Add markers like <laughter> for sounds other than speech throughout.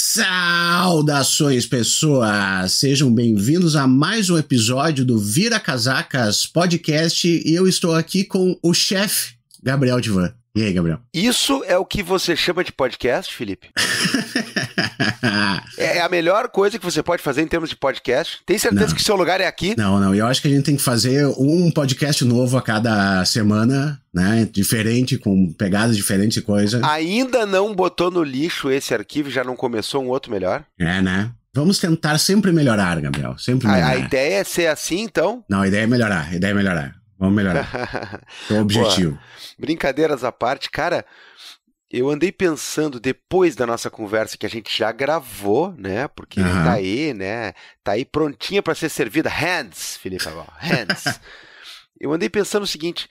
Saudações, pessoas! Sejam bem-vindos a mais um episódio do Vira Casacas Podcast e eu estou aqui com o chefe Gabriel Divan. E aí, Gabriel? Isso é o que você chama de podcast, Felipe? <laughs> É, é a melhor coisa que você pode fazer em termos de podcast. Tem certeza não. que seu lugar é aqui? Não, não. Eu acho que a gente tem que fazer um podcast novo a cada semana, né? Diferente, com pegadas diferentes e coisas. Ainda não botou no lixo esse arquivo? Já não começou um outro melhor? É, né? Vamos tentar sempre melhorar, Gabriel. Sempre melhorar. A, a ideia é ser assim, então? Não, a ideia é melhorar. A ideia é melhorar. Vamos melhorar. <laughs> É o objetivo. Boa. Brincadeiras à parte, cara. Eu andei pensando depois da nossa conversa que a gente já gravou, né? Porque uhum. tá aí, né? Tá aí prontinha para ser servida. Hands, Felipe agora. Hands. <laughs> eu andei pensando o seguinte: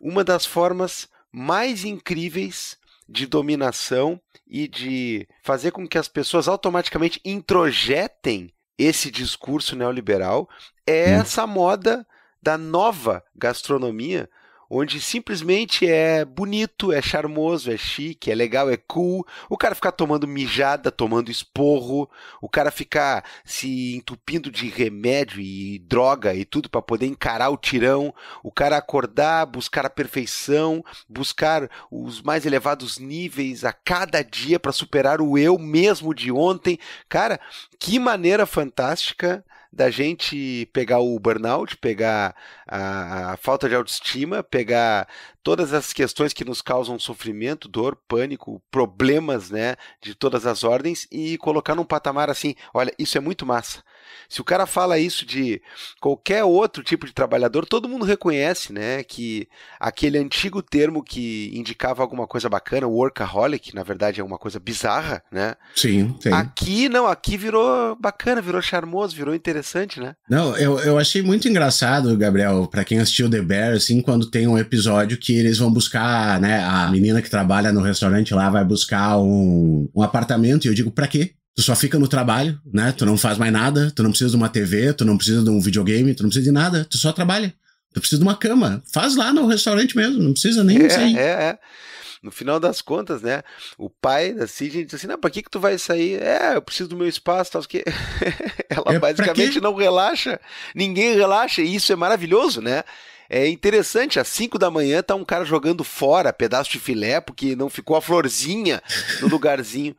uma das formas mais incríveis de dominação e de fazer com que as pessoas automaticamente introjetem esse discurso neoliberal é hum. essa moda da nova gastronomia, onde simplesmente é bonito, é charmoso, é chique, é legal, é cool. O cara ficar tomando mijada, tomando esporro, o cara ficar se entupindo de remédio e droga e tudo para poder encarar o tirão, o cara acordar, buscar a perfeição, buscar os mais elevados níveis a cada dia para superar o eu mesmo de ontem. Cara, que maneira fantástica da gente pegar o burnout, pegar a, a, falta de autoestima, pegar todas as questões que nos causam sofrimento, dor, pânico, problemas, né, de todas as ordens e colocar num patamar assim, olha, isso é muito massa. Se o cara fala isso de qualquer outro tipo de trabalhador, todo mundo reconhece, né, que aquele antigo termo que indicava alguma coisa bacana, workaholic, na verdade é uma coisa bizarra, né? Sim, Aqui não, aqui virou bacana, virou charmoso, virou interessante, né? Não, eu, eu achei muito engraçado, Gabriel, para quem assistiu The Bear, assim, quando tem um episódio que eles vão buscar, né, a menina que trabalha no restaurante lá vai buscar um, um apartamento e eu digo, para quê? tu só fica no trabalho, né? Tu não faz mais nada, tu não precisa de uma TV, tu não precisa de um videogame, tu não precisa de nada, tu só trabalha. Tu precisa de uma cama, faz lá no restaurante mesmo, não precisa nem é, sair. É, é. No final das contas, né? O pai da Sidney diz assim: não, pra que, que tu vai sair? É, eu preciso do meu espaço, tal, que. <laughs> Ela é, basicamente não relaxa, ninguém relaxa, e isso é maravilhoso, né? É interessante, às 5 da manhã tá um cara jogando fora pedaço de filé, porque não ficou a florzinha no <laughs> lugarzinho.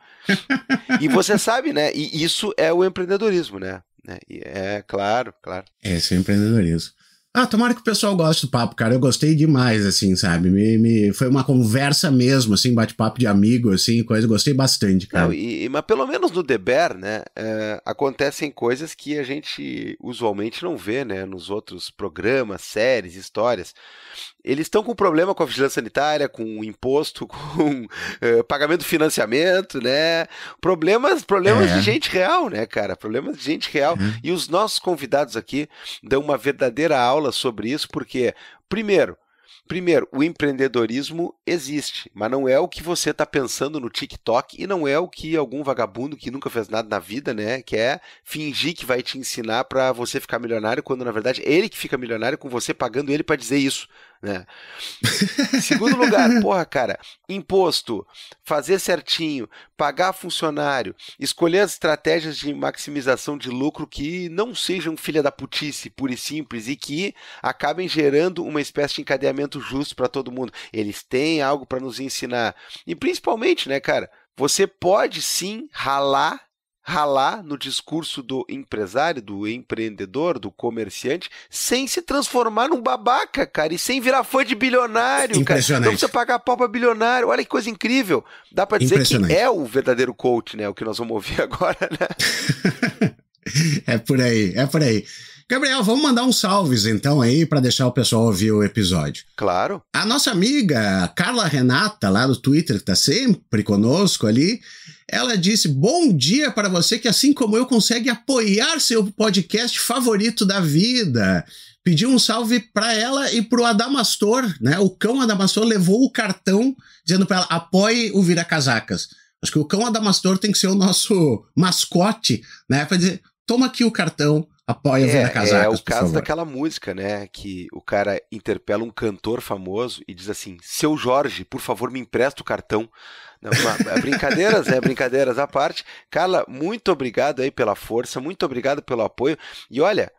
e você sabe, né? E isso é o empreendedorismo, né? É, é claro, claro. Esse é o empreendedorismo. Ah, tomara que o pessoal goste do papo, cara. Eu gostei demais, assim, sabe? Me, me... Foi uma conversa mesmo, assim, bate-papo de amigo, assim, coisa. Gostei bastante, cara. Não, e, mas pelo menos no Deber, né? É, acontecem coisas que a gente usualmente não vê, né? Nos outros programas, séries, histórias eles estão com problema com a vigilância sanitária, com imposto, <laughs> com uh, pagamento do financiamento, né? Problemas, problemas é. de gente real, né, cara? Problemas de gente real. Uhum. E os nossos convidados aqui dão uma verdadeira aula sobre isso, porque, primeiro, primeiro, o empreendedorismo existe, mas não é o que você está pensando no TikTok e não é o que algum vagabundo que nunca fez nada na vida, né, quer fingir que vai te ensinar para você ficar milionário, quando na verdade ele que fica milionário com você pagando ele para dizer isso né? Segundo lugar, <laughs> porra, cara, imposto, fazer certinho, pagar funcionário, escolher as estratégias de maximização de lucro que não sejam filha da putice, pura e simples, e que acabem gerando uma espécie de encadeamento justo para todo mundo. Eles têm algo para nos ensinar. E principalmente, né, cara, você pode sim ralar ralar no discurso do empresário, do empreendedor, do comerciante, sem se transformar num babaca, cara, e sem virar fã de bilionário, cara. Não precisa pagar pau pra bilionário. Olha que coisa incrível. Dá para dizer que é o verdadeiro coach, né? O que nós vamos ouvir <laughs> agora, né? <laughs> é por aí, é por aí. Gabriel, vamos mandar uns salves então aí para deixar o pessoal ouvir o episódio. Claro. A nossa amiga Carla Renata, lá do Twitter, que está sempre conosco ali, ela disse: Bom dia para você que, assim como eu, consegue apoiar seu podcast favorito da vida. Pediu um salve para ela e para o Adamastor, né? O cão Adamastor levou o cartão dizendo para ela: apoie o Vira Casacas. Acho que o cão Adamastor tem que ser o nosso mascote, né? Para dizer: toma aqui o cartão Apoia é, a casacas, É o caso daquela música, né? Que o cara interpela um cantor famoso e diz assim: Seu Jorge, por favor, me empresta o cartão. Não, é brincadeiras, né? Brincadeiras à parte. Carla, muito obrigado aí pela força, muito obrigado pelo apoio. E olha,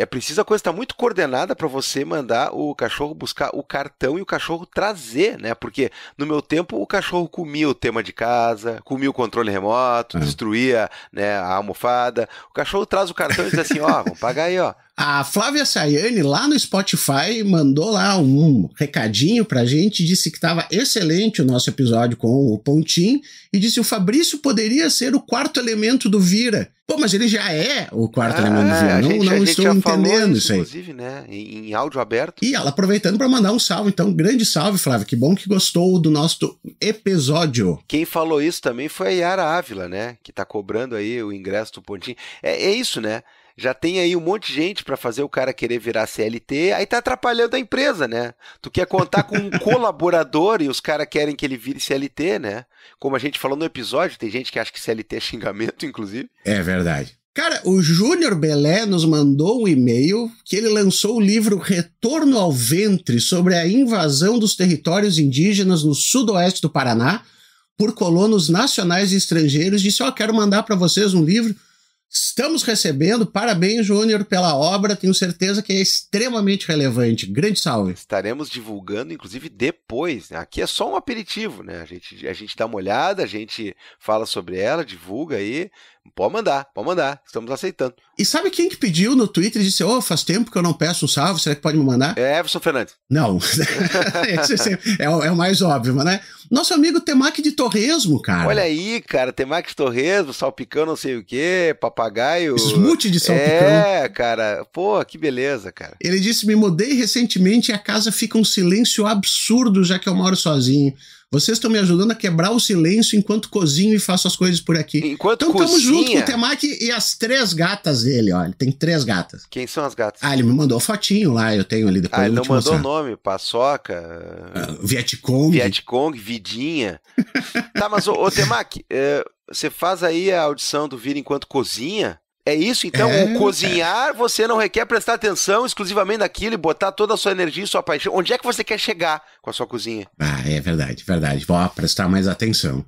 é preciso a coisa estar tá muito coordenada para você mandar o cachorro buscar o cartão e o cachorro trazer, né? Porque no meu tempo o cachorro comia o tema de casa, comia o controle remoto, é. destruía né, a almofada. O cachorro traz o cartão e diz assim: ó, vamos pagar aí, ó. A Flávia Sayane, lá no Spotify, mandou lá um recadinho pra gente, disse que estava excelente o nosso episódio com o Pontim e disse o Fabrício poderia ser o quarto elemento do Vira. Pô, mas ele já é o quarto ah, elemento do Vira. Não, gente, não estou entendendo isso, isso, aí. Inclusive, né? Em, em áudio aberto. E ela aproveitando para mandar um salve, então, grande salve, Flávia. Que bom que gostou do nosso episódio. Quem falou isso também foi a Yara Ávila, né? Que tá cobrando aí o ingresso do Pontim. É, é isso, né? já tem aí um monte de gente para fazer o cara querer virar CLT, aí tá atrapalhando a empresa, né? Tu quer contar com um <laughs> colaborador e os caras querem que ele vire CLT, né? Como a gente falou no episódio, tem gente que acha que CLT é xingamento, inclusive. É verdade. Cara, o Júnior Belé nos mandou um e-mail que ele lançou o livro Retorno ao Ventre sobre a invasão dos territórios indígenas no sudoeste do Paraná por colonos nacionais e estrangeiros. Disse: Ó, oh, quero mandar para vocês um livro Estamos recebendo, parabéns, Júnior, pela obra, tenho certeza que é extremamente relevante. Grande salve. Estaremos divulgando, inclusive, depois. Né? Aqui é só um aperitivo, né? A gente, a gente dá uma olhada, a gente fala sobre ela, divulga aí. Pode mandar, pode mandar, estamos aceitando. E sabe quem que pediu no Twitter e disse: Ô, oh, faz tempo que eu não peço um salve, será que pode me mandar? É Everson Fernandes. Não, <laughs> é, o, é, o, mais óbvio, né? Nosso amigo Temac de Torresmo, cara. Olha aí, cara, Temac de Torresmo, salpicão, não sei o quê, papai papagaio. Smoothie de salpicão. É, cara. Pô, que beleza, cara. Ele disse: me mudei recentemente e a casa fica um silêncio absurdo, já que eu moro sozinho. Vocês estão me ajudando a quebrar o silêncio enquanto cozinho e faço as coisas por aqui. Enquanto então cozinha... tamo junto com o Temaki e as três gatas dele, olha. Tem três gatas. Quem são as gatas? Ah, ele me mandou fotinho lá, eu tenho ali depois. Ah, ele não mandou o nome, Paçoca. Uh, ah, Vietcong. Vietcong, Vidinha. <laughs> tá, mas ô, ô Temaki, uh, é, você faz aí a audição do Vira Enquanto Cozinha. É isso? Então, é, o cozinhar, é. você não requer prestar atenção exclusivamente naquilo e botar toda a sua energia e sua paixão. Onde é que você quer chegar com a sua cozinha? Ah, é verdade, verdade. Vou prestar mais atenção.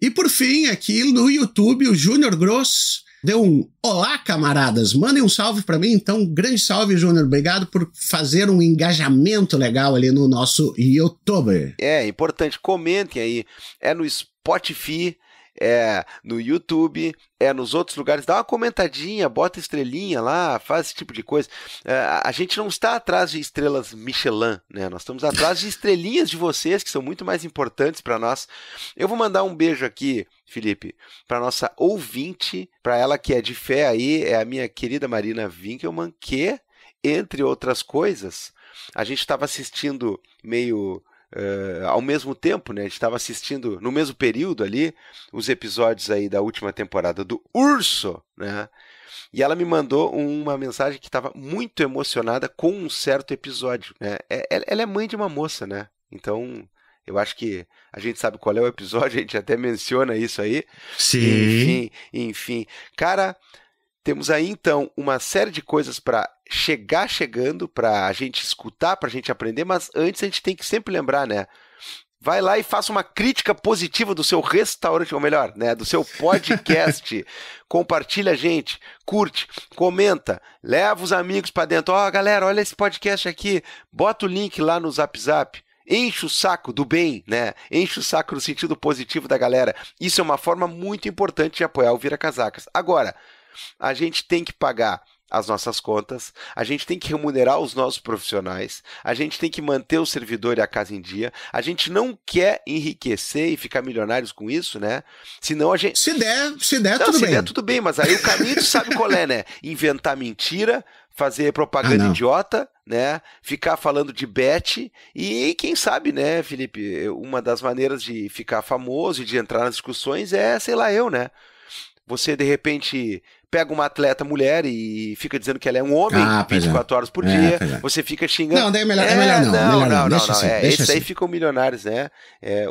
E por fim, aqui no YouTube, o Júnior Gross deu um olá, camaradas. Mandem um salve para mim, então. Um grande salve, Júnior. Obrigado por fazer um engajamento legal ali no nosso YouTube. É, importante. Comentem aí. É no Spotify é no YouTube, é nos outros lugares. Dá uma comentadinha, bota estrelinha lá, faz esse tipo de coisa. É, a gente não está atrás de estrelas Michelin, né? Nós estamos atrás de estrelinhas de vocês, que são muito mais importantes para nós. Eu vou mandar um beijo aqui, Felipe, para nossa ouvinte, para ela que é de fé aí, é a minha querida Marina Winkelmann, que, entre outras coisas, a gente estava assistindo meio Uh, ao mesmo tempo, né? A gente estava assistindo no mesmo período ali os episódios aí da última temporada do Urso, né? E ela me mandou uma mensagem que estava muito emocionada com um certo episódio, né? É, é, ela é mãe de uma moça, né? Então eu acho que a gente sabe qual é o episódio, a gente até menciona isso aí. Sim. Enfim, enfim. cara. Temos aí então uma série de coisas para chegar chegando, para a gente escutar, para a gente aprender, mas antes a gente tem que sempre lembrar, né? Vai lá e faça uma crítica positiva do seu restaurante, ou melhor, né, do seu podcast. <laughs> Compartilha a gente, curte, comenta, leva os amigos para dentro. Ó, oh, galera, olha esse podcast aqui. Bota o link lá no Zap Zap enche o saco do bem, né? Enche o saco no sentido positivo da galera. Isso é uma forma muito importante de apoiar o Vira Casacas. Agora, a gente tem que pagar as nossas contas, a gente tem que remunerar os nossos profissionais, a gente tem que manter o servidor e a casa em dia, a gente não quer enriquecer e ficar milionários com isso, né? Senão a gente. Se der, se der, não, tudo se bem. Se der, tudo bem, mas aí o caminho tu sabe qual é, né? Inventar mentira, fazer propaganda ah, idiota, né? Ficar falando de bet e quem sabe, né, Felipe? Uma das maneiras de ficar famoso e de entrar nas discussões é, sei lá, eu, né? Você de repente pega uma atleta mulher e fica dizendo que ela é um homem ah, 24 é. horas por é, dia, é, você fica xingando. Não, daí é melhor, é, é melhor não. É não, melhor não, não, não, não. Assim, é, esses assim. aí ficam milionários, né?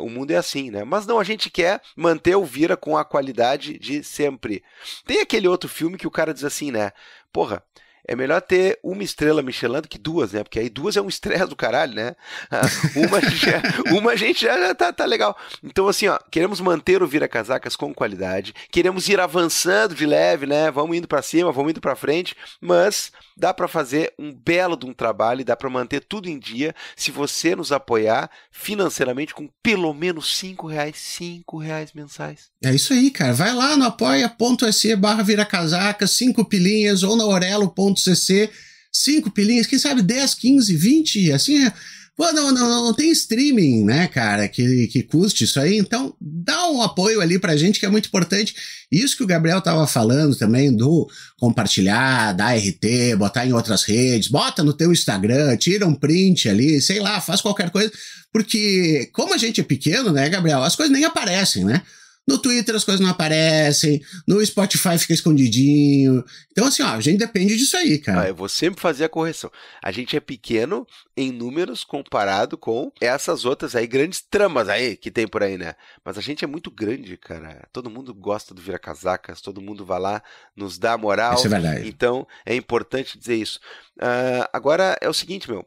o mundo é assim, né? Mas não, a gente quer manter o Vira com a qualidade de sempre. Tem aquele outro filme que o cara diz assim, né? Porra, é melhor ter uma estrela Michelin do que duas, né? Porque aí duas é um estresse do caralho, né? Ah, uma, <laughs> já, uma a gente já, já tá, tá, legal. Então, assim, ó, queremos manter o vira-casacas com qualidade, queremos ir avançando de leve, né? Vamos indo para cima, vamos indo para frente, mas dá para fazer um belo de um trabalho, dá para manter tudo em dia se você nos apoiar financeiramente com pelo menos cinco reais, cinco reais mensais. É isso aí, cara. Vai lá no apoia.se barra vira-casacas, cinco pilinhas ou na orelo.com CC 5 pilinhas, quem sabe 10, 15, 20, assim é. Pô, não, não, não tem streaming, né, cara, que, que custe isso aí. Então, dá um apoio ali pra gente, que é muito importante. Isso que o Gabriel tava falando também do compartilhar, dar RT, botar em outras redes, bota no teu Instagram, tira um print ali, sei lá, faz qualquer coisa. Porque, como a gente é pequeno, né, Gabriel, as coisas nem aparecem, né? No Twitter as coisas não aparecem, no Spotify fica escondidinho. Então, assim, ó, a gente depende disso aí, cara. Ah, eu vou sempre fazer a correção. A gente é pequeno em números comparado com essas outras aí, grandes tramas aí que tem por aí, né? Mas a gente é muito grande, cara. Todo mundo gosta do Vira Casacas, todo mundo vai lá, nos dá moral. Isso é verdade. Então, é importante dizer isso. Uh, agora é o seguinte, meu.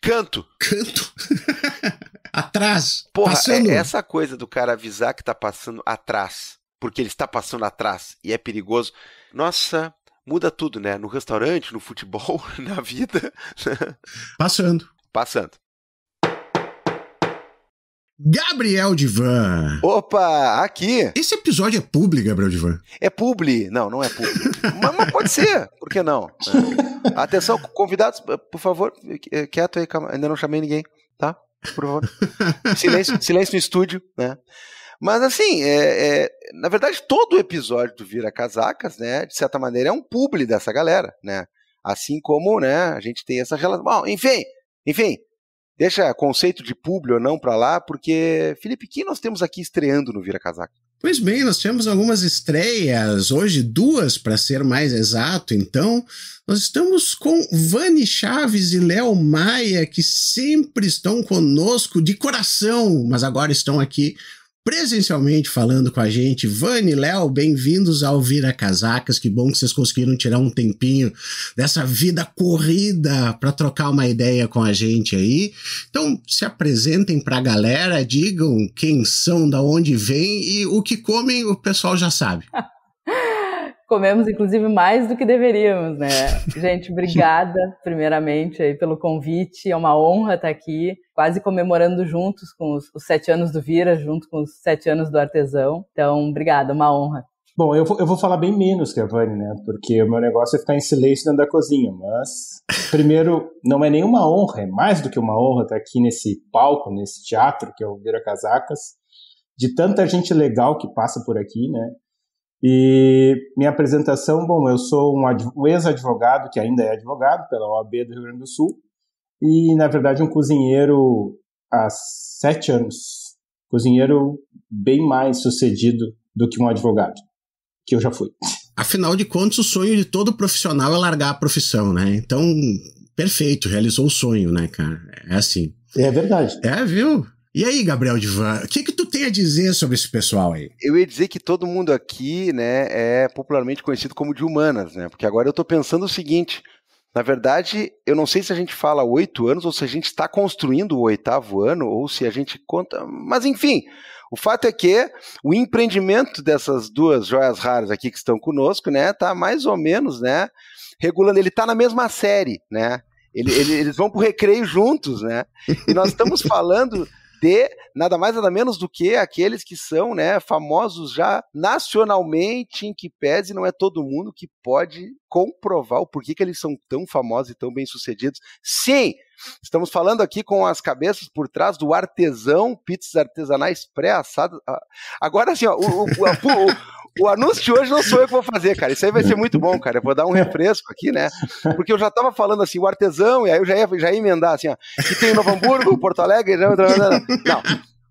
Canto! Canto? <laughs> atrás. Porra, passando. É essa coisa do cara avisar que tá passando atrás, porque ele está passando atrás e é perigoso. Nossa, muda tudo, né? No restaurante, no futebol, <laughs> na vida. Passando. Passando. Gabriel Divan. Opa, aqui. Esse episódio é publi, Gabriel Divan. É publi. Não, não é publi. mas, mas, pode ser, por que não? <laughs> Atenção, convidados, por favor, eh, quieto aí, calma. ainda não chamei ninguém, tá? Por silêncio, silêncio no estúdio, né? Mas assim, é, é, na verdade, todo episódio do Vira Casacas, né, de certa maneira, é um publi dessa galera, né? Assim como, né, a gente tem essa relação. Bom, enfim, enfim, deixa conceito de publi ou não para lá, porque, Felipe, quem nós temos aqui estreando no Vira Casacas? Pois bem, nós temos algumas estreias, hoje duas para ser mais exato, então. Nós estamos com Vani Chaves e Léo Maia, que sempre estão conosco de coração, mas agora estão aqui presencialmente falando com a gente. Vani, Léo, bem-vindos ao Vira Casacas. Que bom que vocês conseguiram tirar um tempinho dessa vida corrida para trocar uma ideia com a gente aí. Então, se apresentem para a galera, digam quem são, da onde vêm e o que comem, o pessoal já sabe. <laughs> Comemos, inclusive, mais do que deveríamos, né? Gente, obrigada, <laughs> primeiramente, aí, pelo convite. É uma honra estar aqui, quase comemorando juntos com os, os sete anos do Vira, junto com os sete anos do Artesão. Então, obrigada, uma honra. Bom, eu vou, eu vou falar bem menos que a Vani, né? Porque o meu negócio é ficar em silêncio dentro da cozinha. Mas, primeiro, não é nenhuma honra, é mais do que uma honra estar aqui nesse palco, nesse teatro que é o Vira Casacas, de tanta gente legal que passa por aqui, né? E minha apresentação, bom, eu sou um, ex-advogado, que ainda é advogado pela OAB do Rio Grande do Sul, e na verdade um cozinheiro há sete anos, cozinheiro bem mais sucedido do que um advogado, que eu já fui. Afinal de contas, o sonho de todo profissional é largar a profissão, né? Então, perfeito, realizou o sonho, né, cara? É assim. É verdade. É, viu? E aí, Gabriel Divan, o que, que tu tem a dizer sobre esse pessoal aí? Eu ia dizer que todo mundo aqui, né, é popularmente conhecido como de humanas, né? Porque agora eu estou pensando o seguinte: na verdade, eu não sei se a gente fala oito anos ou se a gente está construindo o oitavo ano ou se a gente conta. Mas enfim, o fato é que o empreendimento dessas duas joias raras aqui que estão conosco, né, tá mais ou menos, né, regulando. Ele tá na mesma série, né? Ele, ele, eles vão pro recreio juntos, né? E nós estamos <laughs> falando de nada mais nada menos do que aqueles que são né, famosos já nacionalmente, em que pese não é todo mundo que pode comprovar o porquê que eles são tão famosos e tão bem-sucedidos. Sim, estamos falando aqui com as cabeças por trás do artesão, pizzas artesanais pré-assadas. Ah, agora, assim, o, o, o, o anúncio de hoje não sou eu que vou fazer, cara. Isso aí vai ser muito bom, cara. Eu vou dar um refresco aqui, né? Porque eu já tava falando assim, o artesão, e aí eu já ia, já ia emendar assim, ó. Que tem Novo Hamburgo, Porto Alegre, não, não, não. não.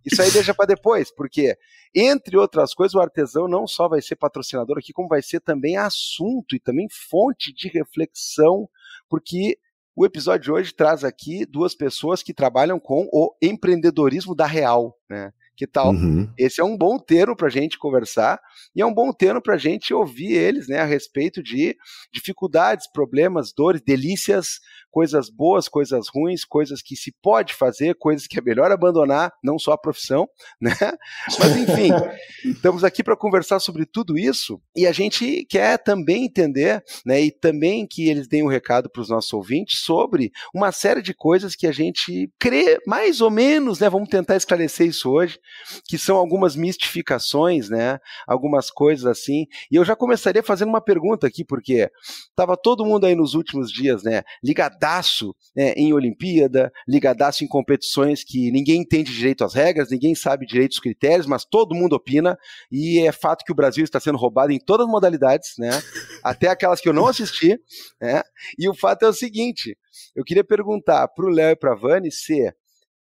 Isso aí deixa para depois, porque, entre outras coisas, o artesão não só vai ser patrocinador aqui, como vai ser também assunto e também fonte de reflexão, porque o episódio de hoje traz aqui duas pessoas que trabalham com o empreendedorismo da real, né? Que tal? Uhum. Esse é um bom termo para a gente conversar e é um bom termo para a gente ouvir eles né, a respeito de dificuldades, problemas, dores, delícias, coisas boas, coisas ruins, coisas que se pode fazer, coisas que é melhor abandonar, não só a profissão, <laughs> né? Mas enfim, estamos aqui para conversar sobre tudo isso e a gente quer também entender, né, e também que eles deem um recado para os nossos ouvintes sobre uma série de coisas que a gente crê mais ou menos, né, vamos tentar esclarecer isso hoje, que são algumas mistificações, né, algumas coisas assim. E eu já começaria fazendo uma pergunta aqui, porque estava todo mundo aí nos últimos dias, né, ligado ligadaço é, em Olimpíada, ligadaço em competições que ninguém entende direito as regras, ninguém sabe direito os critérios, mas todo mundo opina. E é fato que o Brasil está sendo roubado em todas as modalidades, né? <laughs> até aquelas que eu não assisti. Né? E o fato é o seguinte: eu queria perguntar para o Léo e para a Vani se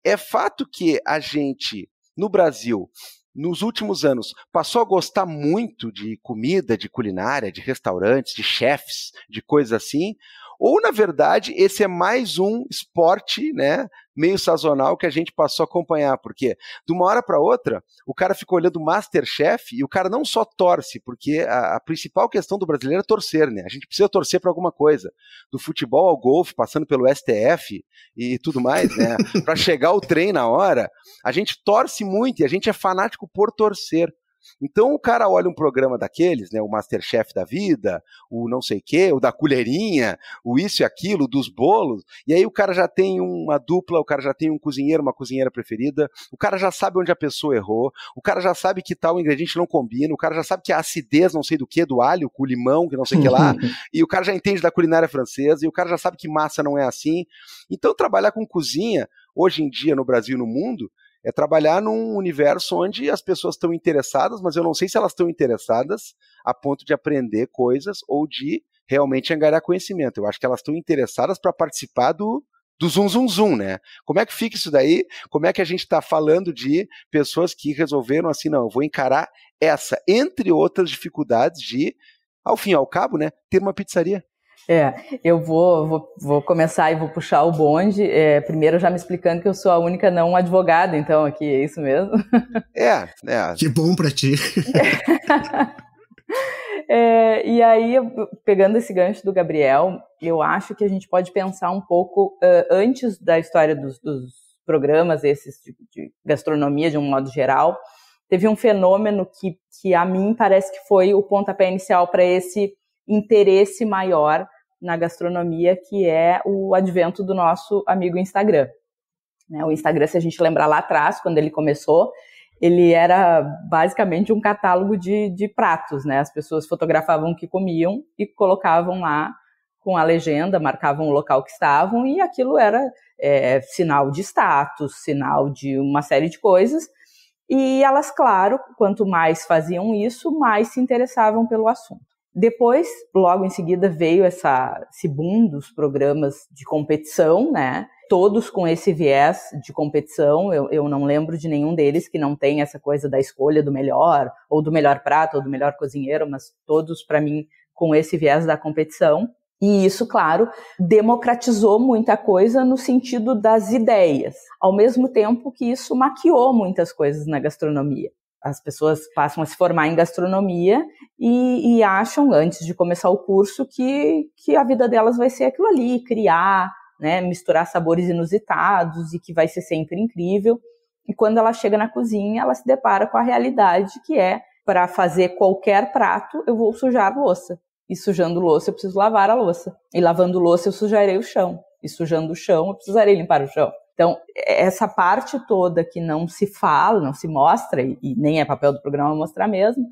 é fato que a gente, no Brasil, nos últimos anos, passou a gostar muito de comida, de culinária, de restaurantes, de chefs, de coisas assim? Ou, na verdade, esse é mais um esporte, né? Meio sazonal que a gente passou a acompanhar, porque de uma hora para outra, o cara ficou olhando o Masterchef e o cara não só torce, porque a, a principal questão do brasileiro é torcer, né? A gente precisa torcer para alguma coisa. Do futebol ao golfe, passando pelo STF e tudo mais, né? <laughs> para chegar o trem na hora, a gente torce muito e a gente é fanático por torcer. Então o cara olha um programa daqueles, né, o Masterchef da vida, o não sei o quê, o da colherinha, o isso e aquilo, dos bolos, e aí o cara já tem uma dupla, o cara já tem um cozinheiro, uma cozinheira preferida, o cara já sabe onde a pessoa errou, o cara já sabe que tal ingrediente não combina, o cara já sabe que a acidez não sei do que, do alho, com limão, que não sei o que lá, <laughs> e o cara já entende da culinária francesa, e o cara já sabe que massa não é assim. Então trabalhar com cozinha, hoje em dia no Brasil e no mundo, é trabalhar num universo onde as pessoas estão interessadas, mas eu não sei se elas estão interessadas a ponto de aprender coisas ou de realmente angariar conhecimento. Eu acho que elas estão interessadas para participar do, do zoom, zoom, zoom, né? Como é que fica isso daí? Como é que a gente está falando de pessoas que resolveram assim, não, eu vou encarar essa, entre outras dificuldades de, ao fim e ao cabo, né, ter uma pizzaria. É, eu vou, vou, vou começar e vou puxar o bonde. É, primeiro, já me explicando que eu sou a única não advogada, então, aqui, é isso mesmo? <laughs> É, é. Que bom para ti. <laughs> É, e aí, pegando esse gancho do Gabriel, eu acho que a gente pode pensar um pouco uh, antes da história dos, dos programas, esses de, de, gastronomia de um modo geral. Teve um fenômeno que, que a mim parece que foi o pontapé inicial para esse interesse maior na gastronomia, que é o advento do nosso amigo Instagram. Né? O Instagram, se a gente lembrar lá atrás, quando ele começou, ele era basicamente um catálogo de, de pratos, né? As pessoas fotografavam o que comiam e colocavam lá com a legenda, marcavam o local que estavam e aquilo era é, sinal de status, sinal de uma série de coisas. E elas, claro, quanto mais faziam isso, mais se interessavam pelo assunto. Depois, logo em seguida, veio essa, esse boom dos programas de competição, né? Todos com esse viés de competição. Eu, eu não lembro de nenhum deles que não tem essa coisa da escolha do melhor, ou do melhor prato, ou do melhor cozinheiro, mas todos, para mim, com esse viés da competição. E isso, claro, democratizou muita coisa no sentido das ideias, ao mesmo tempo que isso maquiou muitas coisas na gastronomia as pessoas passam a se formar em gastronomia e, e, acham, antes de começar o curso, que, que a vida delas vai ser aquilo ali, criar, né, misturar sabores inusitados e que vai ser sempre incrível. E quando ela chega na cozinha, ela se depara com a realidade que é para fazer qualquer prato, eu vou sujar louça. E sujando louça, eu preciso lavar a louça. E lavando louça, eu sujarei o chão. E sujando o chão, eu precisarei limpar o chão. Então, é, essa parte toda que não se fala, não se mostra, e nem é papel do programa mostrar mesmo,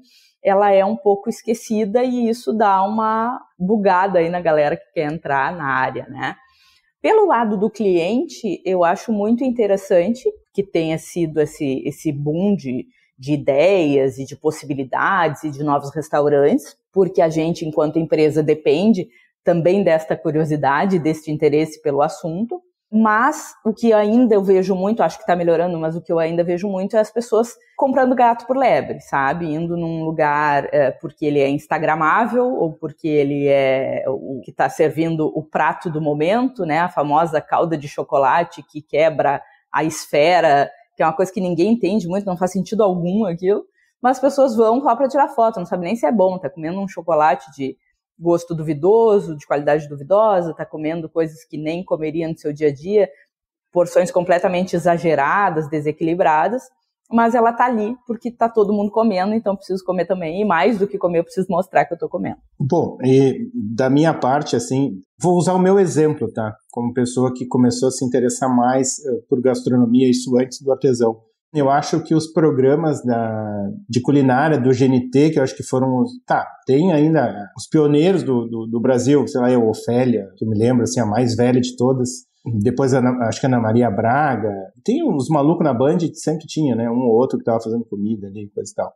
ela é um pouco esquecida e isso dá uma bugada aí na galera que quer entrar na área, né? Pelo lado do cliente, eu acho muito interessante que tenha sido esse, esse boom de, de ideias e de possibilidades e de novos restaurantes, porque a gente, enquanto empresa, depende também desta curiosidade, deste interesse pelo assunto. Mas o que ainda eu vejo muito, acho que está melhorando, mas o que eu ainda vejo muito é as pessoas comprando gato por lebre, sabe? Indo num lugar é, porque ele é instagramável ou porque ele é o que está servindo o prato do momento, né? A famosa calda de chocolate que quebra a esfera, que é uma coisa que ninguém entende muito, não faz sentido algum aquilo. Mas as pessoas vão lá para tirar foto, não sabe nem se é bom, tá comendo um chocolate de gosto duvidoso, de qualidade duvidosa, tá comendo coisas que nem comeria no seu dia a dia, porções completamente exageradas, desequilibradas, mas ela tá ali porque tá todo mundo comendo, então preciso comer também. E mais do que comer, eu preciso mostrar que eu tô comendo. Bom, e da minha parte, assim, vou usar o meu exemplo, tá? Como pessoa que começou a se interessar mais eh, por gastronomia, isso antes do artesão. Eu acho que os programas da, de culinária do GNT, que eu acho que foram. Tá, tem ainda os pioneiros do, do, do Brasil, sei lá, o Ofélia, que eu me lembro, assim, a mais velha de todas. Uhum. Depois, acho que Ana Maria Braga. Tem uns malucos na Band, sempre tinha, né? Um ou outro que tava fazendo comida ali, coisa e tal.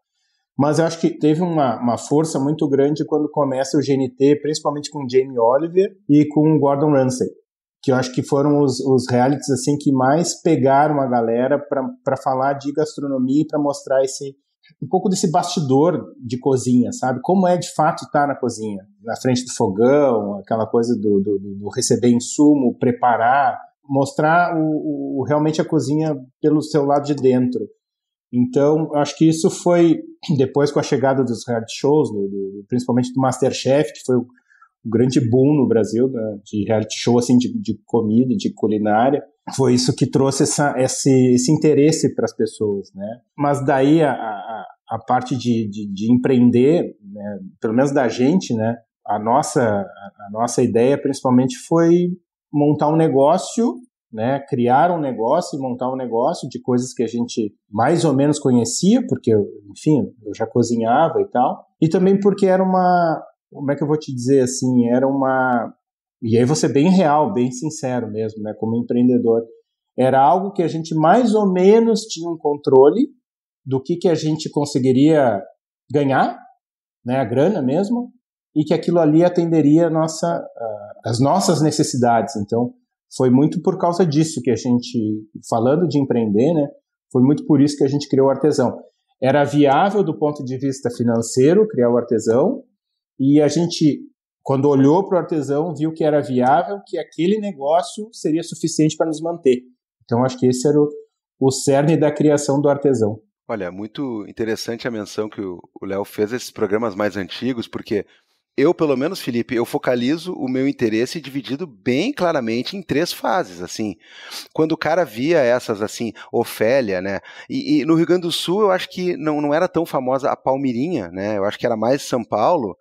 Mas eu acho que teve uma, uma, força muito grande quando começa o GNT, principalmente com Jamie Oliver e com Gordon Ramsay que eu acho que foram os, os realities assim que mais pegaram a galera para falar de gastronomia e para mostrar esse um pouco desse bastidor de cozinha, sabe? Como é de fato estar tá na cozinha, na frente do fogão, aquela coisa do, do, do receber insumo, preparar, mostrar o, o, realmente a cozinha pelo seu lado de dentro. Então, acho que isso foi depois com a chegada dos reality shows, do, do, principalmente do Masterchef, que foi o um grande boom no Brasil né, de reality show assim de, de, comida, de culinária. Foi isso que trouxe essa, esse, esse interesse para as pessoas, né? Mas daí a, a, a parte de, de, de empreender, né, pelo menos da gente, né? A nossa, a nossa ideia principalmente foi montar um negócio né, criar um negócio e montar um negócio de coisas que a gente mais ou menos conhecia, porque, enfim, eu já cozinhava e tal, e também porque era uma, como é que eu vou te dizer assim, era uma e aí você é bem real, bem sincero mesmo, né, como empreendedor, era algo que a gente mais ou menos tinha um controle do que que a gente conseguiria ganhar, né, a grana mesmo, e que aquilo ali atenderia nossa, uh, as nossas necessidades. Então, foi muito por causa disso que a gente, falando de empreender, né, foi muito por isso que a gente criou o artesão. Era viável do ponto de vista financeiro criar o artesão, e a gente, quando olhou para o artesão, viu que era viável, que aquele negócio seria suficiente para nos manter. Então, acho que esse era o, o cerne da criação do artesão. Olha, muito interessante a menção que o Léo fez a esses programas mais antigos, porque eu, pelo menos, Felipe, eu focalizo o meu interesse dividido bem claramente em três fases, assim. Quando o cara via essas, assim, Ofélia, né? E, e no Rio Grande do Sul, eu acho que não, não era tão famosa a Palmirinha, né? Eu acho que era mais São Paulo.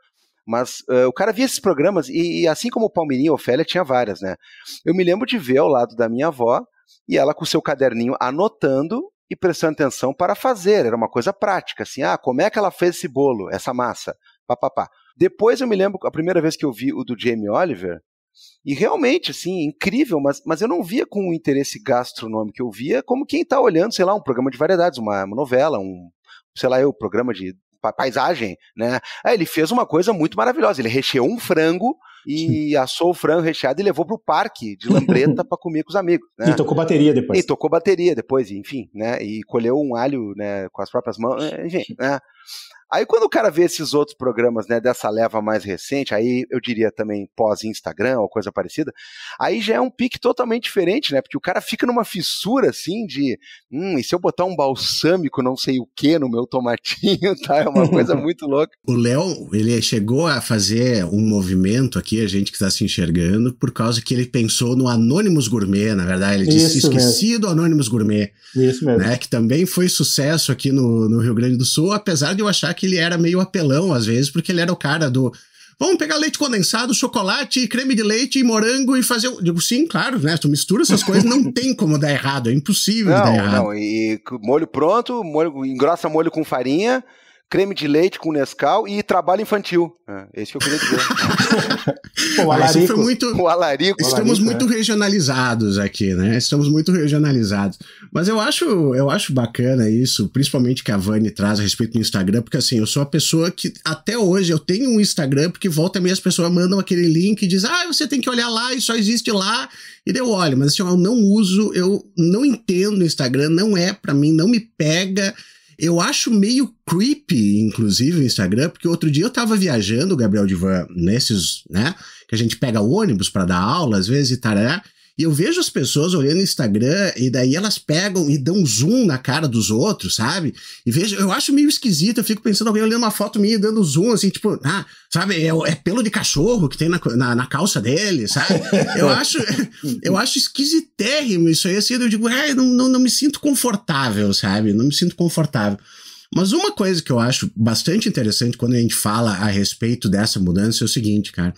Mas uh, o cara via esses programas e, e assim como o Palmeirinho e Ofélia, tinha várias, né? Eu me lembro de ver ao lado da minha avó e ela com seu caderninho anotando e prestando atenção para fazer. Era uma coisa prática, assim, ah, como é que ela fez esse bolo, essa massa, papapá. Depois eu me lembro, a primeira vez que eu vi o do Jamie Oliver, e realmente, assim, incrível, mas, mas eu não via com o interesse gastronômico, que eu via como quem está olhando, sei lá, um programa de variedades, uma, uma novela, um, sei lá, o programa de paisagem, né? É, ele fez uma coisa muito maravilhosa, ele recheou um frango e assou o frango recheado e levou para o parque de Lambreta <laughs> para comer com os amigos. Né? E tocou bateria depois. E tocou bateria depois, enfim, né? E colheu um alho né, com as próprias mãos, enfim, né? Aí quando o cara vê esses outros programas, né, dessa leva mais recente, aí eu diria também pós-Instagram ou coisa parecida, aí já é um pique totalmente diferente, né? Porque o cara fica numa fissura assim de, hum, e se eu botar um balsâmico, não sei o que no meu tomatinho, <laughs> tá? É uma coisa <laughs> muito louca. O Léo, ele chegou a fazer um movimento aqui, a gente que está se enxergando, por causa que ele pensou no Anônimos Gourmet, na verdade, ele disse esquecido Anônimos Gourmet. Isso mesmo. Né? Que também foi sucesso aqui no, no Rio Grande do Sul, apesar de eu achar que ele era meio apelão às vezes, porque ele era o cara do. Vamos pegar leite condensado, chocolate, creme de leite e morango e fazer. digo, sim, claro, né? Tu mistura essas coisas, não <laughs> tem como dar errado, é impossível não, dar errado. Não, e molho pronto, molho, engrossa molho com farinha, creme de leite com Nescau e trabalho infantil. É, esse é que eu queria dizer. <laughs> Pô, o Alarico. foi muito... O Alarico. Estamos o Alarico, muito é. regionalizados aqui, né? Estamos muito regionalizados. Mas eu acho, eu acho bacana isso, principalmente que a Vani traz a respeito do Instagram, porque assim, eu sou a pessoa que até hoje eu tenho um Instagram, porque volta e as pessoas mandam aquele link e dizem, ah, você tem que olhar lá e só existe lá. E deu olho, mas assim, eu não uso, eu não entendo o Instagram, não é para mim, não me pega eu acho meio creepy, inclusive, o Instagram, porque outro dia eu tava viajando, o Gabriel Divan, nesses, né? Que a gente pega ônibus para dar aula, às vezes, e tal. E eu vejo as pessoas olhando o Instagram e daí elas pegam e dão zoom na cara dos outros, sabe? E vejo, eu acho meio esquisito, eu fico pensando alguém olhando uma foto minha e dando zoom, assim, tipo, ah, sabe, é, é pelo de cachorro que tem na, na, na calça dele, sabe? <laughs> Eu acho, eu acho esquisitérrimo isso aí, assim, eu digo, não, não, não me sinto confortável, sabe? Não me sinto confortável. Mas uma coisa que eu acho bastante interessante quando a gente fala a respeito dessa mudança é o seguinte, cara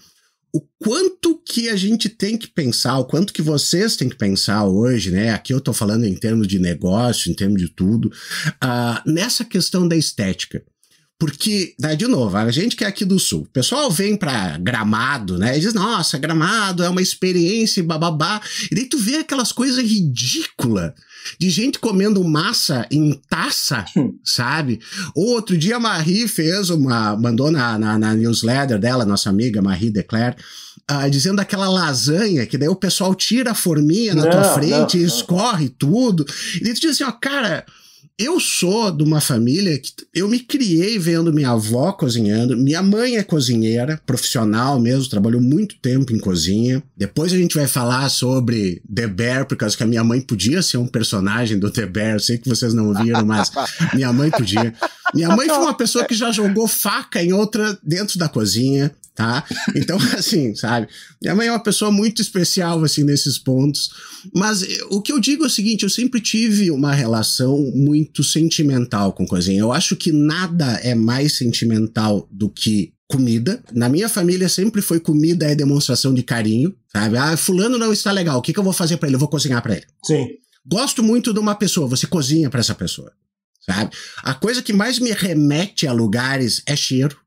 o quanto que a gente tem que pensar, o quanto que vocês têm que pensar hoje, né? Aqui eu estou falando em termos de negócio, em termos de tudo, uh, nessa questão da estética. Porque, né, de novo, a gente que é aqui do Sul, o pessoal vem pra Gramado, né? E diz, nossa, Gramado é uma experiência e bababá. E daí tu vê aquelas coisas ridículas de gente comendo massa em taça, hum. sabe? Outro dia a Marie fez uma. mandou na, na, na newsletter dela, nossa amiga Marie Declare, uh, dizendo aquela lasanha que daí o pessoal tira a forminha na não, tua frente não, não. e escorre tudo. E tu diz assim, ó, cara eu sou de uma família que eu me criei vendo minha avó cozinhando. Minha mãe é cozinheira, profissional mesmo, trabalhou muito tempo em cozinha. Depois a gente vai falar sobre The Bear, por causa que a minha mãe podia ser um personagem do The Bear. sei que vocês não viram, mas <laughs> minha mãe podia. Minha mãe foi uma pessoa que já jogou faca em outra dentro da cozinha tá? Então, <laughs> assim, sabe? Minha mãe é uma pessoa muito especial, assim, nesses pontos. Mas eh, o que eu digo é o seguinte: eu sempre tive uma relação muito sentimental com cozinha. Eu acho que nada é mais sentimental do que comida. Na minha família sempre foi comida é demonstração de carinho, sabe? Ah, fulano não está legal, o que, que eu vou fazer para ele? Eu vou cozinhar para ele. Sim. Gosto muito de uma pessoa, você cozinha para essa pessoa, sabe? A coisa que mais me remete a lugares é cheiro.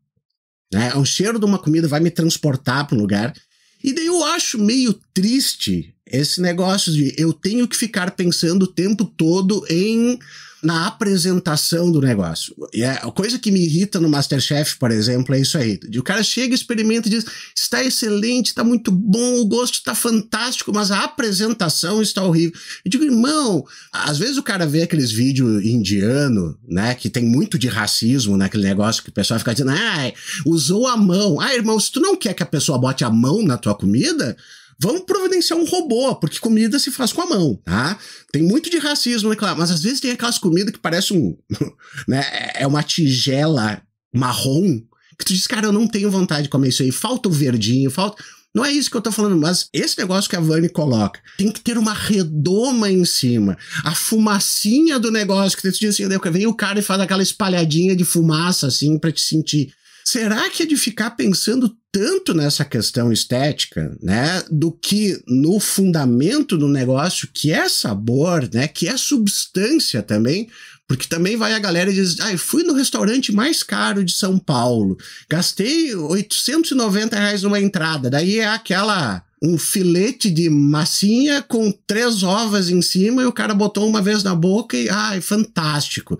Né? O cheiro de uma comida vai me transportar para um lugar. E daí eu acho meio triste esse negócio de eu tenho que ficar pensando o tempo todo em na apresentação do negócio. E é, a coisa que me irrita no Masterchef, por exemplo, é isso aí. O cara chega, experimenta e diz: está excelente, está muito bom, o gosto está fantástico, mas a apresentação está horrível. Eu digo, irmão, às vezes o cara vê aqueles vídeos indiano, né, que tem muito de racismo naquele né, negócio que o pessoal fica dizendo: ah, usou a mão. Ah, irmão, se tu não quer que a pessoa bote a mão na tua comida, Vamos providenciar um robô, porque comida se faz com a mão, tá? Tem muito de racismo, é claro, mas às vezes tem aquelas comidas que parece um. <laughs> Né, é, é uma tigela marrom que tu diz, cara, eu não tenho vontade de comer isso aí, falta o verdinho, falta. Não é isso que eu tô falando, mas esse negócio que a Vani coloca, tem que ter uma redoma em cima. A fumacinha do negócio, que tu diz assim, vem o cara e faz aquela espalhadinha de fumaça, assim, para te sentir. Será que é de ficar pensando tanto nessa questão estética, né, do que no fundamento do negócio, que é sabor, né, que é substância também, porque também vai a galera e diz: ah, eu fui no restaurante mais caro de São Paulo, gastei 890 reais numa entrada, daí é aquela um filete de massinha com três ovas em cima e o cara botou uma vez na boca e, ai, fantástico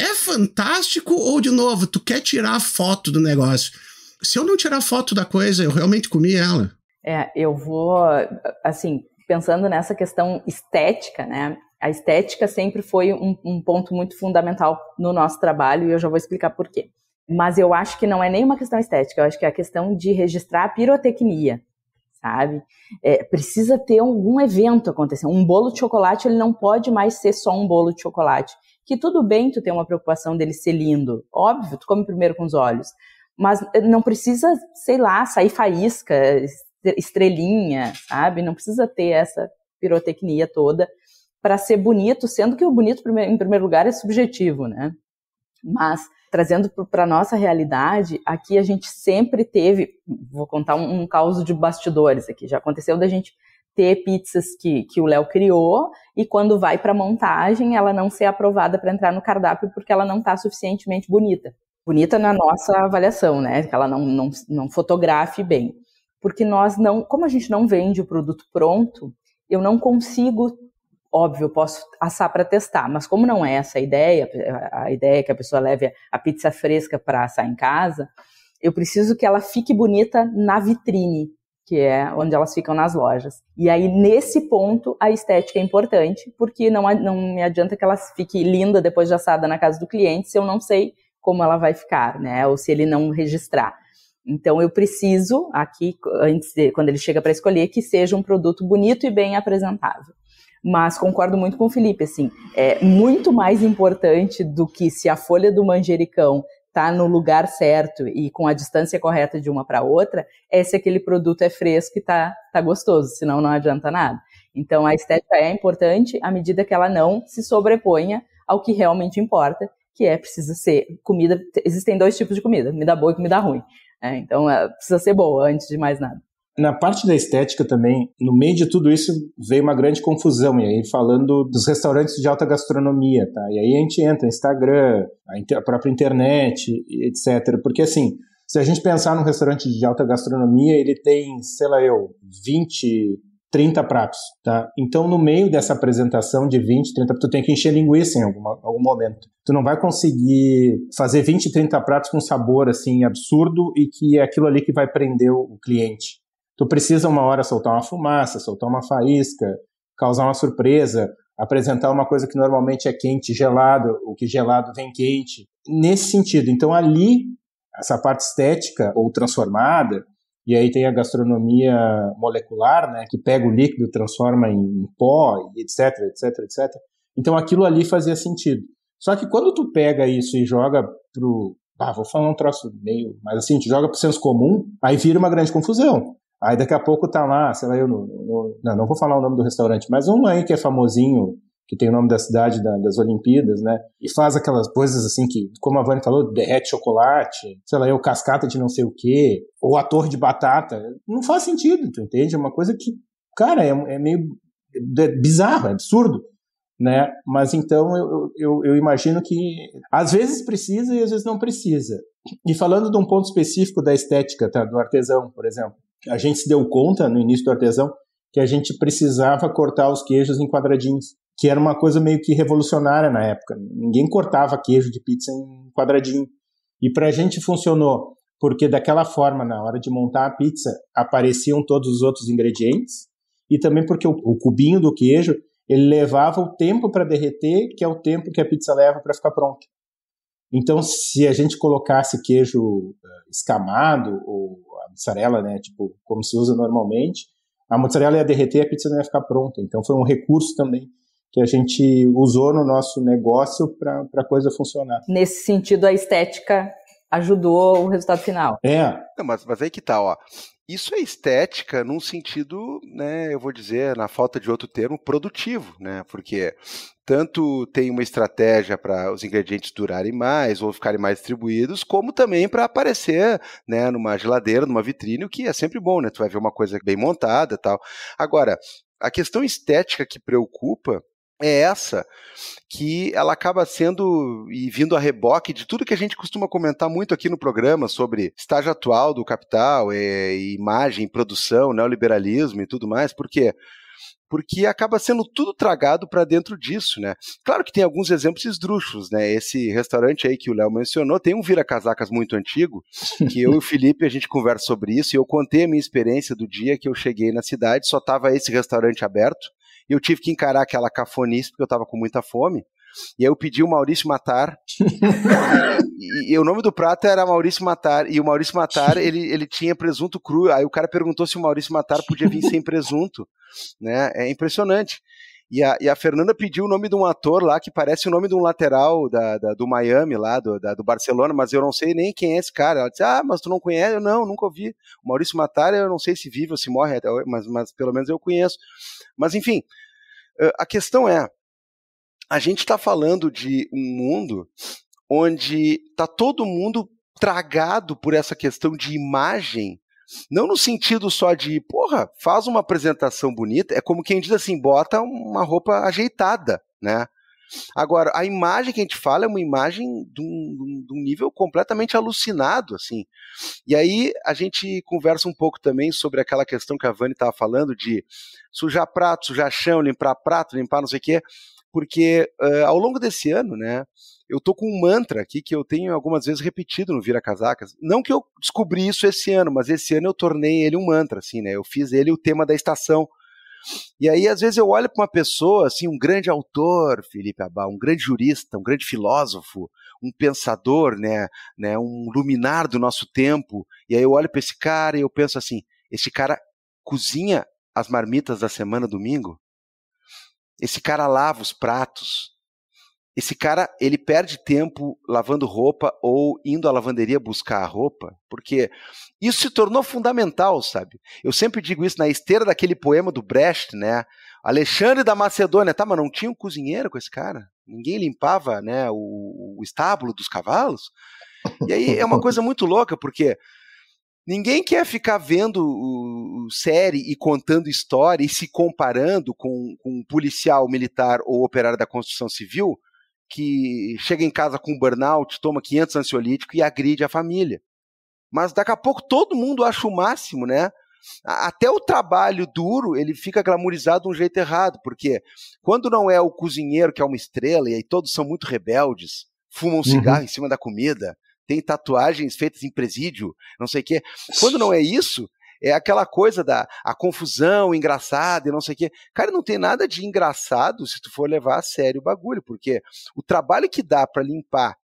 é fantástico ou, de novo, tu quer tirar a foto do negócio? Se eu não tirar a foto da coisa, eu realmente comi ela. É, eu vou, assim, pensando nessa questão estética, né? A estética sempre foi um, um ponto muito fundamental no nosso trabalho e eu já vou explicar por quê. Mas eu acho que não é nenhuma questão estética, eu acho que é a questão de registrar a pirotecnia, sabe? É, precisa ter algum evento acontecer. Um bolo de chocolate, ele não pode mais ser só um bolo de chocolate que tudo bem tu ter uma preocupação dele ser lindo. Óbvio, tu come primeiro com os olhos. Mas não precisa, sei lá, sair faísca, estrelinha, sabe? Não precisa ter essa pirotecnia toda para ser bonito, sendo que o bonito, em primeiro lugar, é subjetivo, né? Mas trazendo para nossa realidade, aqui a gente sempre teve, vou contar um, um caso de bastidores aqui, já aconteceu da gente ter pizzas que, que o Léo criou e quando vai para montagem ela não ser aprovada para entrar no cardápio porque ela não está suficientemente bonita. Bonita na nossa avaliação, né? Que ela não, não, não fotografe bem. Porque nós não, como a gente não vende o produto pronto, eu não consigo, óbvio, eu posso assar para testar, mas como não é essa a ideia, a ideia é que a pessoa leve a pizza fresca para assar em casa, eu preciso que ela fique bonita na vitrine que é onde elas ficam nas lojas. E aí, nesse ponto, a estética é importante, porque não, não me adianta que ela fique linda depois de assada na casa do cliente se eu não sei como ela vai ficar, né? Ou se ele não registrar. Então, eu preciso, aqui, antes de, quando ele chega para escolher, que seja um produto bonito e bem apresentável. Mas concordo muito com o Felipe, assim, é muito mais importante do que se a folha do manjericão tá no lugar certo e com a distância correta de uma para outra, é se aquele produto é fresco e está tá gostoso, senão não adianta nada. Então a estética é importante à medida que ela não se sobreponha ao que realmente importa, que é precisa ser comida. Existem dois tipos de comida, comida boa e comida ruim. É, então é, precisa ser boa antes de mais nada. Na parte da estética também, no meio de tudo isso veio uma grande confusão. E aí, falando dos restaurantes de alta gastronomia, tá? E aí a gente entra Instagram, a própria internet, etc. Porque assim, se a gente pensar num restaurante de alta gastronomia, ele tem, sei lá eu, 20, 30 pratos, tá? Então, no meio dessa apresentação de 20, 30, tu tem que encher linguiça em alguma, algum momento. Tu não vai conseguir fazer 20, 30 pratos com sabor, assim, absurdo e que é aquilo ali que vai prender o cliente tu precisa uma hora soltar uma fumaça, soltar uma faísca, causar uma surpresa, apresentar uma coisa que normalmente é quente gelado, o que gelado vem quente. Nesse sentido, então ali essa parte estética ou transformada, e aí tem a gastronomia molecular, né, que pega o líquido, transforma em pó, etc, etc, etc. Então aquilo ali fazia sentido. Só que quando tu pega isso e joga pro, ah, vou falar um troço meio, mas assim, tu joga pro senso comum, aí vira uma grande confusão. Aí daqui a pouco tá lá, sei lá, eu não, não, não, vou falar o nome do restaurante, mas um aí que é famosinho, que tem o nome da cidade da, das Olimpíadas, né? E faz aquelas coisas assim que, como a Vani falou, derrete chocolate, sei lá, eu cascata de não sei o quê, ou a torre de batata. Não faz sentido, tu entende? É uma coisa que, cara, é, é meio é bizarro, é absurdo. Né? Mas então eu, eu, eu imagino que às vezes precisa e às vezes não precisa. E falando de um ponto específico da estética, tá? do artesão, por exemplo, a gente se deu conta no início do artesão que a gente precisava cortar os queijos em quadradinhos, que era uma coisa meio que revolucionária na época. Ninguém cortava queijo de pizza em quadradinho. E para a gente funcionou, porque daquela forma, na hora de montar a pizza, apareciam todos os outros ingredientes, e também porque o, o cubinho do queijo ele levava o tempo para derreter, que é o tempo que a pizza leva para ficar pronta. Então, se a gente colocasse queijo eh, escamado ou Mozzarella, né? Tipo, como se usa normalmente. A mussarela ia derreter e a pizza não ia ficar pronta. Então foi um recurso também que a gente usou no nosso negócio para a coisa funcionar. Nesse sentido, a estética ajudou o resultado final. É. Não, mas, mas aí que tá, ó. Isso é estética num sentido, né, eu vou dizer, na falta de outro termo, produtivo, né? Porque tanto tem uma estratégia para os ingredientes durarem mais ou ficarem mais distribuídos, como também para aparecer né, numa geladeira, numa vitrine, o que é sempre bom, né? Tu vai ver uma coisa bem montada tal. Agora, a questão estética que preocupa é essa que ela acaba sendo e vindo a reboque de tudo que a gente costuma comentar muito aqui no programa sobre estágio atual do capital, é, imagem, produção, neoliberalismo e tudo mais, porque porque acaba sendo tudo tragado para dentro disso, né? Claro que tem alguns exemplos esdrúxulos, né? Esse restaurante aí que o Léo mencionou tem um vira-casacas muito antigo, que eu e o Felipe a gente conversa sobre isso, e eu contei a minha experiência do dia que eu cheguei na cidade, só estava esse restaurante aberto, e eu tive que encarar aquela cafonice porque eu estava com muita fome. E aí eu pedi o Maurício Matar. <laughs> e, e, o nome do prato era Maurício Matar. E o Maurício Matar, <laughs> ele, ele tinha presunto cru. Aí o cara perguntou se o Maurício Matar podia vir sem presunto. <laughs> Né? É impressionante. E a, e a, Fernanda pediu o nome de um ator lá que parece o nome de um lateral da, da do Miami, lá do, da, do Barcelona, mas eu não sei nem quem é esse cara. Ela disse: Ah, mas tu não conhece? Eu não, nunca ouvi. O Maurício Matar, eu não sei se vive ou se morre, mas, mas pelo menos eu conheço. Mas enfim, eh, a questão é: a gente está falando de um mundo onde está todo mundo tragado por essa questão de imagem, não no sentido só de, porra, faz uma apresentação bonita, é como quem diz assim, bota uma roupa ajeitada, né? Agora, a imagem que a gente fala é uma imagem de um, de um, nível completamente alucinado, assim. E aí a gente conversa um pouco também sobre aquela questão que a Vani estava falando de sujar prato, sujar chão, limpar prato, limpar não sei o quê porque uh, ao longo desse ano, né, eu tô com um mantra aqui que eu tenho algumas vezes repetido no Vira Casacas. Não que eu descobri isso esse ano, mas esse ano eu tornei ele um mantra, assim, né? Eu fiz ele o tema da estação. E aí, às vezes, eu olho para uma pessoa, assim, um grande autor, Felipe Abá, um grande jurista, um grande filósofo, um pensador, né, né, um luminar do nosso tempo. E aí eu olho para esse cara e eu penso assim: esse cara cozinha as marmitas da semana domingo? Esse cara lava os pratos. Esse cara, ele perde tempo lavando roupa ou indo à lavanderia buscar a roupa, porque isso se tornou fundamental, sabe? Eu sempre digo isso na esteira daquele poema do Brecht, né? Alexandre da Macedônia, tá, mas não tinha um cozinheiro com esse cara? Ninguém limpava, né, o, o estábulo dos cavalos? E aí é uma coisa muito louca, porque Ninguém quer ficar vendo o, o série e contando história e se comparando com, com um policial militar ou operário da construção civil que chega em casa com burnout, toma 500 ansiolíticos e agride a família. Mas daqui a pouco todo mundo acha o máximo, né? Até o trabalho duro, ele fica glamourizado de um jeito errado, porque quando não é o cozinheiro que é uma estrela e aí todos são muito rebeldes, fumam um uhum. cigarro em cima da comida, tem tatuagens feitas em presídio, não sei o quê. Quando não é isso, é aquela coisa da a confusão engraçada e não sei o quê. Cara, não tem nada de engraçado se tu for levar a sério o bagulho, porque o trabalho que dá para limpar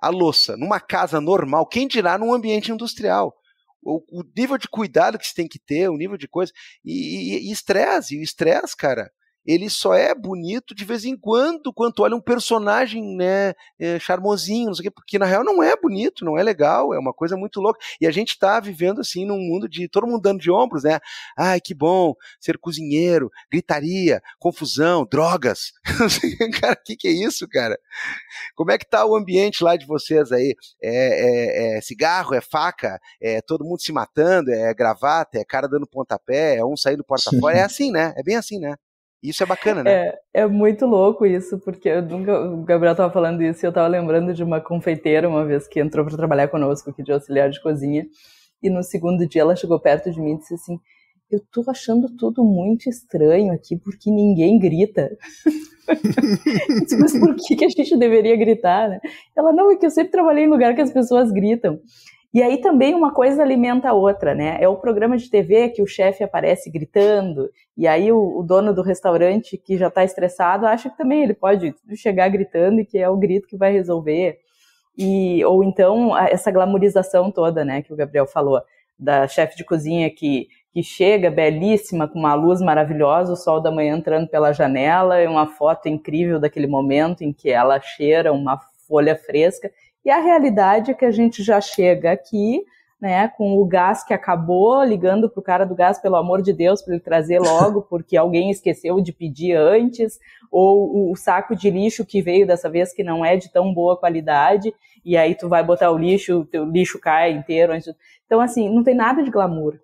a louça numa casa normal, quem dirá num ambiente industrial? O, nível de cuidado que se tem que ter, o nível de coisa. E estresse, e estresse, cara ele só é bonito de vez em quando, quando olha um personagem, né, é, charmosinho, não sei o quê, porque na real não é bonito, não é legal, é uma coisa muito louca. E a gente está vivendo assim num mundo de todo mundo dando de ombros, né? Ai, que bom ser cozinheiro, gritaria, confusão, drogas. <laughs> cara, o que, que é isso, cara? Como é que tá o ambiente lá de vocês aí? É, é, é cigarro, é faca, é todo mundo se matando, é gravata, é cara dando pontapé, é um saindo porta fora, é assim, né? É bem assim, né? Isso é bacana, né? É, é muito louco isso, porque eu nunca, o Gabriel estava falando isso e eu estava lembrando de uma confeiteira uma vez que entrou para trabalhar conosco aqui de auxiliar de cozinha. E no segundo dia ela chegou perto de mim e disse assim: Eu tô achando tudo muito estranho aqui porque ninguém grita. <laughs> disse, Mas por que, que a gente deveria gritar, né? Ela: Não, é que eu sempre trabalhei em lugar que as pessoas gritam. E aí também uma coisa alimenta a outra, né? É o programa de TV que o chefe aparece gritando, e aí o, o dono do restaurante que já está estressado acha que também ele pode chegar gritando e que é o grito que vai resolver. E, ou então essa glamorização toda, né, que o Gabriel falou, da chefe de cozinha que, que chega belíssima, com uma luz maravilhosa, o sol da manhã entrando pela janela, uma foto incrível daquele momento em que ela cheira uma folha fresca e a realidade é que a gente já chega aqui, né, com o gás que acabou, ligando para o cara do gás, pelo amor de Deus, para ele trazer logo, <laughs> porque alguém esqueceu de pedir antes, ou o saco de lixo que veio dessa vez que não é de tão boa qualidade, e aí tu vai botar o lixo, o teu lixo cai inteiro. Então, assim, não tem nada de glamour.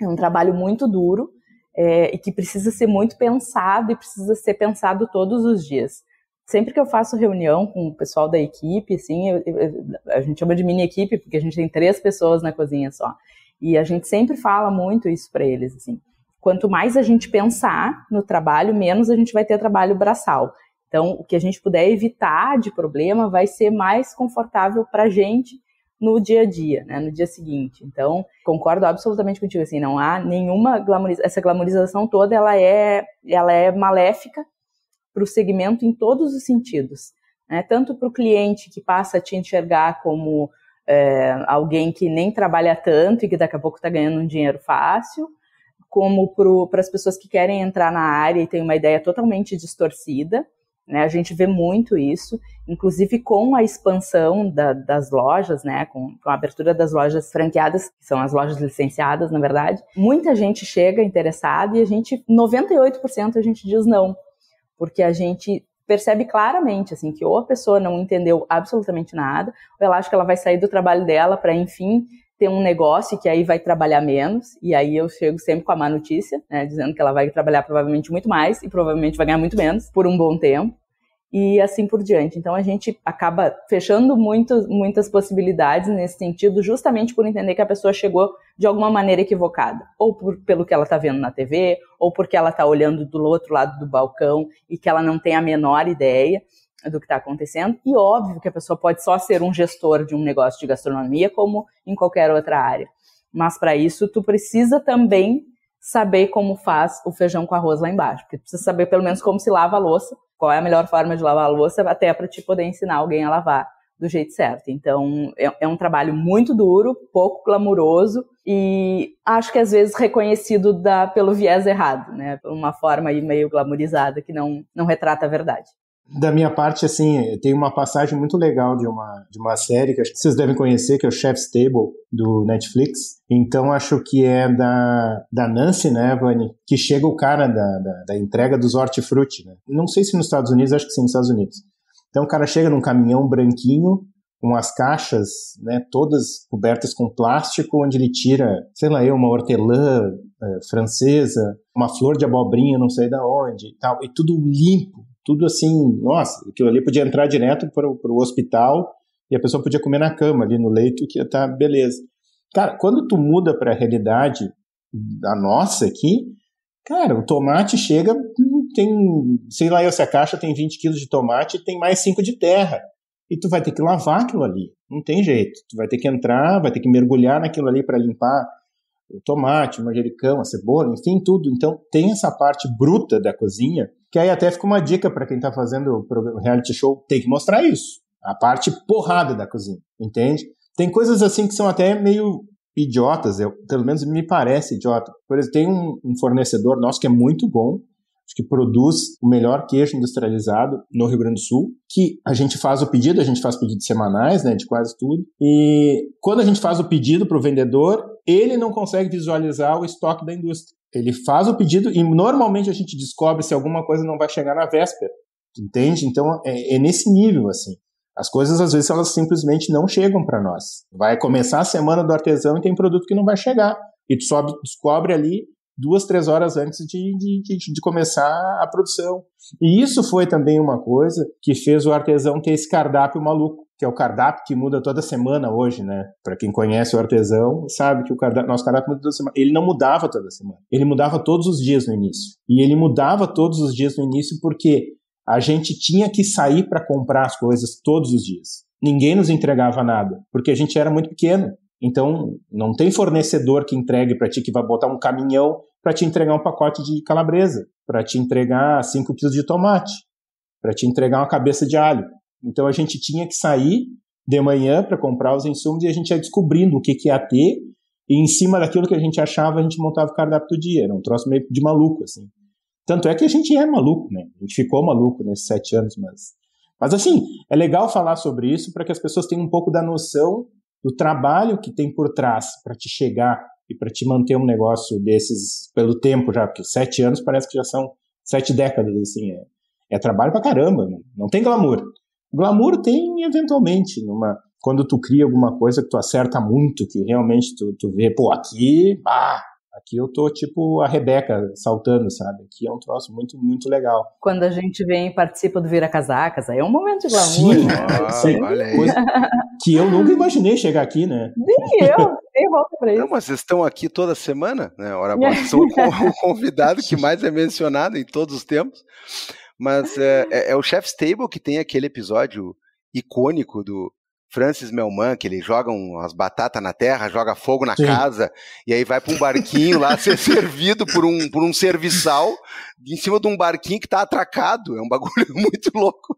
É um trabalho muito duro é, e que precisa ser muito pensado e precisa ser pensado todos os dias sempre que eu faço reunião com o pessoal da equipe, assim, eu, eu, a gente chama de mini equipe porque a gente tem três pessoas na cozinha só. E a gente sempre fala muito isso para eles, assim. Quanto mais a gente pensar no trabalho, menos a gente vai ter trabalho braçal. Então, o que a gente puder evitar de problema vai ser mais confortável para a gente no dia a dia, né, no dia seguinte. Então, concordo absolutamente contigo, assim, não há nenhuma essa glamorização toda, ela é, ela é maléfica, para o segmento em todos os sentidos. Né? Tanto para o cliente que passa a te enxergar como é, alguém que nem trabalha tanto e que daqui a pouco está ganhando um dinheiro fácil, como para as pessoas que querem entrar na área e têm uma ideia totalmente distorcida. Né? A gente vê muito isso, inclusive com a expansão da, das lojas, né? com, com a abertura das lojas franqueadas, que são as lojas licenciadas, na verdade. Muita gente chega interessada e a gente, 98% a gente diz não porque a gente percebe claramente assim que ou a pessoa não entendeu absolutamente nada, ou ela acha que ela vai sair do trabalho dela para enfim ter um negócio que aí vai trabalhar menos, e aí eu chego sempre com a má notícia, né, dizendo que ela vai trabalhar provavelmente muito mais e provavelmente vai ganhar muito menos por um bom tempo e assim por diante. Então a gente acaba fechando muito, muitas possibilidades nesse sentido, justamente por entender que a pessoa chegou de alguma maneira equivocada, ou por, pelo que ela está vendo na TV, ou porque ela está olhando do outro lado do balcão e que ela não tem a menor ideia do que está acontecendo. E óbvio que a pessoa pode só ser um gestor de um negócio de gastronomia, como em qualquer outra área. Mas para isso, tu precisa também saber como faz o feijão com arroz lá embaixo, porque precisa saber pelo menos como se lava a louça qual é a melhor forma de lavar a louça, até para te poder ensinar alguém a lavar do jeito certo. Então, é, é, um trabalho muito duro, pouco glamuroso e acho que às vezes reconhecido da, pelo viés errado, né? Por uma forma aí meio glamorizada que não, não retrata a verdade. Da minha parte, assim, tem uma passagem muito legal de uma, de uma série que acho que vocês devem conhecer, que é o Chef's Table, do Netflix. Então, acho que é da, da Nancy, né, Vani? Que chega o cara da, da, da entrega dos hortifruti, né? Não sei se nos Estados Unidos, acho que sim, nos Estados Unidos. Então, o cara chega num caminhão branquinho, com as caixas, né, todas cobertas com plástico, onde ele tira, sei lá, eu, uma hortelã é, francesa, uma flor de abobrinha, não sei da onde, e tal, e tudo limpo, tudo assim, nossa, aquilo ali podia entrar direto para o hospital e a pessoa podia comer na cama, ali no leito, que tá beleza. Cara, quando tu muda para a realidade da nossa aqui, cara, o tomate chega, hum, tem, sei lá, eu, se a caixa tem 20 quilos de tomate e tem mais 5 de terra. E tu vai ter que lavar aquilo ali, não tem jeito. Tu vai ter que entrar, vai ter que mergulhar naquilo ali para limpar o tomate, o manjericão, a cebola, enfim, tudo. Então tem essa parte bruta da cozinha que aí até fica uma dica para quem está fazendo o reality show, tem que mostrar isso. A parte porrada da cozinha, entende? Tem coisas assim que são até meio idiotas, eu, pelo menos me parece idiota. Por exemplo, tem um, um fornecedor nosso que é muito bom, que produz o melhor queijo industrializado no Rio Grande do Sul, que a gente faz o pedido, a gente faz pedidos semanais, né, de quase tudo. E quando a gente faz o pedido para o vendedor, ele não consegue visualizar o estoque da indústria ele faz o pedido e normalmente a gente descobre se alguma coisa não vai chegar na véspera, entende? Então é, é nesse nível assim. As coisas às vezes elas simplesmente não chegam para nós. Vai começar a semana do artesão e tem produto que não vai chegar e tu sobe, descobre ali duas, três horas antes de, de, de, de, começar a produção. E isso foi também uma coisa que fez o artesão ter esse cardápio maluco que é o cardápio que muda toda semana hoje, né? Para quem conhece o artesão, sabe que o cardápio, nosso cardápio muda toda semana. Ele não mudava toda semana. Ele mudava todos os dias no início. E ele mudava todos os dias no início porque a gente tinha que sair para comprar as coisas todos os dias. Ninguém nos entregava nada, porque a gente era muito pequeno. Então, não tem fornecedor que entregue para ti, que vai botar um caminhão para te entregar um pacote de calabresa, para te entregar cinco quilos de tomate, para te entregar uma cabeça de alho. Então a gente tinha que sair de manhã para comprar os insumos e a gente ia descobrindo o que, que ia ter e em cima daquilo que a gente achava a gente montava o cardápio do dia. Era um troço meio de maluco, assim. Tanto é que a gente é maluco, né? A gente ficou maluco nesses sete anos, mas... Mas assim, é legal falar sobre isso para que as pessoas tenham um pouco da noção do trabalho que tem por trás para te chegar e para te manter um negócio desses pelo tempo já, porque sete anos parece que já são sete décadas, assim, é, é trabalho pra caramba, né? não tem glamour. Glamour tem eventualmente numa quando tu cria alguma coisa que tu acerta muito, que realmente tu, tu vê, pô, aqui, ah aqui eu tô tipo a Rebeca saltando, sabe? Aqui é um troço muito, muito legal. Quando a gente vem e participa do Vira Casacas, aí é um momento de glamour. Sim, né? <laughs> Sim. Ah, que eu nunca imaginei chegar aqui, né? Nem eu, nem volta pra isso. Não, mas estão aqui toda semana, né? Ora, é. sou o <laughs> convidado que mais é mencionado em todos os tempos. Mas <laughs> é, é, é o Chef's Table que tem aquele episódio icônico do, Francis Melman, que ele joga umas batatas na terra, joga fogo na Sim. casa, e aí vai para um barquinho lá ser <laughs> servido por um, por um serviçal em cima de um barquinho que está atracado. É um bagulho <laughs> muito louco.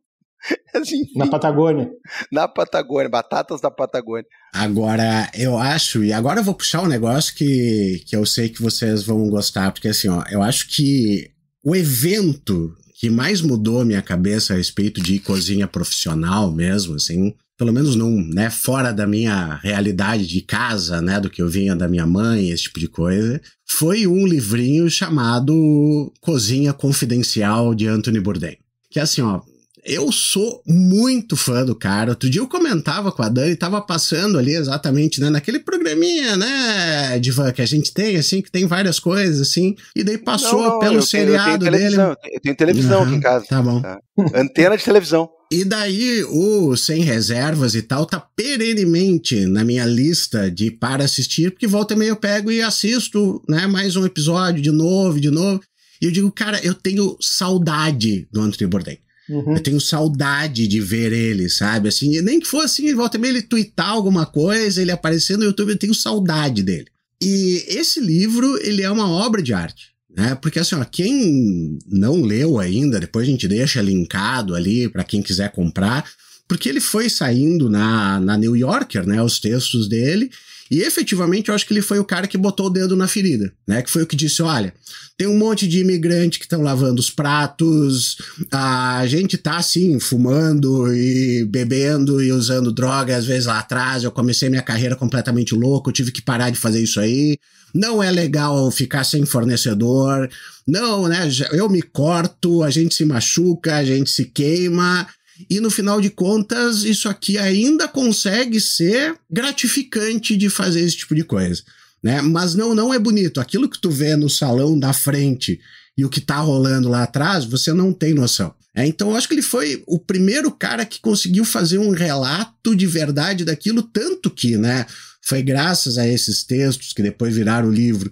Assim, na Patagônia. Na Patagônia, batatas da Patagônia. Agora, eu acho, e agora eu vou puxar um negócio que, que eu sei que vocês vão gostar, porque assim, ó, eu acho que o evento que mais mudou a minha cabeça a respeito de cozinha profissional mesmo, assim, pelo menos não, né, fora da minha realidade de casa, né, do que eu vinha da minha mãe, esse tipo de coisa, foi um livrinho chamado Cozinha Confidencial de Anthony Bourdain. Que é assim, ó, eu sou muito fã do cara. Outro dia eu comentava com a Dani, tava passando ali exatamente, né, naquele programinha, né, van que a gente tem, assim, que tem várias coisas, assim, e daí passou não, não, pelo eu seriado eu tenho dele. Eu tenho televisão uhum, aqui em casa. Tá bom. Tá. Antena de televisão. E daí o Sem Reservas e tal tá perenemente na minha lista de para assistir, porque volta e meia eu pego e assisto, né, mais um episódio de novo, de novo. E eu digo, cara, eu tenho saudade do Anthony Bourdain. Uhum. Eu tenho saudade de ver ele, sabe? Assim, nem que fosse assim, volta meio ele twittar alguma coisa, ele aparecer no YouTube, eu tenho saudade dele. E esse livro, ele é uma obra de arte. Né? Porque assim, ó, quem não leu ainda, depois a gente deixa linkado ali para quem quiser comprar, porque ele foi saindo na, na New Yorker, né, os textos dele, e efetivamente eu acho que ele foi o cara que botou o dedo na ferida, né? Que foi o que disse: olha, tem um monte de imigrante que estão lavando os pratos, a gente tá assim, fumando e bebendo e usando droga, às vezes lá atrás. Eu comecei minha carreira completamente louco, tive que parar de fazer isso aí. Não é legal ficar sem fornecedor. Não, né? Eu me corto, a gente se machuca, a gente se queima. E no final de contas, isso aqui ainda consegue ser gratificante de fazer esse tipo de coisa. Né? Mas não, não é bonito. Aquilo que tu vê no salão da frente e o que tá rolando lá atrás, você não tem noção. É, então eu acho que ele foi o primeiro cara que conseguiu fazer um relato de verdade daquilo, tanto que, né, foi graças a esses textos que depois viraram o livro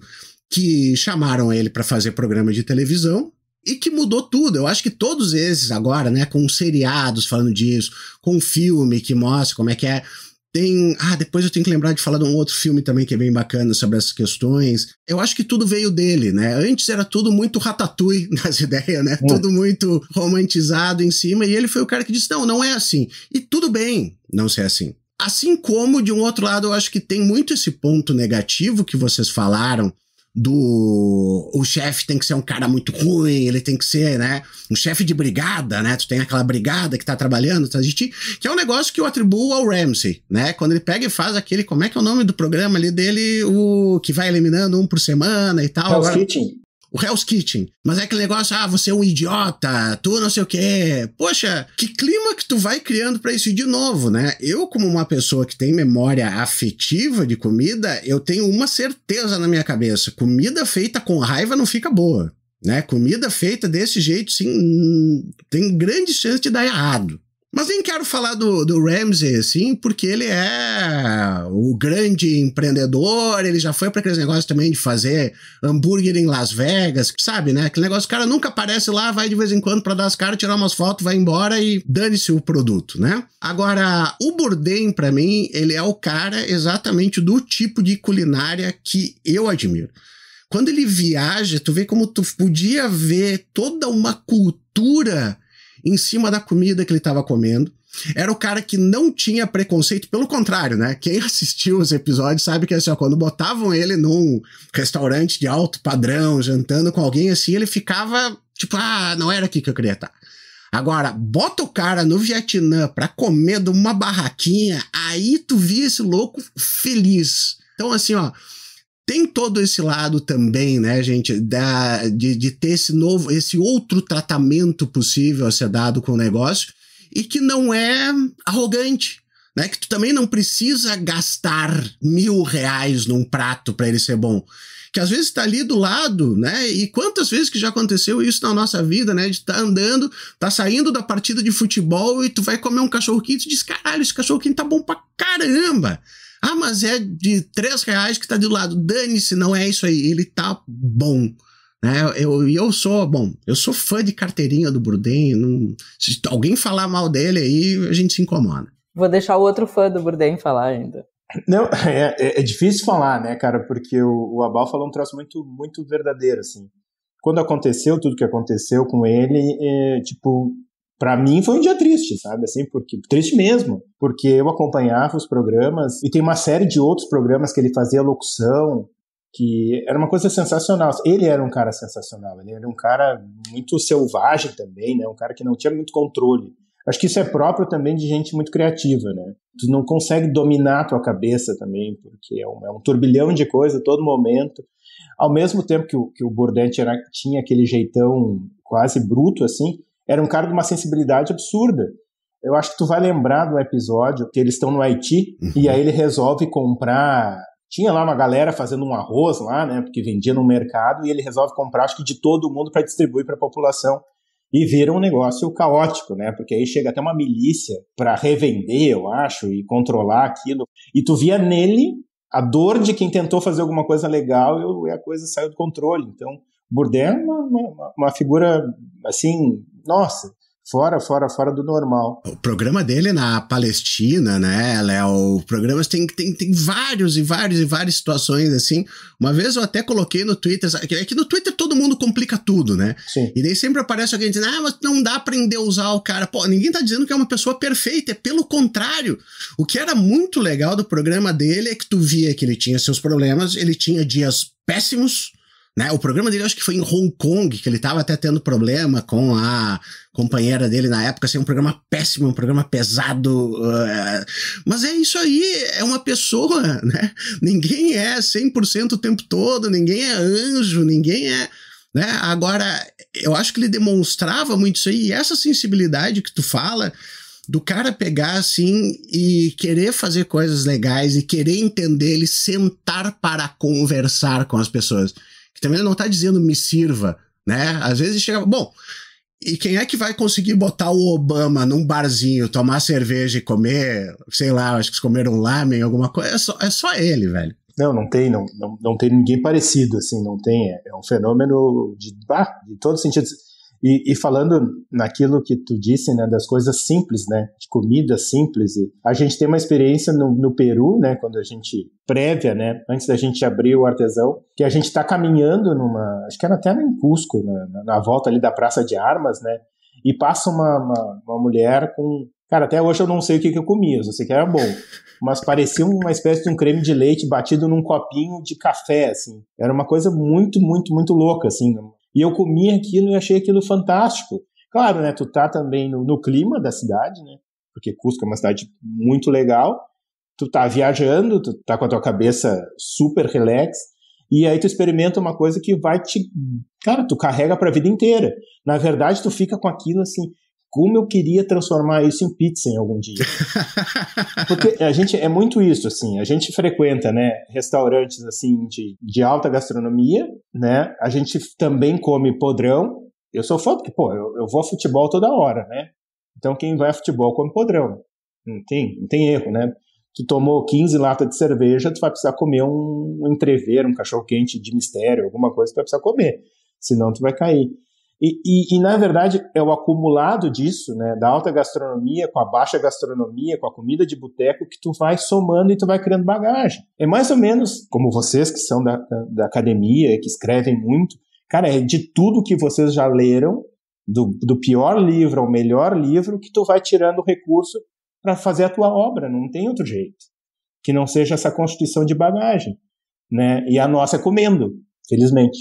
que chamaram ele para fazer programa de televisão, e que mudou tudo. Eu acho que todos esses agora, né, com seriados falando disso, com filme que mostra como é que é. Tem. Ah, depois eu tenho que lembrar de falar de um outro filme também que é bem bacana sobre essas questões. Eu acho que tudo veio dele, né? Antes era tudo muito ratatouille <laughs> nas ideias, né? É. Tudo muito romantizado em cima. E ele foi o cara que disse: não, não é assim. E tudo bem não ser assim. Assim como, de um outro lado, eu acho que tem muito esse ponto negativo que vocês falaram do o chefe tem que ser um cara muito ruim, ele tem que ser, né, um chefe de brigada, né? Tu tem aquela brigada que tá trabalhando, tá? gente, que é um negócio que eu atribuo ao Ramsey, né? Quando ele pega e faz aquele, como é que é o nome do programa ali dele, o que vai eliminando um por semana e tal. Hell's Agora, Kitchen o Hell's Kitchen. Mas é aquele negócio, ah, você é um idiota, tu não sei o quê. Poxa, que clima que tu vai criando para isso e de novo, né? Eu, como uma pessoa que tem memória afetiva de comida, eu tenho uma certeza na minha cabeça: comida feita com raiva não fica boa. Né? Comida feita desse jeito, sim, hum, tem grande chance de dar errado. Mas nem quero falar do, do Ramsey, assim, porque ele é o grande empreendedor, ele já foi para aqueles negócios também de fazer hambúrguer em Las Vegas, sabe, né? Aquele negócio, o cara nunca aparece lá, vai de vez em quando para dar as caras, tirar umas fotos, vai embora e dane-se o produto, né? Agora, o Bourdain, para mim, ele é o cara exatamente do tipo de culinária que eu admiro quando ele viaja, tu vê como tu podia ver toda uma cultura em cima da comida que ele estava comendo. Era o cara que não tinha preconceito, pelo contrário, né? Quem <laughs> assistiu os episódios sabe que assim, ó, quando botavam ele num restaurante de alto padrão, jantando com alguém assim, ele ficava tipo, ah, não era aqui que eu queria estar. Agora, bota o cara no Vietnã pra comer de uma barraquinha, aí tu via esse louco feliz. Então, assim, ó, tem todo esse lado também, né, gente, da, de, de ter esse novo, esse outro tratamento possível a ser dado com o negócio e que não é arrogante, né? Que tu também não precisa gastar mil reais num prato para ele ser bom. Que às vezes está ali do lado, né? E quantas vezes que já aconteceu isso na nossa vida, né? De estar tá andando, tá saindo da partida de futebol e tu vai comer um cachorro quente e diz: caralho, esse cachorro quente tá bom pra caramba. Ah, mas é de 3 reais que tá do lado. Dane-se, não é isso aí. Ele tá bom. Né? Eu, eu sou, bom, eu sou fã de carteirinha do Burden. se alguém falar mal dele aí, a gente se incomoda. Vou deixar o outro fã do Burden falar ainda. Não, <laughs> é, é, é, difícil falar, né, cara? Porque o, o Abal falou um troço muito, muito verdadeiro, assim. Quando aconteceu tudo que aconteceu com ele, é, tipo, para mim foi um dia triste, sabe? Assim, porque triste mesmo, porque eu acompanhava os programas e tem uma série de outros programas que ele fazia locução, que era uma coisa sensacional. Ele era um cara sensacional, ele era um cara muito selvagem também, né? Um cara que não tinha muito controle. Acho que isso é próprio também de gente muito criativa, né? Tu não consegue dominar a tua cabeça também, porque é um, é um turbilhão de coisa a todo momento. Ao mesmo tempo que o, que o tinha aquele jeitão quase bruto, assim, era um cara de uma sensibilidade absurda. Eu acho que tu vai lembrar do episódio que eles estão no Haiti uhum. e aí ele resolve comprar. Tinha lá uma galera fazendo um arroz lá, né? Porque vendia no mercado e ele resolve comprar, acho que de todo mundo para distribuir para a população. E vira um negócio caótico, né? Porque aí chega até uma milícia para revender, eu acho, e controlar aquilo. E tu via nele a dor de quem tentou fazer alguma coisa legal e a coisa saiu do controle. Então, Bourdain é uma, uma, uma figura, assim, nossa, fora, fora, fora do normal. O programa dele na Palestina, né, Léo? Programas tem, tem, tem vários e vários e várias situações assim. Uma vez eu até coloquei no Twitter, é que no Twitter todo mundo complica tudo, né? Sim. E nem sempre aparece alguém dizendo, ah, mas não dá pra usar o cara. Pô, ninguém tá dizendo que é uma pessoa perfeita, é pelo contrário. O que era muito legal do programa dele é que tu via que ele tinha seus problemas, ele tinha dias péssimos, né? O programa dele, acho que foi em Hong Kong, que ele estava até tendo problema com a companheira dele na época. Assim, um programa péssimo, um programa pesado. Uh, mas é isso aí, é uma pessoa, <laughs> né? Ninguém é 100% o tempo todo, ninguém é anjo, ninguém é. Né? Agora, eu acho que ele demonstrava muito isso aí, e essa sensibilidade que tu fala do cara pegar assim e querer fazer coisas legais e querer entender ele sentar para conversar com as pessoas. Também não está dizendo me sirva, né? Às vezes chega. Bom, e quem é que vai conseguir botar o Obama num barzinho, tomar cerveja e comer, sei lá, acho que comeram lamen, alguma coisa? É só, é só ele, velho. Não, não tem, não, não, não tem ninguém parecido, assim, não tem. É, é um fenômeno de, ah, de todos os sentidos e, e, falando naquilo que tu disse, né, das coisas simples, né, de comida simples, e a gente tem uma experiência no, no Peru, né, quando a gente prévia, né, antes da gente abrir o artesão, que a gente está caminhando numa, acho que era até em Cusco, na, na, volta ali da Praça de Armas, né, e passa uma, uma, uma mulher com Cara, até hoje eu não sei o que, que eu comia, eu sei que era bom. Mas parecia uma espécie de um creme de leite batido num copinho de café, assim. Era uma coisa muito, muito, muito louca, assim. E eu comi aquilo e achei aquilo fantástico. Claro, né, tu tá também no, no clima da cidade, né? Porque Cusco é uma cidade muito legal. Tu tá viajando, tu tá com a tua cabeça super relax, e aí tu experimenta uma coisa que vai te, cara, tu carrega para a vida inteira. Na verdade, tu fica com aquilo assim, como eu queria transformar isso em pizza em algum dia. <laughs> Porque a gente é muito isso, assim, a gente frequenta, né, restaurantes, assim, de, de alta gastronomia, né, a gente também come podrão, eu sou fã, porque, pô, eu, eu vou a futebol toda hora, né, então quem vai a futebol come podrão, não tem, não tem erro, né. Tu tomou 15 latas de cerveja, tu vai precisar comer um, um entrever, um cachorro quente de mistério, alguma coisa que tu vai precisar comer, senão tu vai cair. E, e, e, na verdade, é o acumulado disso, né, da alta gastronomia com a baixa gastronomia, com a comida de boteco, que tu vai somando e tu vai criando bagagem. É mais ou menos como vocês que são da, da, academia, que escrevem muito, cara, é de tudo que vocês já leram, do, do pior livro ao melhor livro, que tu vai tirando o recurso para fazer a tua obra, não tem outro jeito. Que não seja essa constituição de bagagem. Né? E a nossa é comendo. Felizmente.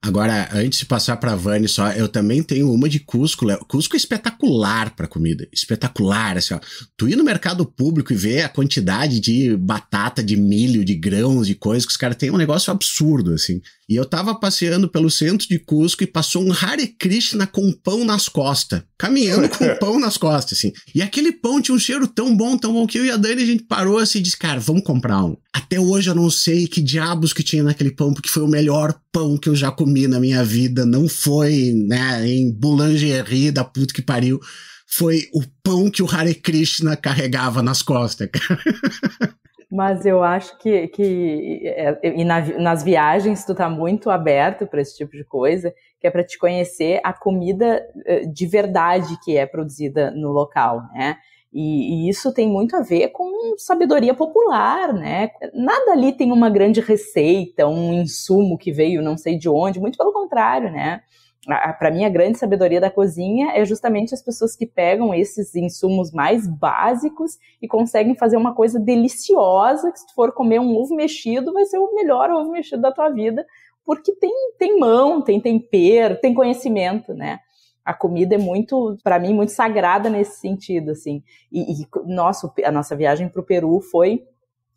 Agora, antes de passar para Vani só, eu também tenho uma de Cusco. Léo. Cusco é espetacular para comida, espetacular assim, ó. Tu ir no mercado público e ver a quantidade de batata, de milho, de grãos, de coisas que os caras têm é um negócio absurdo assim. E eu tava passeando pelo centro de Cusco e passou um Hare Krishna com pão nas costas. Caminhando com <laughs> pão nas costas, assim. E aquele pão tinha um cheiro tão bom, tão bom, que eu e a Dani a gente parou assim e disse, cara, vamos comprar um. Até hoje eu não sei que diabos que tinha naquele pão, porque foi o melhor pão que eu já comi na minha vida. Não foi, né, em boulangerie da puta que pariu. Foi o pão que o Hare Krishna carregava nas costas, cara. <laughs> Mas eu acho que, que é, é, e na, nas viagens tu tá muito aberto para esse tipo de coisa, que é para te conhecer a comida eh, de verdade que é produzida no local, né? E, e, isso tem muito a ver com sabedoria popular, né? Nada ali tem uma grande receita, um insumo que veio não sei de onde, muito pelo contrário, né? para mim, a grande sabedoria da cozinha é justamente as pessoas que pegam esses insumos mais básicos e conseguem fazer uma coisa deliciosa, que se tu for comer um ovo mexido, vai ser o melhor ovo mexido da tua vida, porque tem, tem mão, tem tempero, tem conhecimento, né? A comida é muito, para mim, muito sagrada nesse sentido, assim. E, e nossa, a nossa viagem para o Peru foi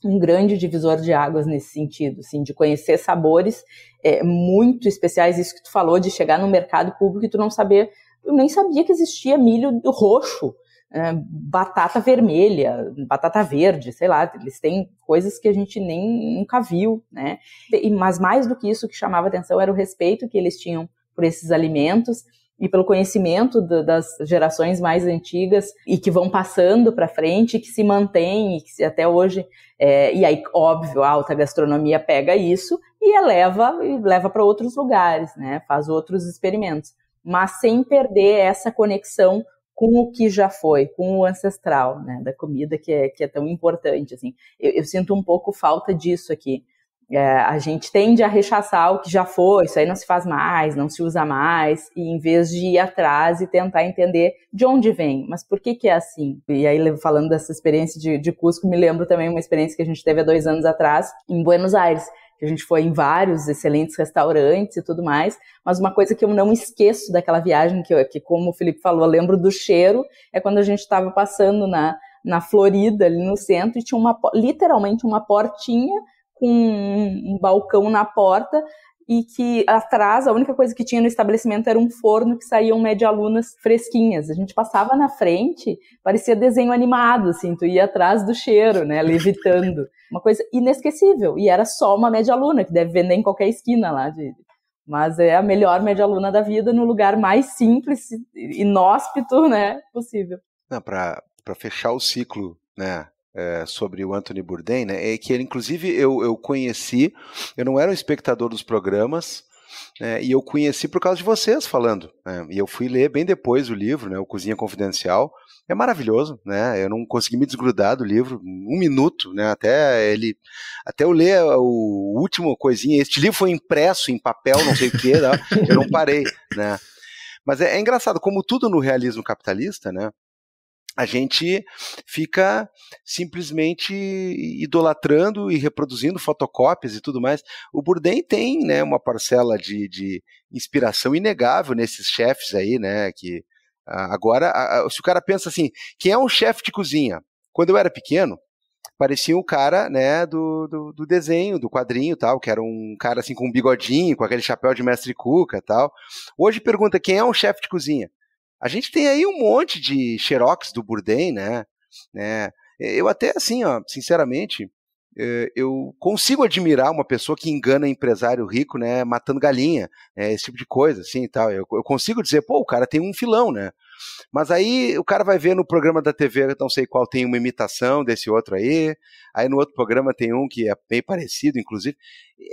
um grande divisor de águas nesse sentido, assim, de conhecer sabores é, muito especiais. Isso que tu falou de chegar no mercado público e tu não saber, eu nem sabia que existia milho roxo, é, batata vermelha, batata verde, sei lá, eles têm coisas que a gente nem nunca viu, né? E, mas mais do que isso, o que chamava atenção era o respeito que eles tinham por esses alimentos e pelo conhecimento do, das gerações mais antigas e que vão passando para frente, que se mantém e que se, até hoje. É, e aí, óbvio, a alta gastronomia pega isso e eleva é e leva para outros lugares, né? Faz outros experimentos, mas sem perder essa conexão com o que já foi, com o ancestral, né, da comida que é, que é tão importante, assim. Eu, eu, sinto um pouco falta disso aqui. É, a gente tende a rechaçar o que já foi, isso aí não se faz mais, não se usa mais, e em vez de ir atrás e tentar entender de onde vem, mas por que que é assim? E aí, falando dessa experiência de, de Cusco, me lembro também uma experiência que a gente teve há dois anos atrás, em Buenos Aires, que a gente foi em vários excelentes restaurantes e tudo mais, mas uma coisa que eu não esqueço daquela viagem, que, eu, que como o Felipe falou, eu lembro do cheiro, é quando a gente estava passando na, na Florida, ali no centro, e tinha uma, literalmente uma portinha com um, um balcão na porta e que atrás a única coisa que tinha no estabelecimento era um forno que saíam média-alunas fresquinhas. A gente passava na frente, parecia desenho animado, assim, tu ia atrás do cheiro, né, levitando. Uma coisa inesquecível. E era só uma média-aluna, que deve vender em qualquer esquina lá. De... Mas é a melhor média-aluna da vida no lugar mais simples, inóspito, né, possível. Para fechar o ciclo, né, é, sobre o Anthony Bourdain, né, é que ele, inclusive, eu, eu conheci, eu não era um espectador dos programas, é, e eu conheci por causa de vocês falando. Né? E eu fui ler bem depois o livro, né, o Cozinha Confidencial. É maravilhoso, né? Eu não consegui me desgrudar do livro um minuto, né? Até ele, até eu ler o último coisinha. Este livro foi impresso em papel, não sei o que, né, eu não parei, né? Mas é, é engraçado como tudo no realismo capitalista, né? a gente fica simplesmente idolatrando e reproduzindo fotocópias e tudo mais. O Bourdain tem né, uma parcela de, de inspiração inegável nesses chefes aí, né? Que agora, se o cara pensa assim, quem é um chefe de cozinha? Quando eu era pequeno, parecia um cara, né, do, do, do, desenho, do quadrinho tal, que era um cara assim com um bigodinho, com aquele chapéu de mestre cuca tal. Hoje pergunta quem é um chefe de cozinha? A gente tem aí um monte de xerox do Bourdain, né? né? Eu até, assim, ó, sinceramente, eh, eu consigo admirar uma pessoa que engana empresário rico, né, matando galinha, né, esse tipo de coisa, assim, tal. Eu, eu, consigo dizer, pô, o cara tem um filão, né? Mas aí o cara vai ver no programa da TV, não sei qual, tem uma imitação desse outro aí, aí no outro programa tem um que é bem parecido, inclusive.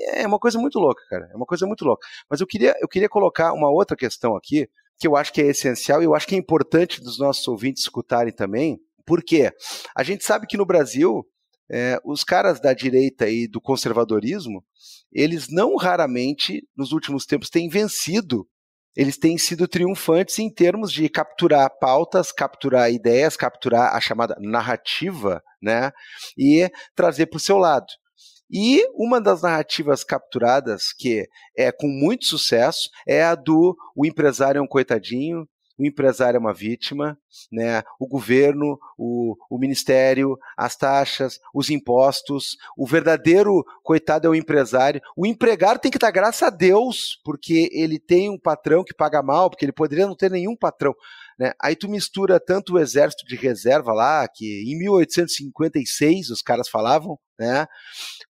É uma coisa muito louca, cara, é uma coisa muito louca. Mas eu queria, eu queria colocar uma outra questão aqui, que eu acho que é essencial e eu acho que é importante dos nossos ouvintes escutarem também, porque a gente sabe que no Brasil é, os caras da direita e do conservadorismo, eles não raramente, nos últimos tempos, têm vencido, eles têm sido triunfantes em termos de capturar pautas, capturar ideias, capturar a chamada narrativa, né, e trazer para o seu lado. E uma das narrativas capturadas, que é com muito sucesso, é a do o empresário é um coitadinho, o empresário é uma vítima, né? o governo, o, o, ministério, as taxas, os impostos. O verdadeiro coitado é o empresário. O empregado tem que dar graça a Deus, porque ele tem um patrão que paga mal, porque ele poderia não ter nenhum patrão. Né? Aí tu mistura tanto o exército de reserva lá, que em 1856 os caras falavam, né?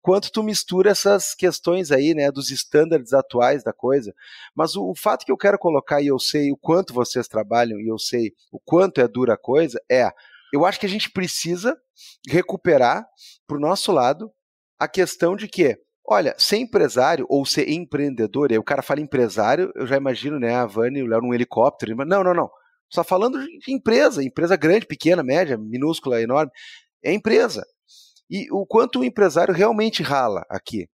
Quanto tu mistura essas questões aí, né, dos estándares atuais da coisa. Mas o, o, fato que eu quero colocar, e eu sei o quanto vocês trabalham, e eu sei o quanto é dura a coisa, é, eu acho que a gente precisa recuperar para o nosso lado a questão de que Olha, ser empresário ou ser empreendedor, aí o cara fala empresário, eu já imagino, né, a Vani e o Léo num helicóptero, mas não, não, não está falando de empresa, empresa grande, pequena, média, minúscula, enorme, é empresa. E o quanto o empresário realmente rala aqui.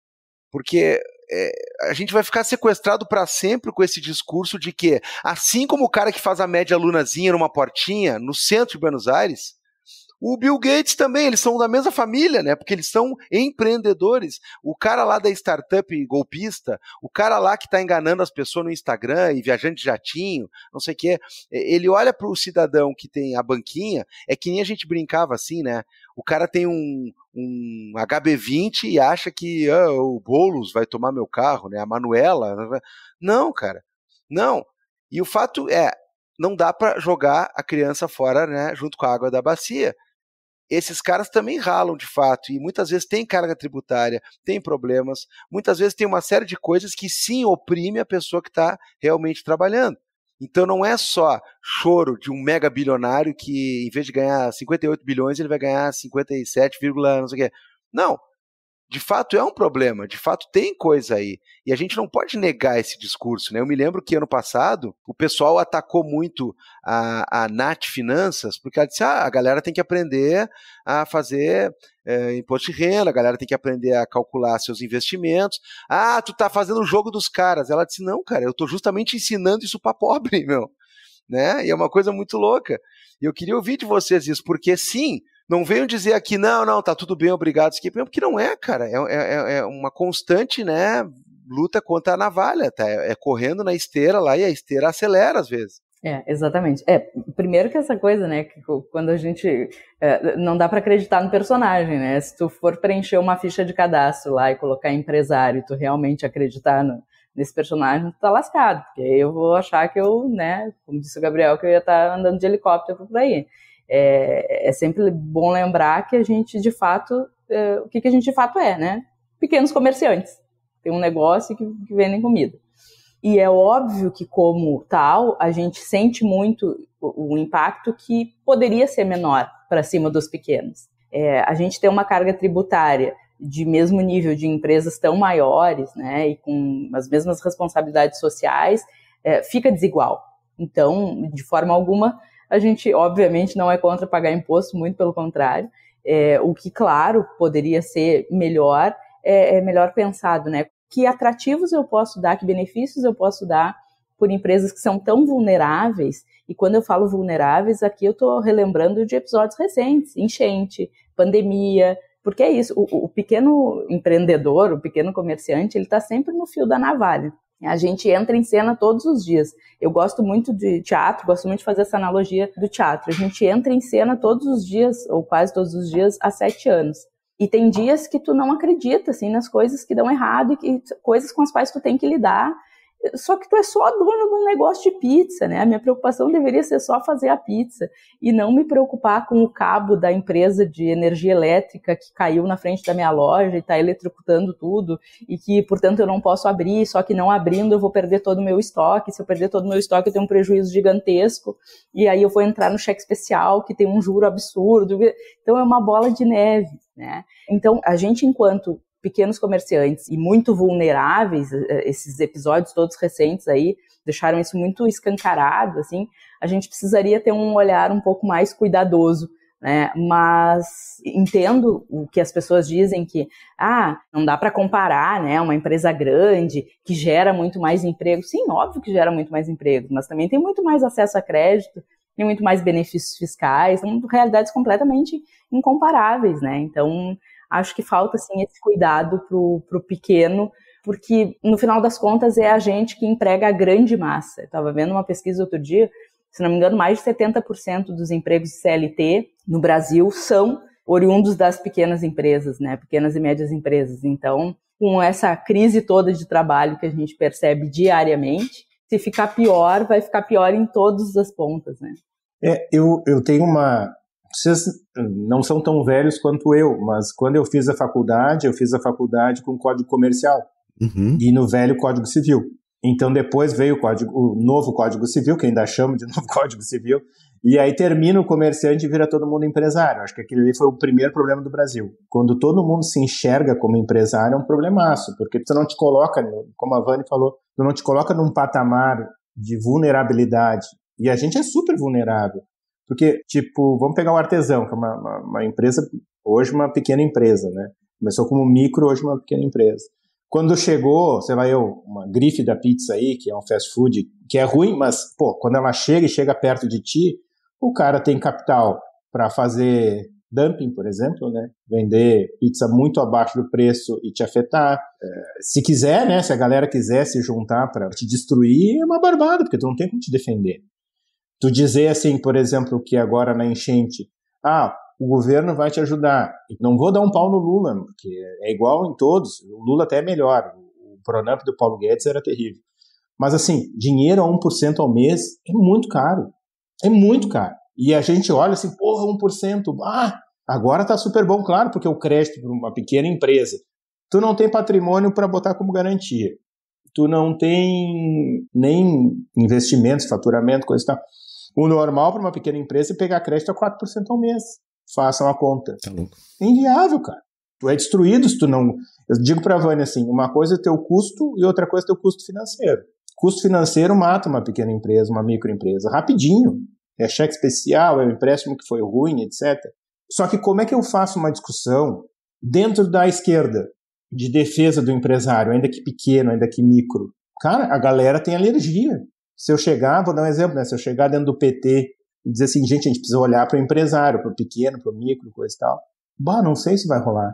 Porque é, a gente vai ficar sequestrado para sempre com esse discurso de que, assim como o cara que faz a média lunazinha numa portinha, no centro de Buenos Aires, o Bill Gates também, eles são da mesma família, né? Porque eles são empreendedores. O cara lá da startup golpista, o cara lá que está enganando as pessoas no Instagram e viajando de jatinho, não sei o quê, ele olha para o cidadão que tem a banquinha, é que nem a gente brincava assim, né? O cara tem um, um HB20 e acha que ah, o Boulos vai tomar meu carro, né? A Manuela. Né? Não, cara. Não. E o fato é, não dá para jogar a criança fora, né, junto com a água da bacia esses caras também ralam de fato e muitas vezes tem carga tributária, tem problemas, muitas vezes tem uma série de coisas que sim oprime a pessoa que está realmente trabalhando. Então não é só choro de um mega bilionário que em vez de ganhar 58 bilhões ele vai ganhar 57, não sei o quê. Não, de fato é um problema, de fato tem coisa aí. E a gente não pode negar esse discurso. Né? Eu me lembro que ano passado o pessoal atacou muito a, a Nat Finanças, porque ela disse: ah, a galera tem que aprender a fazer é, imposto de renda, a galera tem que aprender a calcular seus investimentos. Ah, tu tá fazendo o jogo dos caras. Ela disse: não, cara, eu tô justamente ensinando isso para pobre, <laughs> meu. Né? E é uma coisa muito louca. E eu queria ouvir de vocês isso, porque sim, não venham dizer aqui, não, não, tá tudo bem, obrigado, Skip, porque não é, cara. É, é, é, é uma constante, né? Luta contra a navalha, tá? É, é, correndo na esteira lá e a esteira acelera às vezes. É, exatamente. É, primeiro que essa coisa, né, que quando a gente é, não dá para acreditar no personagem, né? Se tu for preencher uma ficha de cadastro lá e colocar empresário, e tu realmente acreditar no, nesse personagem, tu tá lascado, porque eu vou achar que eu, né, como disse o Gabriel, que eu ia estar tá andando de helicóptero por aí é, é sempre bom lembrar que a gente, de fato, é, o que, que a gente de fato é, né? Pequenos comerciantes. Tem um negócio que, que vendem comida. E é óbvio que, como tal, a gente sente muito o, o impacto que poderia ser menor para cima dos pequenos. É, a gente tem uma carga tributária de mesmo nível de empresas tão maiores, né, e com as mesmas responsabilidades sociais, é, fica desigual. Então, de forma alguma, a gente, obviamente, não é contra pagar imposto, muito pelo contrário. É, o que, claro, poderia ser melhor, é, é melhor pensado, né? Que atrativos eu posso dar, que benefícios eu posso dar por empresas que são tão vulneráveis. E quando eu falo vulneráveis, aqui eu estou relembrando de episódios recentes, enchente, pandemia, porque é isso. O, o pequeno empreendedor, o pequeno comerciante, ele está sempre no fio da navalha. A gente entra em cena todos os dias. Eu gosto muito de teatro, gosto muito de fazer essa analogia do teatro. A gente entra em cena todos os dias, ou quase todos os dias, há sete anos. E tem dias que tu não acredita, assim, nas coisas que dão errado e que, coisas com as quais tu tem que lidar só que tu é só dono de um negócio de pizza, né? A minha preocupação deveria ser só fazer a pizza e não me preocupar com o cabo da empresa de energia elétrica que caiu na frente da minha loja e está eletrocutando tudo e que, portanto, eu não posso abrir, só que não abrindo eu vou perder todo o meu estoque. Se eu perder todo o meu estoque, eu tenho um prejuízo gigantesco e aí eu vou entrar no cheque especial que tem um juro absurdo. Então é uma bola de neve, né? Então, a gente enquanto pequenos comerciantes e muito vulneráveis, eh, esses episódios todos recentes aí deixaram isso muito escancarado, assim, a gente precisaria ter um olhar um pouco mais cuidadoso né? Mas entendo o que as pessoas dizem que ah, não dá para comparar, né? Uma empresa grande que gera muito mais emprego. Sim, óbvio que gera muito mais emprego, mas também tem muito mais acesso a crédito, tem muito mais benefícios fiscais, são realidades completamente incomparáveis, né? Então Acho que falta assim, esse cuidado para o pequeno, porque no final das contas é a gente que emprega a grande massa. Eu estava vendo uma pesquisa outro dia, se não me engano, mais de 70% dos empregos de CLT no Brasil são oriundos das pequenas empresas, né? Pequenas e médias empresas. Então, com essa crise toda de trabalho que a gente percebe diariamente, se ficar pior, vai ficar pior em todas as pontas, né? É, eu, eu tenho uma, vocês não são tão velhos quanto eu, mas quando eu fiz a faculdade, eu fiz a faculdade com código comercial uhum. e no velho código civil. Então depois veio o, código, o novo código civil, que ainda chama de <laughs> novo código civil, e aí termina o comerciante e vira todo mundo empresário. Acho que aquele ali foi o primeiro problema do Brasil. Quando todo mundo se enxerga como empresário, é um problemaço, porque você não te coloca, como a Vani falou, você não te coloca num patamar de vulnerabilidade. E a gente é super vulnerável. Porque, tipo, vamos pegar o Artesão, que é uma, uma, uma empresa, hoje uma pequena empresa, né? Começou como micro, hoje uma pequena empresa. Quando chegou, sei lá eu, uma grife da pizza aí, que é um fast food, que é ruim, mas, pô, quando ela chega e chega perto de ti, o cara tem capital para fazer dumping, por exemplo, né? Vender pizza muito abaixo do preço e te afetar. É, se quiser, né? Se a galera quiser se juntar para te destruir, é uma barbada, porque tu não tem como te defender. Tu dizer assim, por exemplo, que agora na enchente, ah, o governo vai te ajudar. Não vou dar um pau no Lula, porque é igual em todos. O Lula até é melhor. O Pronamp do Paulo Guedes era terrível. Mas assim, dinheiro a 1% ao mês é muito caro. É muito caro. E a gente olha assim, porra, 1%, ah, agora está super bom, claro, porque o crédito para uma pequena empresa. Tu não tem patrimônio para botar como garantia. Tu não tem nem investimentos, faturamento, coisa e tal. O normal para uma pequena empresa é pegar crédito a 4% ao mês. Façam a conta. Tá louco. É inviável, cara. Tu é destruído se tu não. Eu digo para a Vânia assim: uma coisa é teu custo e outra coisa é teu custo financeiro. Custo financeiro mata uma pequena empresa, uma microempresa, rapidinho. É cheque especial, é um empréstimo que foi ruim, etc. Só que como é que eu faço uma discussão dentro da esquerda de defesa do empresário, ainda que pequeno, ainda que micro? Cara, a galera tem alergia. Se eu chegar, vou dar um exemplo, né? Se eu chegar dentro do PT e dizer assim, gente, a gente precisa olhar para o empresário, para o pequeno, para o micro, coisa e tal. Bah, não sei se vai rolar.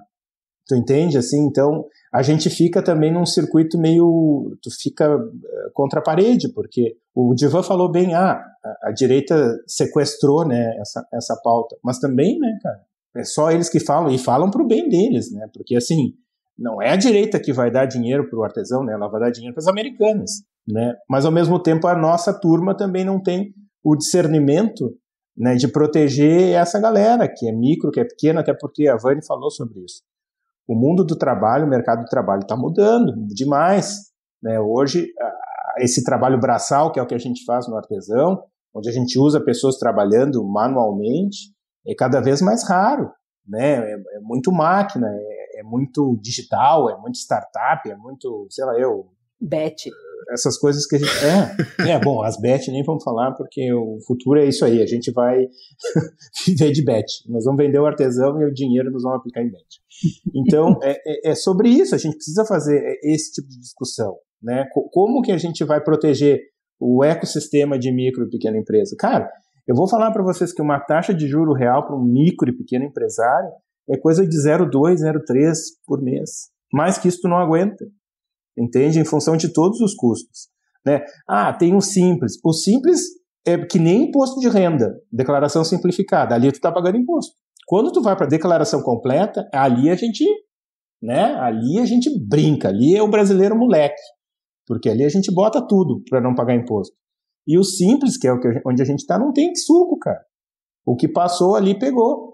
Tu entende? Assim, então, a gente fica também num circuito meio. Tu fica eh, contra a parede, porque o Divan falou bem, ah, a, direita sequestrou, né, essa, essa pauta. Mas também, né, cara, é só eles que falam, e falam para o bem deles, né, porque assim, não é a direita que vai dar dinheiro para o artesão, né, ela vai dar dinheiro para as americanas. Né? Mas, ao mesmo tempo, a nossa turma também não tem o discernimento né, de proteger essa galera que é micro, que é pequena, até porque a Vani falou sobre isso. O mundo do trabalho, o mercado do trabalho está mudando demais. Né? Hoje, esse trabalho braçal, que é o que a gente faz no artesão, onde a gente usa pessoas trabalhando manualmente, é cada vez mais raro. Né? É, é muito máquina, é, é, muito digital, é muito startup, é muito, sei lá, eu. Bet essas coisas que a gente. É, é bom, as bet nem vamos falar, porque o futuro é isso aí. A gente vai <laughs> viver de bet. Nós vamos vender o artesão e o dinheiro nós vamos aplicar em bet. Então, é, é, é sobre isso. A gente precisa fazer é, esse tipo de discussão. Né? Como que a gente vai proteger o ecossistema de micro e pequena empresa? Cara, eu vou falar para vocês que uma taxa de juro real para um micro e pequeno empresário é coisa de 0,2, 0,3 por mês. Mais que isso tu não aguenta entende? Em função de todos os custos. Né? Ah, tem o simples. O simples é que nem imposto de renda, declaração simplificada. Ali tu está pagando imposto. Quando tu vai para declaração completa, ali a gente, né? Ali a gente brinca. Ali é o brasileiro moleque, porque ali a gente bota tudo para não pagar imposto. E o simples, que é onde a gente está, não tem suco, cara. O que passou ali pegou.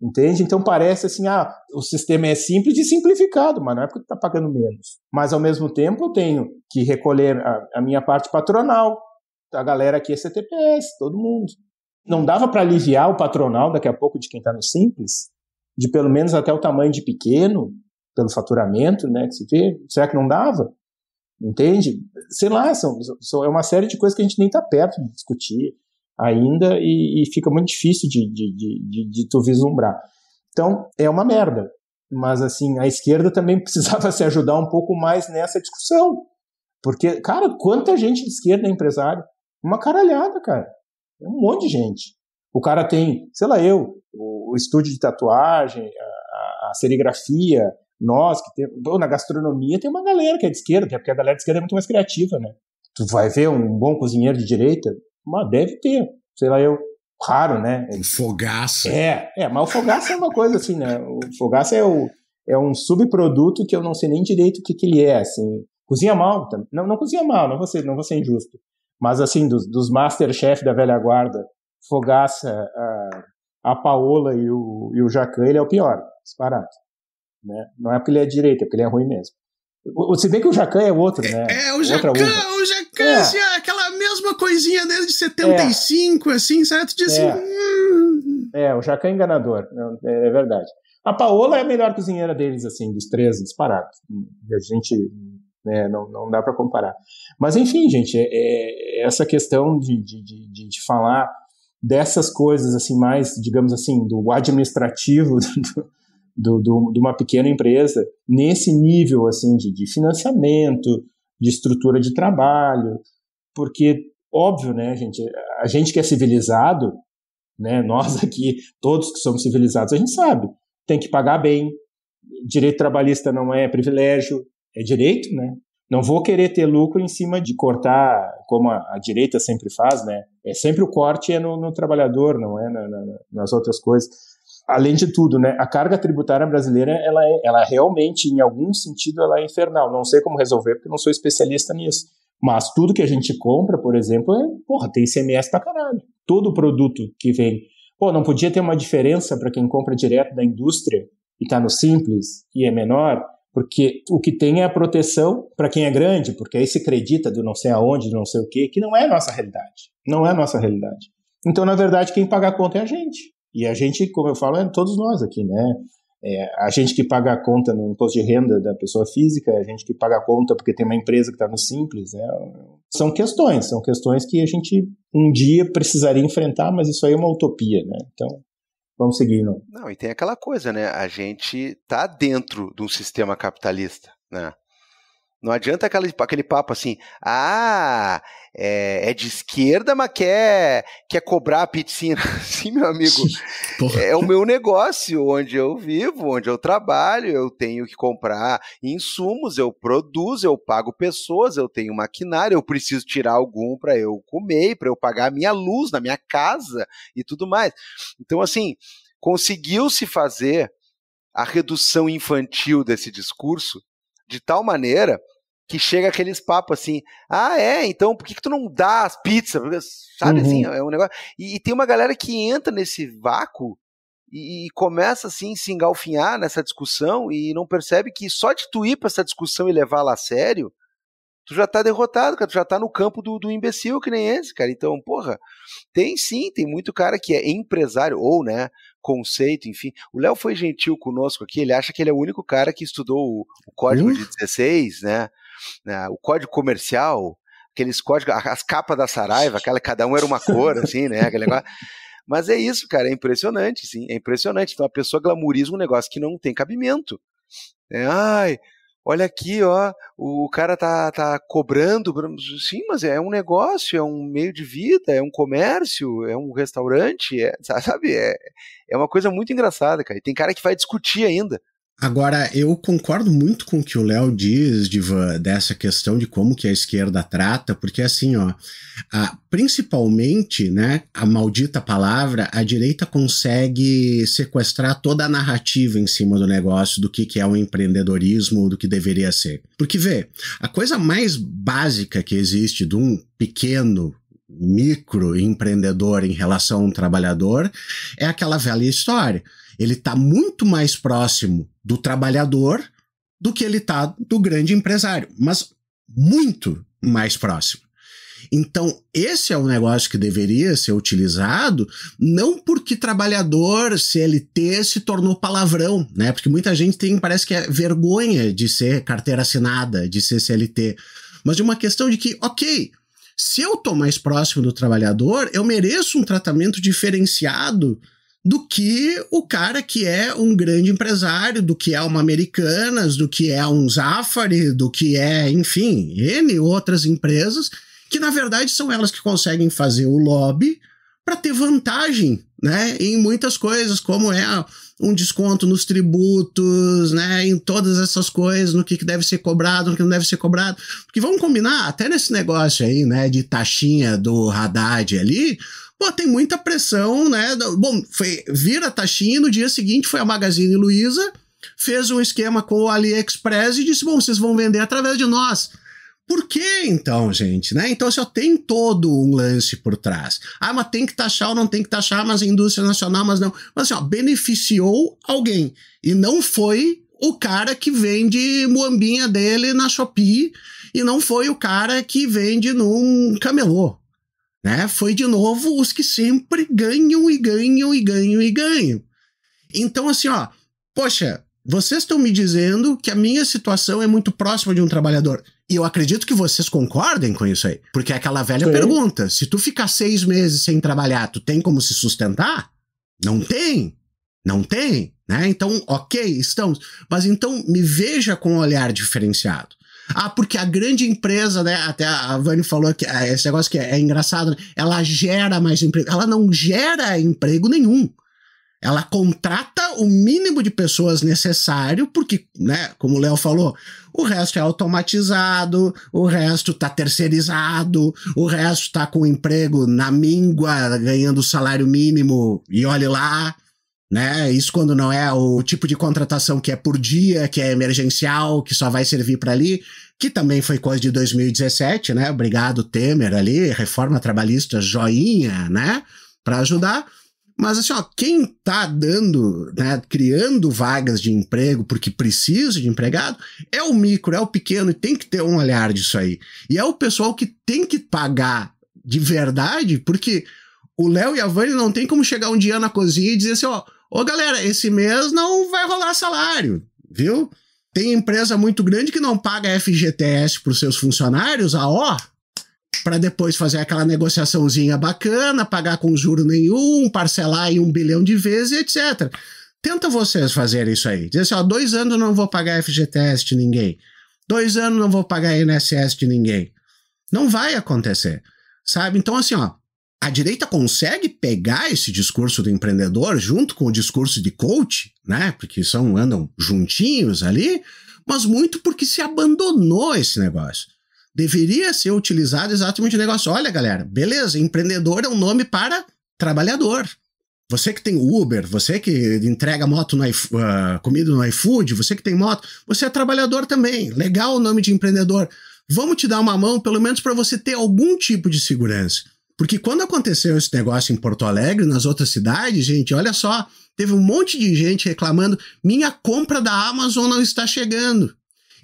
Entende? Então parece assim, ah, o sistema é simples e simplificado, mas não é porque está pagando menos. Mas ao mesmo tempo eu tenho que recolher a, a minha parte patronal, a galera aqui é CTPS, todo mundo. Não dava para aliviar o patronal daqui a pouco de quem está no simples, de pelo menos até o tamanho de pequeno, pelo faturamento, né, que se vê? Será que não dava? Entende? Sei lá, são, são é uma série de coisas que a gente nem está perto de discutir ainda e, e fica muito difícil de, de, de, de, tu vislumbrar. Então, é uma merda. Mas, assim, a esquerda também <laughs> precisava se ajudar um pouco mais nessa discussão. Porque, cara, quanta gente de esquerda é empresário? Uma caralhada, cara. É um monte de gente. O cara tem, sei lá, eu, o, estúdio de tatuagem, a, a serigrafia, nós que tem, na gastronomia tem uma galera que é de esquerda, porque a galera de esquerda é muito mais criativa, né? Tu vai ver um bom cozinheiro de direita, mas deve ter, sei lá eu. Raro, né? O fogaço. É, é, mas o fogaço é uma coisa assim, né? O fogaço é, o, é um subproduto que eu não sei nem direito o que, que ele é, assim. Cozinha mal, não, não cozinha mal, não vou ser, não vou ser injusto. Mas assim, dos, dos Masterchef da velha guarda, Fogaça, a, a Paola e o, e o Jacan, ele é o pior, disparado. Né? Não é porque ele é direito, é porque ele é ruim mesmo. Se bem que o Jacan é outro, é, né? É, é o Jacan, o Jacan, é. Assim, aquela uma coisinha desde 75, é. assim, certo? De, assim, é. Hum... é, o Jacan é enganador, é, é, é verdade. A Paola é a melhor cozinheira deles, assim, dos três, E A gente né, não, não dá para comparar. Mas, enfim, gente, é, é essa questão de, de, de, de, falar dessas coisas, assim, mais, digamos assim, do administrativo <laughs> do, do, de uma pequena empresa, nesse nível, assim, de, de financiamento, de estrutura de trabalho, porque Óbvio, né, gente? A gente que é civilizado, né, nós <laughs> aqui, todos que somos civilizados, a gente sabe, tem que pagar bem. Direito trabalhista não é privilégio, é direito, né? Não vou querer ter lucro em cima de cortar, como a, a direita sempre faz, né? É sempre o corte é no, no trabalhador, não é na, na, nas outras coisas. Além de tudo, né? A carga tributária brasileira, ela, é, ela realmente, em algum sentido, ela é infernal. Não sei como resolver, porque não sou especialista nisso. Mas tudo que a gente compra, por exemplo, é, porra, tem ICMS pra caralho. Todo produto que vem. Pô, não podia ter uma diferença para quem compra direto da indústria e tá no simples e é menor, porque o que tem é a proteção para quem é grande, porque aí se acredita do não sei aonde, do não sei o quê, que não é a nossa realidade. Não é a nossa realidade. Então, na verdade, quem paga a conta é a gente. E a gente, como eu falo, é todos nós aqui, né? É, a gente que paga a conta no imposto de renda da pessoa física, a gente que paga a conta porque tem uma empresa que está no Simples, né, são questões, são questões que a gente um dia precisaria enfrentar, mas isso aí é uma utopia, né? Então, vamos seguir. Não, não e tem aquela coisa, né? A gente está dentro de um sistema capitalista, né? Não adianta aquele, aquele papo assim, ah, é, é, de esquerda, mas quer, quer cobrar a piscina. <laughs> Sim, meu amigo, <laughs> Porra. é o meu negócio, onde eu vivo, onde eu trabalho, eu tenho que comprar insumos, eu produzo, eu pago pessoas, eu tenho maquinário, eu preciso tirar algum para eu comer, para eu pagar a minha luz na minha casa e tudo mais. Então, assim, conseguiu-se fazer a redução infantil desse discurso de tal maneira que chega aqueles papos assim, ah, é, então por que, que tu não dá as pizzas? Sabe assim, uhum. assim, é um negócio. E, e, tem uma galera que entra nesse vácuo e, e, começa assim se engalfinhar nessa discussão e não percebe que só de tu ir pra essa discussão e levá-la a sério, tu já tá derrotado, cara, tu já tá no campo do, do imbecil que nem esse, cara. Então, porra, tem sim, tem muito cara que é empresário, ou, né, conceito, enfim. O Léo foi gentil conosco aqui, ele acha que ele é o único cara que estudou o, o código uh. de 16, hum? né? O código comercial, aqueles códigos, as capas da Saraiva, aquela, cada um era uma cor, <laughs> assim, né? Aquele negócio. Mas é isso, cara, é impressionante, sim, é impressionante. Então a pessoa glamoriza um negócio que não tem cabimento. É, ai, olha aqui, ó, o cara tá, tá cobrando. Sim, mas é um negócio, é um meio de vida, é um comércio, é um restaurante, é, <laughs> sabe? É, é uma coisa muito engraçada, cara. E tem cara que vai discutir ainda. Agora, eu concordo muito com o que o Léo diz, Diva, dessa questão de como que a esquerda trata, porque assim, ó, a, principalmente, né, a maldita palavra, a direita consegue sequestrar toda a narrativa em cima do negócio, do que, que é o empreendedorismo, do que deveria ser. Porque, vê, a coisa mais básica que existe de um pequeno microempreendedor em relação a um trabalhador é aquela velha história. Ele está muito mais próximo do trabalhador do que ele está do grande empresário, mas muito mais próximo. Então, esse é um negócio que deveria ser utilizado, não porque trabalhador CLT se tornou palavrão, né? Porque muita gente tem, parece que é vergonha de ser carteira assinada, de ser CLT, mas de uma questão de que, ok, se eu estou mais próximo do trabalhador, eu mereço um tratamento diferenciado do que o cara que é um grande empresário, do que é uma Americanas, do que é um Zafari, do que é, enfim, N outras empresas, que na verdade são elas que conseguem fazer o lobby para ter vantagem né, em muitas coisas, como é um desconto nos tributos, né, em todas essas coisas, no que, que deve ser cobrado, no que não deve ser cobrado. Porque vamos combinar, até nesse negócio aí, né, de taxinha do Haddad ali, pô, tem muita pressão, né? Bom, foi, vira taxinha e no dia seguinte foi a Magazine Luiza, fez um esquema com o AliExpress e disse, bom, vocês vão vender através de nós. Por que então, gente? Né? Então, se assim, eu tem todo um lance por trás. Ah, mas tem que taxar ou não tem que taxar, mas a indústria nacional, mas não. Mas assim, ó, beneficiou alguém. E não foi o cara que vende muambinha dele na Shopee e não foi o cara que vende num camelô. Né? Foi de novo os que sempre ganham e ganham e ganham e ganham. Então, assim, ó, poxa, vocês estão me dizendo que a minha situação é muito próxima de um trabalhador. E eu acredito que vocês concordem com isso aí. Porque é aquela velha Sim. pergunta: se tu ficar seis meses sem trabalhar, tu tem como se sustentar? Não tem. Não tem. Né? Então, ok, estamos. Mas então me veja com um olhar diferenciado. Ah, porque a grande empresa, né? Até a Vani falou que ah, esse negócio que é, é engraçado, né? ela gera mais emprego. Ela não gera emprego nenhum. Ela contrata o mínimo de pessoas necessário, porque, né, como o Léo falou, o resto é automatizado, o resto está terceirizado, o resto está com emprego na míngua, ganhando salário mínimo, e olhe lá né? Isso quando não é o tipo de contratação que é por dia, que é emergencial, que só vai servir para ali, que também foi coisa de 2017, né? Obrigado Temer ali, reforma trabalhista joinha, né? Para ajudar. Mas assim, ó, quem tá dando, né, criando vagas de emprego porque precisa de empregado, é o micro, é o pequeno e tem que ter um olhar disso aí. E é o pessoal que tem que pagar de verdade, porque o Léo e a Vânia não tem como chegar um dia na cozinha e dizer assim, ó, Ô, galera, esse mês não vai rolar salário, viu? Tem empresa muito grande que não paga FGTS para os seus funcionários, a ó, para depois fazer aquela negociaçãozinha bacana, pagar com juro nenhum, parcelar em um bilhão de vezes, etc. Tenta vocês fazerem isso aí. Dizer assim, ó, dois anos não vou pagar FGTS de ninguém. Dois anos não vou pagar INSS de ninguém. Não vai acontecer, sabe? Então, assim, ó, a direita consegue pegar esse discurso do empreendedor junto com o discurso de coach, né? Porque são andam juntinhos ali, mas muito porque se abandonou esse negócio. Deveria ser utilizado exatamente o negócio. Olha, galera, beleza, empreendedor é um nome para trabalhador. Você que tem Uber, você que entrega moto no uh, comida no iFood, você que tem moto, você é trabalhador também. Legal o nome de empreendedor. Vamos te dar uma mão, pelo menos para você ter algum tipo de segurança. Porque quando aconteceu esse negócio em Porto Alegre, nas outras cidades, gente, olha só, teve um monte de gente reclamando: minha compra da Amazon não está chegando.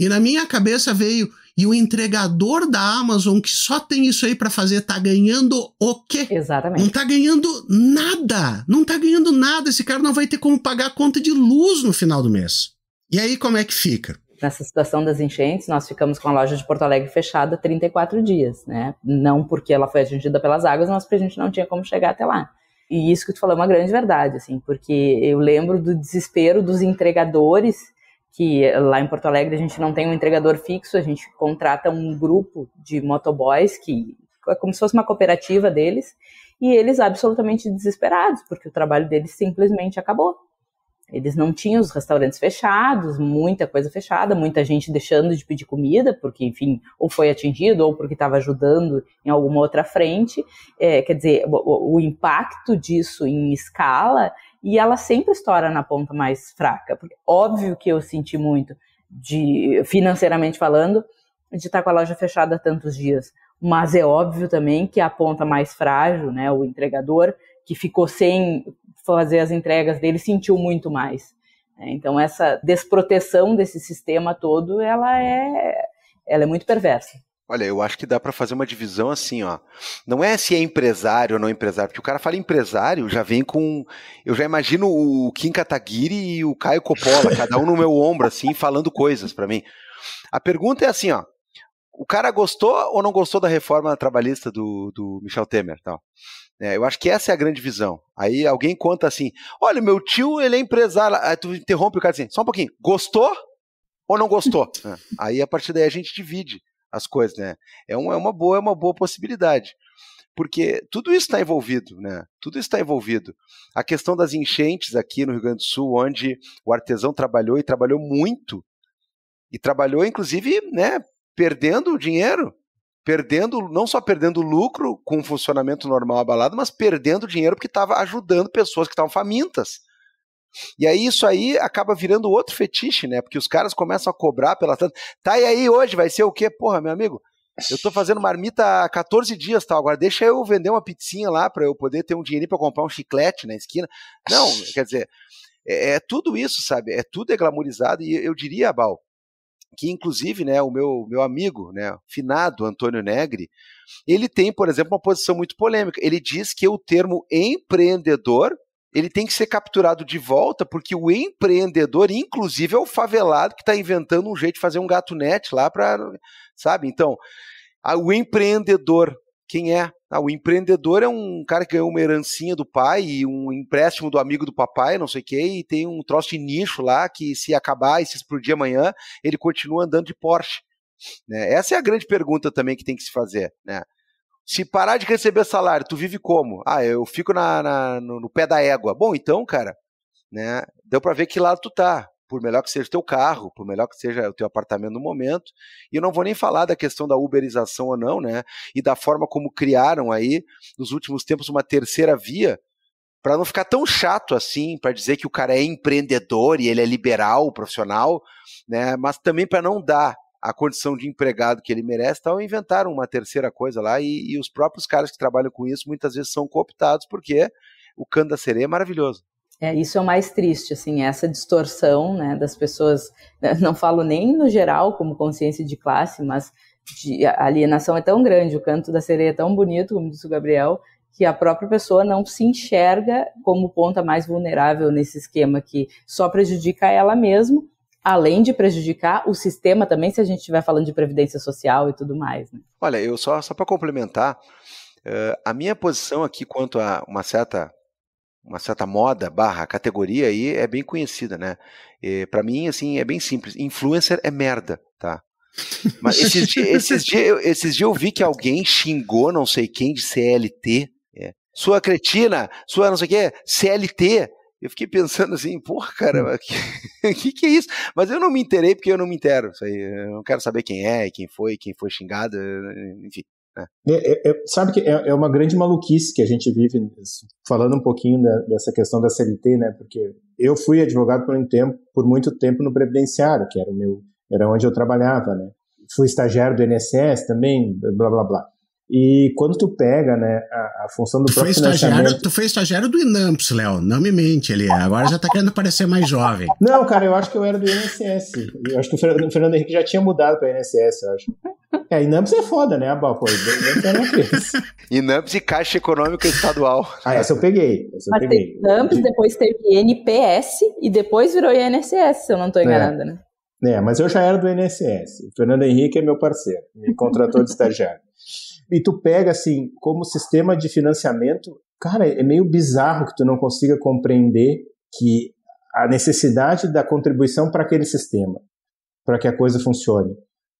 E na minha cabeça veio, e o entregador da Amazon que só tem isso aí para fazer tá ganhando o quê? Exatamente. Não tá ganhando nada. Não tá ganhando nada. Esse cara não vai ter como pagar a conta de luz no final do mês. E aí como é que fica? nessa situação das enchentes, nós ficamos com a loja de Porto Alegre fechada 34 dias, né? Não porque ela foi atingida pelas águas, mas porque a gente não tinha como chegar até lá. E isso que tu falou é uma grande verdade, assim, porque eu lembro do desespero dos entregadores, que lá em Porto Alegre a gente não tem um entregador fixo, a gente contrata um grupo de motoboys que é como se fosse uma cooperativa deles, e eles absolutamente desesperados, porque o trabalho deles simplesmente acabou. Eles não tinham os restaurantes fechados, muita coisa fechada, muita gente deixando de pedir comida, porque, enfim, ou foi atingido, ou porque estava ajudando em alguma outra frente. É, quer dizer, o, o impacto disso em escala, e ela sempre estoura na ponta mais fraca. Porque, óbvio que eu senti muito, de financeiramente falando, de estar com a loja fechada tantos dias. Mas é óbvio também que a ponta mais frágil, né, o entregador, que ficou sem fazer as entregas dele sentiu muito mais. Né? Então essa desproteção desse sistema todo, ela é, ela é muito perversa. Olha, eu acho que dá para fazer uma divisão assim, ó. Não é se é empresário ou não é empresário, porque o cara fala empresário, já vem com. Eu já imagino o Kim Kataguiri e o Caio Coppola, <laughs> cada um no meu ombro, assim, falando coisas para mim. A pergunta é assim, ó. O cara gostou ou não gostou da reforma trabalhista do, do Michel Temer? Tal? É, eu acho que essa é a grande visão. Aí alguém conta assim: olha, meu tio, ele é empresário. Aí tu interrompe o cara assim: só um pouquinho, gostou ou não gostou? <laughs> é. Aí a partir daí a gente divide as coisas, né? É, um, é uma boa, é uma boa possibilidade. Porque tudo isso está envolvido, né? Tudo está envolvido. A questão das enchentes aqui no Rio Grande do Sul, onde o artesão trabalhou e trabalhou muito, e trabalhou, inclusive, né, perdendo dinheiro, perdendo, não só perdendo lucro com o funcionamento normal abalado, mas perdendo dinheiro porque estava ajudando pessoas que estavam famintas. E aí isso aí acaba virando outro fetiche, né? Porque os caras começam a cobrar pela tanta. Tá, e aí hoje vai ser o quê? Porra, meu amigo, eu tô fazendo marmita há 14 dias, tal. Agora deixa eu vender uma pizzinha lá para eu poder ter um dinheirinho para comprar um chiclete na esquina. Não, quer dizer, é, é, tudo isso, sabe? É tudo é glamorizado e eu diria, bal que inclusive, né, o meu, meu amigo, né, finado Antônio Negri, ele tem, por exemplo, uma posição muito polêmica. Ele diz que o termo empreendedor ele tem que ser capturado de volta, porque o empreendedor, inclusive, é o favelado que está inventando um jeito de fazer um gato net lá para, sabe? Então, o empreendedor quem é. Ah, o empreendedor é um cara que ganhou uma herancinha do pai e um empréstimo do amigo do papai, não sei o quê, e tem um troço de nicho lá que se acabar e se explodir amanhã, ele continua andando de Porsche. Né? Essa é a grande pergunta também que tem que se fazer. Né? Se parar de receber salário, tu vive como? Ah, eu fico na, na no, no, pé da égua. Bom, então, cara, né, deu para ver que lado tu tá por melhor que seja o teu carro, por melhor que seja o teu apartamento no momento. E eu não vou nem falar da questão da uberização ou não, né? E da forma como criaram aí nos últimos tempos uma terceira via para não ficar tão chato assim, para dizer que o cara é empreendedor e ele é liberal, profissional, né? Mas também para não dar a condição de empregado que ele merece, tal, então inventaram uma terceira coisa lá e, e os próprios caras que trabalham com isso muitas vezes são cooptados porque o cano da sereia é maravilhoso. É, isso é o mais triste, assim, essa distorção né, das pessoas, né, <laughs> não falo nem no geral como consciência de classe, mas de, a alienação é tão grande, o canto da sereia é tão bonito, como disse o Gabriel, que a própria pessoa não se enxerga como ponta mais vulnerável nesse esquema que só prejudica ela mesma, além de prejudicar o sistema também, se a gente estiver falando de previdência social e tudo mais. Né? Olha, eu só, só para complementar, uh, a minha posição aqui quanto a uma certa uma certa moda barra categoria aí é bem conhecida, né? Para mim, assim, é bem simples. Influencer é merda, tá? Mas esses dias <laughs> esses dias esses eu vi que alguém xingou não sei quem de CLT. É. Sua cretina, sua não sei o que, CLT. Eu fiquei pensando assim, porra, cara, o hum. que, <laughs> que, que, é isso? Mas eu não me interei porque eu não me intero. eu não quero saber quem é, quem foi, quem foi xingado, enfim. É, é, é, sabe que é, é, uma grande maluquice que a gente vive, falando um pouquinho da, dessa questão da CLT, né? Porque eu fui advogado por, um tempo, por muito tempo no previdenciário, que era o meu, era onde eu trabalhava, né? Fui estagiário do INSS também, blá blá blá. E quando tu pega, né, a, a função do tu próprio financiamento... Tu foi estagiário do INAMPS, Léo, não me mente ele. É. agora já tá querendo parecer mais jovem. Não, cara, eu acho que eu era do INSS, eu acho que o Fernando Henrique já tinha mudado para INSS, eu acho. É, Inamps é foda, né? Ah, pô, Inamps, é <laughs> e Caixa Econômica Estadual. Ah, essa eu peguei. Essa Mas eu peguei. Inamps, depois teve NPS e depois virou INSS, se eu não estou enganada, é. né? É, mas eu já era do INSS. O Fernando Henrique é meu parceiro, me contratou de estagiário. E tu pega, assim, como sistema de financiamento, cara, é meio bizarro que tu não consiga compreender que a necessidade da contribuição para aquele sistema, para que a coisa funcione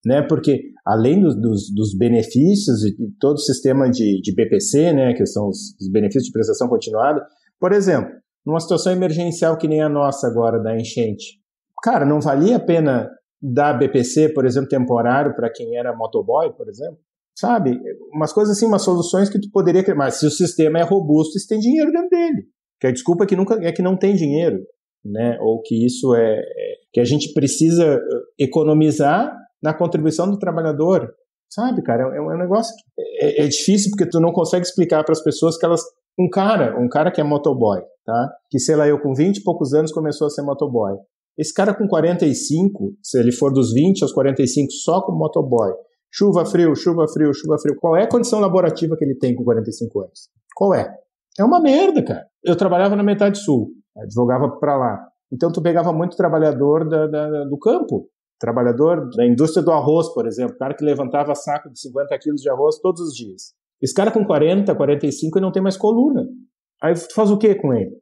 né? Porque além dos, dos, dos benefícios e todo o sistema de, de BPC, né, que são os, os, benefícios de prestação continuada, por exemplo, numa situação emergencial que nem a nossa agora da enchente, cara, não valia a pena dar BPC, por exemplo, temporário para quem era motoboy, por exemplo, sabe? Umas coisas assim, umas soluções que tu poderia criar. Mas se o sistema é robusto, se tem dinheiro dentro dele. Que a desculpa é que nunca é que não tem dinheiro, né? Ou que isso é, é que a gente precisa eh, economizar na contribuição do trabalhador. Sabe, cara, é, é, é um negócio que é, é, difícil porque tu não consegue explicar para as pessoas que elas um cara, um cara que é motoboy, tá? Que sei lá, eu com 20 e poucos anos começou a ser motoboy. Esse cara com 45, se ele for dos 20 aos 45 só com motoboy, chuva frio, chuva frio, chuva frio, qual é a condição laborativa que ele tem com 45 anos? Qual é? É uma merda, cara. Eu trabalhava na metade sul, advogava para lá. Então tu pegava muito trabalhador da, da, do campo, trabalhador da indústria do arroz, por exemplo, cara que levantava saco de 50 quilos de arroz todos os dias. Esse cara com 40, 45, e não tem mais coluna. Aí tu faz o que com ele?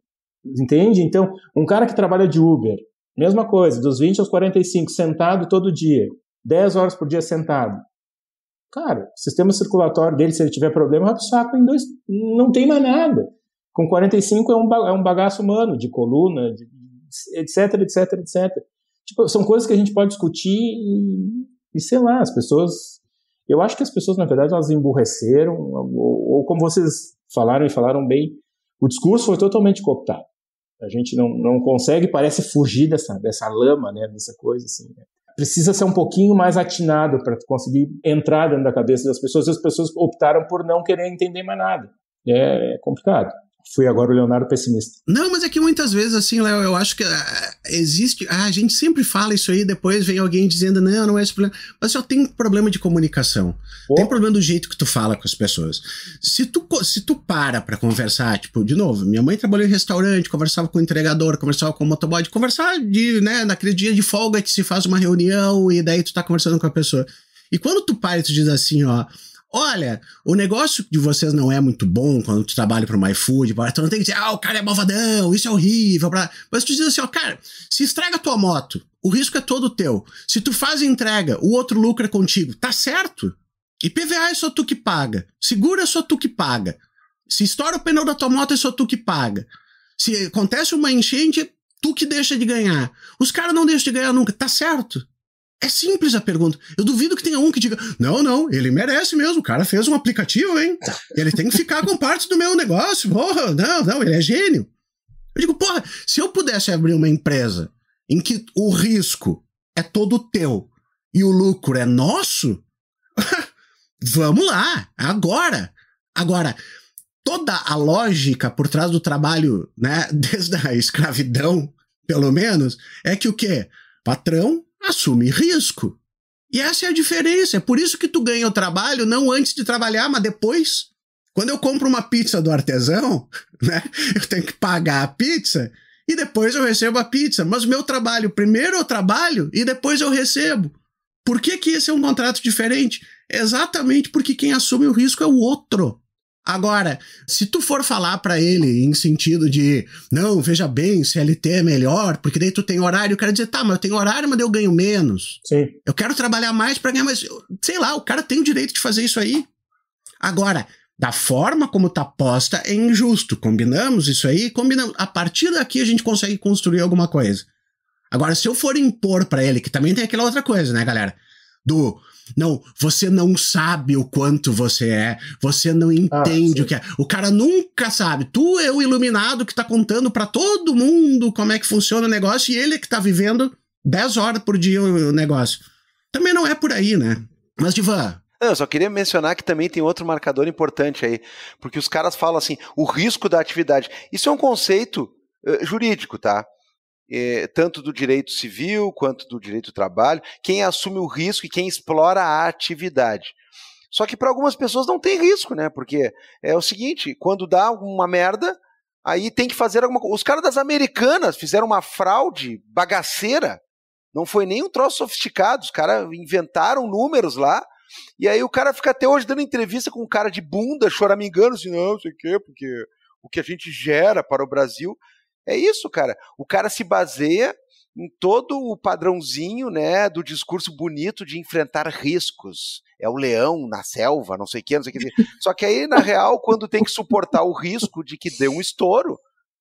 Entende? Então, um cara que trabalha de Uber, mesma coisa, dos 20 aos 45, sentado todo dia, 10 horas por dia sentado. Cara, o sistema circulatório dele, se ele tiver problema, vai pro saco em dois. Não tem mais nada. Com 45 é um, é um bagaço humano, de coluna, de, etc, etc, etc. Tipo, são coisas que a gente pode discutir e, e sei lá, as pessoas. Eu acho que as pessoas, na verdade, elas emburreceram, ou, ou como vocês falaram e falaram bem, o discurso foi totalmente cooptado. A gente não, não consegue, parece, fugir dessa, dessa lama, né, dessa coisa, assim. Né? Precisa ser um pouquinho mais atinado para conseguir entrar dentro da cabeça das pessoas, e as pessoas optaram por não querer entender mais nada. É complicado fui agora o Leonardo pessimista. Não, mas é que muitas vezes, assim, Léo, eu acho que ah, existe. Ah, a gente sempre fala isso aí, depois vem alguém dizendo, não, não é esse problema. Mas só tem problema de comunicação. Oh. Tem problema do jeito que tu fala com as pessoas. Se tu, se tu para pra conversar, tipo, de novo, minha mãe trabalhou em restaurante, conversava com o entregador, conversava com o motoboy, conversava de, né, naquele dia de folga que se faz uma reunião e daí tu tá conversando com a pessoa. E quando tu para e tu diz assim, ó Olha, o negócio de vocês não é muito bom quando tu trabalha para MyFood, tu não tem que dizer, ah, o cara é malvadão, isso é horrível. Pra... Mas tu diz assim, ó, cara, se estraga a tua moto, o risco é todo teu. Se tu faz entrega, o outro lucra contigo, tá certo? E PVA é só tu que paga. Segura é só tu que paga. Se estoura o pneu da tua moto, é só tu que paga. Se acontece uma enchente, tu que deixa de ganhar. Os caras não deixam de ganhar nunca, tá certo? É simples a pergunta. Eu duvido que tenha um que diga: não, não, ele merece mesmo. O cara fez um aplicativo, hein? Ele tem que ficar com parte do meu negócio. Porra, não, não, ele é gênio. Eu digo: porra, se eu pudesse abrir uma empresa em que o risco é todo teu e o lucro é nosso, <laughs> vamos lá, agora. Agora, toda a lógica por trás do trabalho, né, <laughs> desde a escravidão, pelo menos, é que o quê? Patrão assume risco. E essa é a diferença. É por isso que tu ganha o trabalho não antes de trabalhar, mas depois. Quando eu compro uma pizza do artesão, <laughs> né? Eu tenho que pagar a pizza e depois eu recebo a pizza. Mas o meu trabalho, primeiro eu trabalho e depois eu recebo. Por que, que esse é um contrato diferente? Exatamente porque quem assume o risco é o outro. Agora, se tu for falar para ele em sentido de, não, veja bem, CLT é melhor, porque daí tu tem horário, o cara dizer, tá, mas eu tenho horário, mas eu ganho menos. Sim. Eu quero trabalhar mais para ganhar mais. Sei lá, o cara tem o direito de fazer isso aí. Agora, da forma como tá posta é injusto. Combinamos isso aí? Combinamos. A partir daqui a gente consegue construir alguma coisa. Agora, se eu for impor para ele, que também tem aquela outra coisa, né, galera? Do não, você não sabe o quanto você é, você não entende ah, o que é. O cara nunca sabe. Tu é o iluminado que tá contando para todo mundo como é que funciona o negócio e ele é que tá vivendo 10 horas por dia o negócio. Também não é por aí, né? Mas, Divan, eu só queria mencionar que também tem outro marcador importante aí, porque os caras falam assim, o risco da atividade. Isso é um conceito uh, jurídico, tá? Eh, tanto do direito civil quanto do direito do trabalho, quem assume o risco e quem explora a atividade. Só que para algumas pessoas não tem risco, né? Porque é o seguinte, quando dá uma merda, aí tem que fazer alguma coisa. Os caras das americanas fizeram uma fraude bagaceira, não foi nem um troço sofisticado, os caras inventaram números lá, e aí o cara fica até hoje dando entrevista com um cara de bunda, choramingando, assim, não, sei o quê, porque o que a gente gera para o Brasil. É isso, cara. O cara se baseia em todo o padrãozinho, né, do discurso bonito de enfrentar riscos. É o leão na selva, não sei o que, não sei o que. Só que aí, na real, quando tem que suportar o risco de que dê um estouro,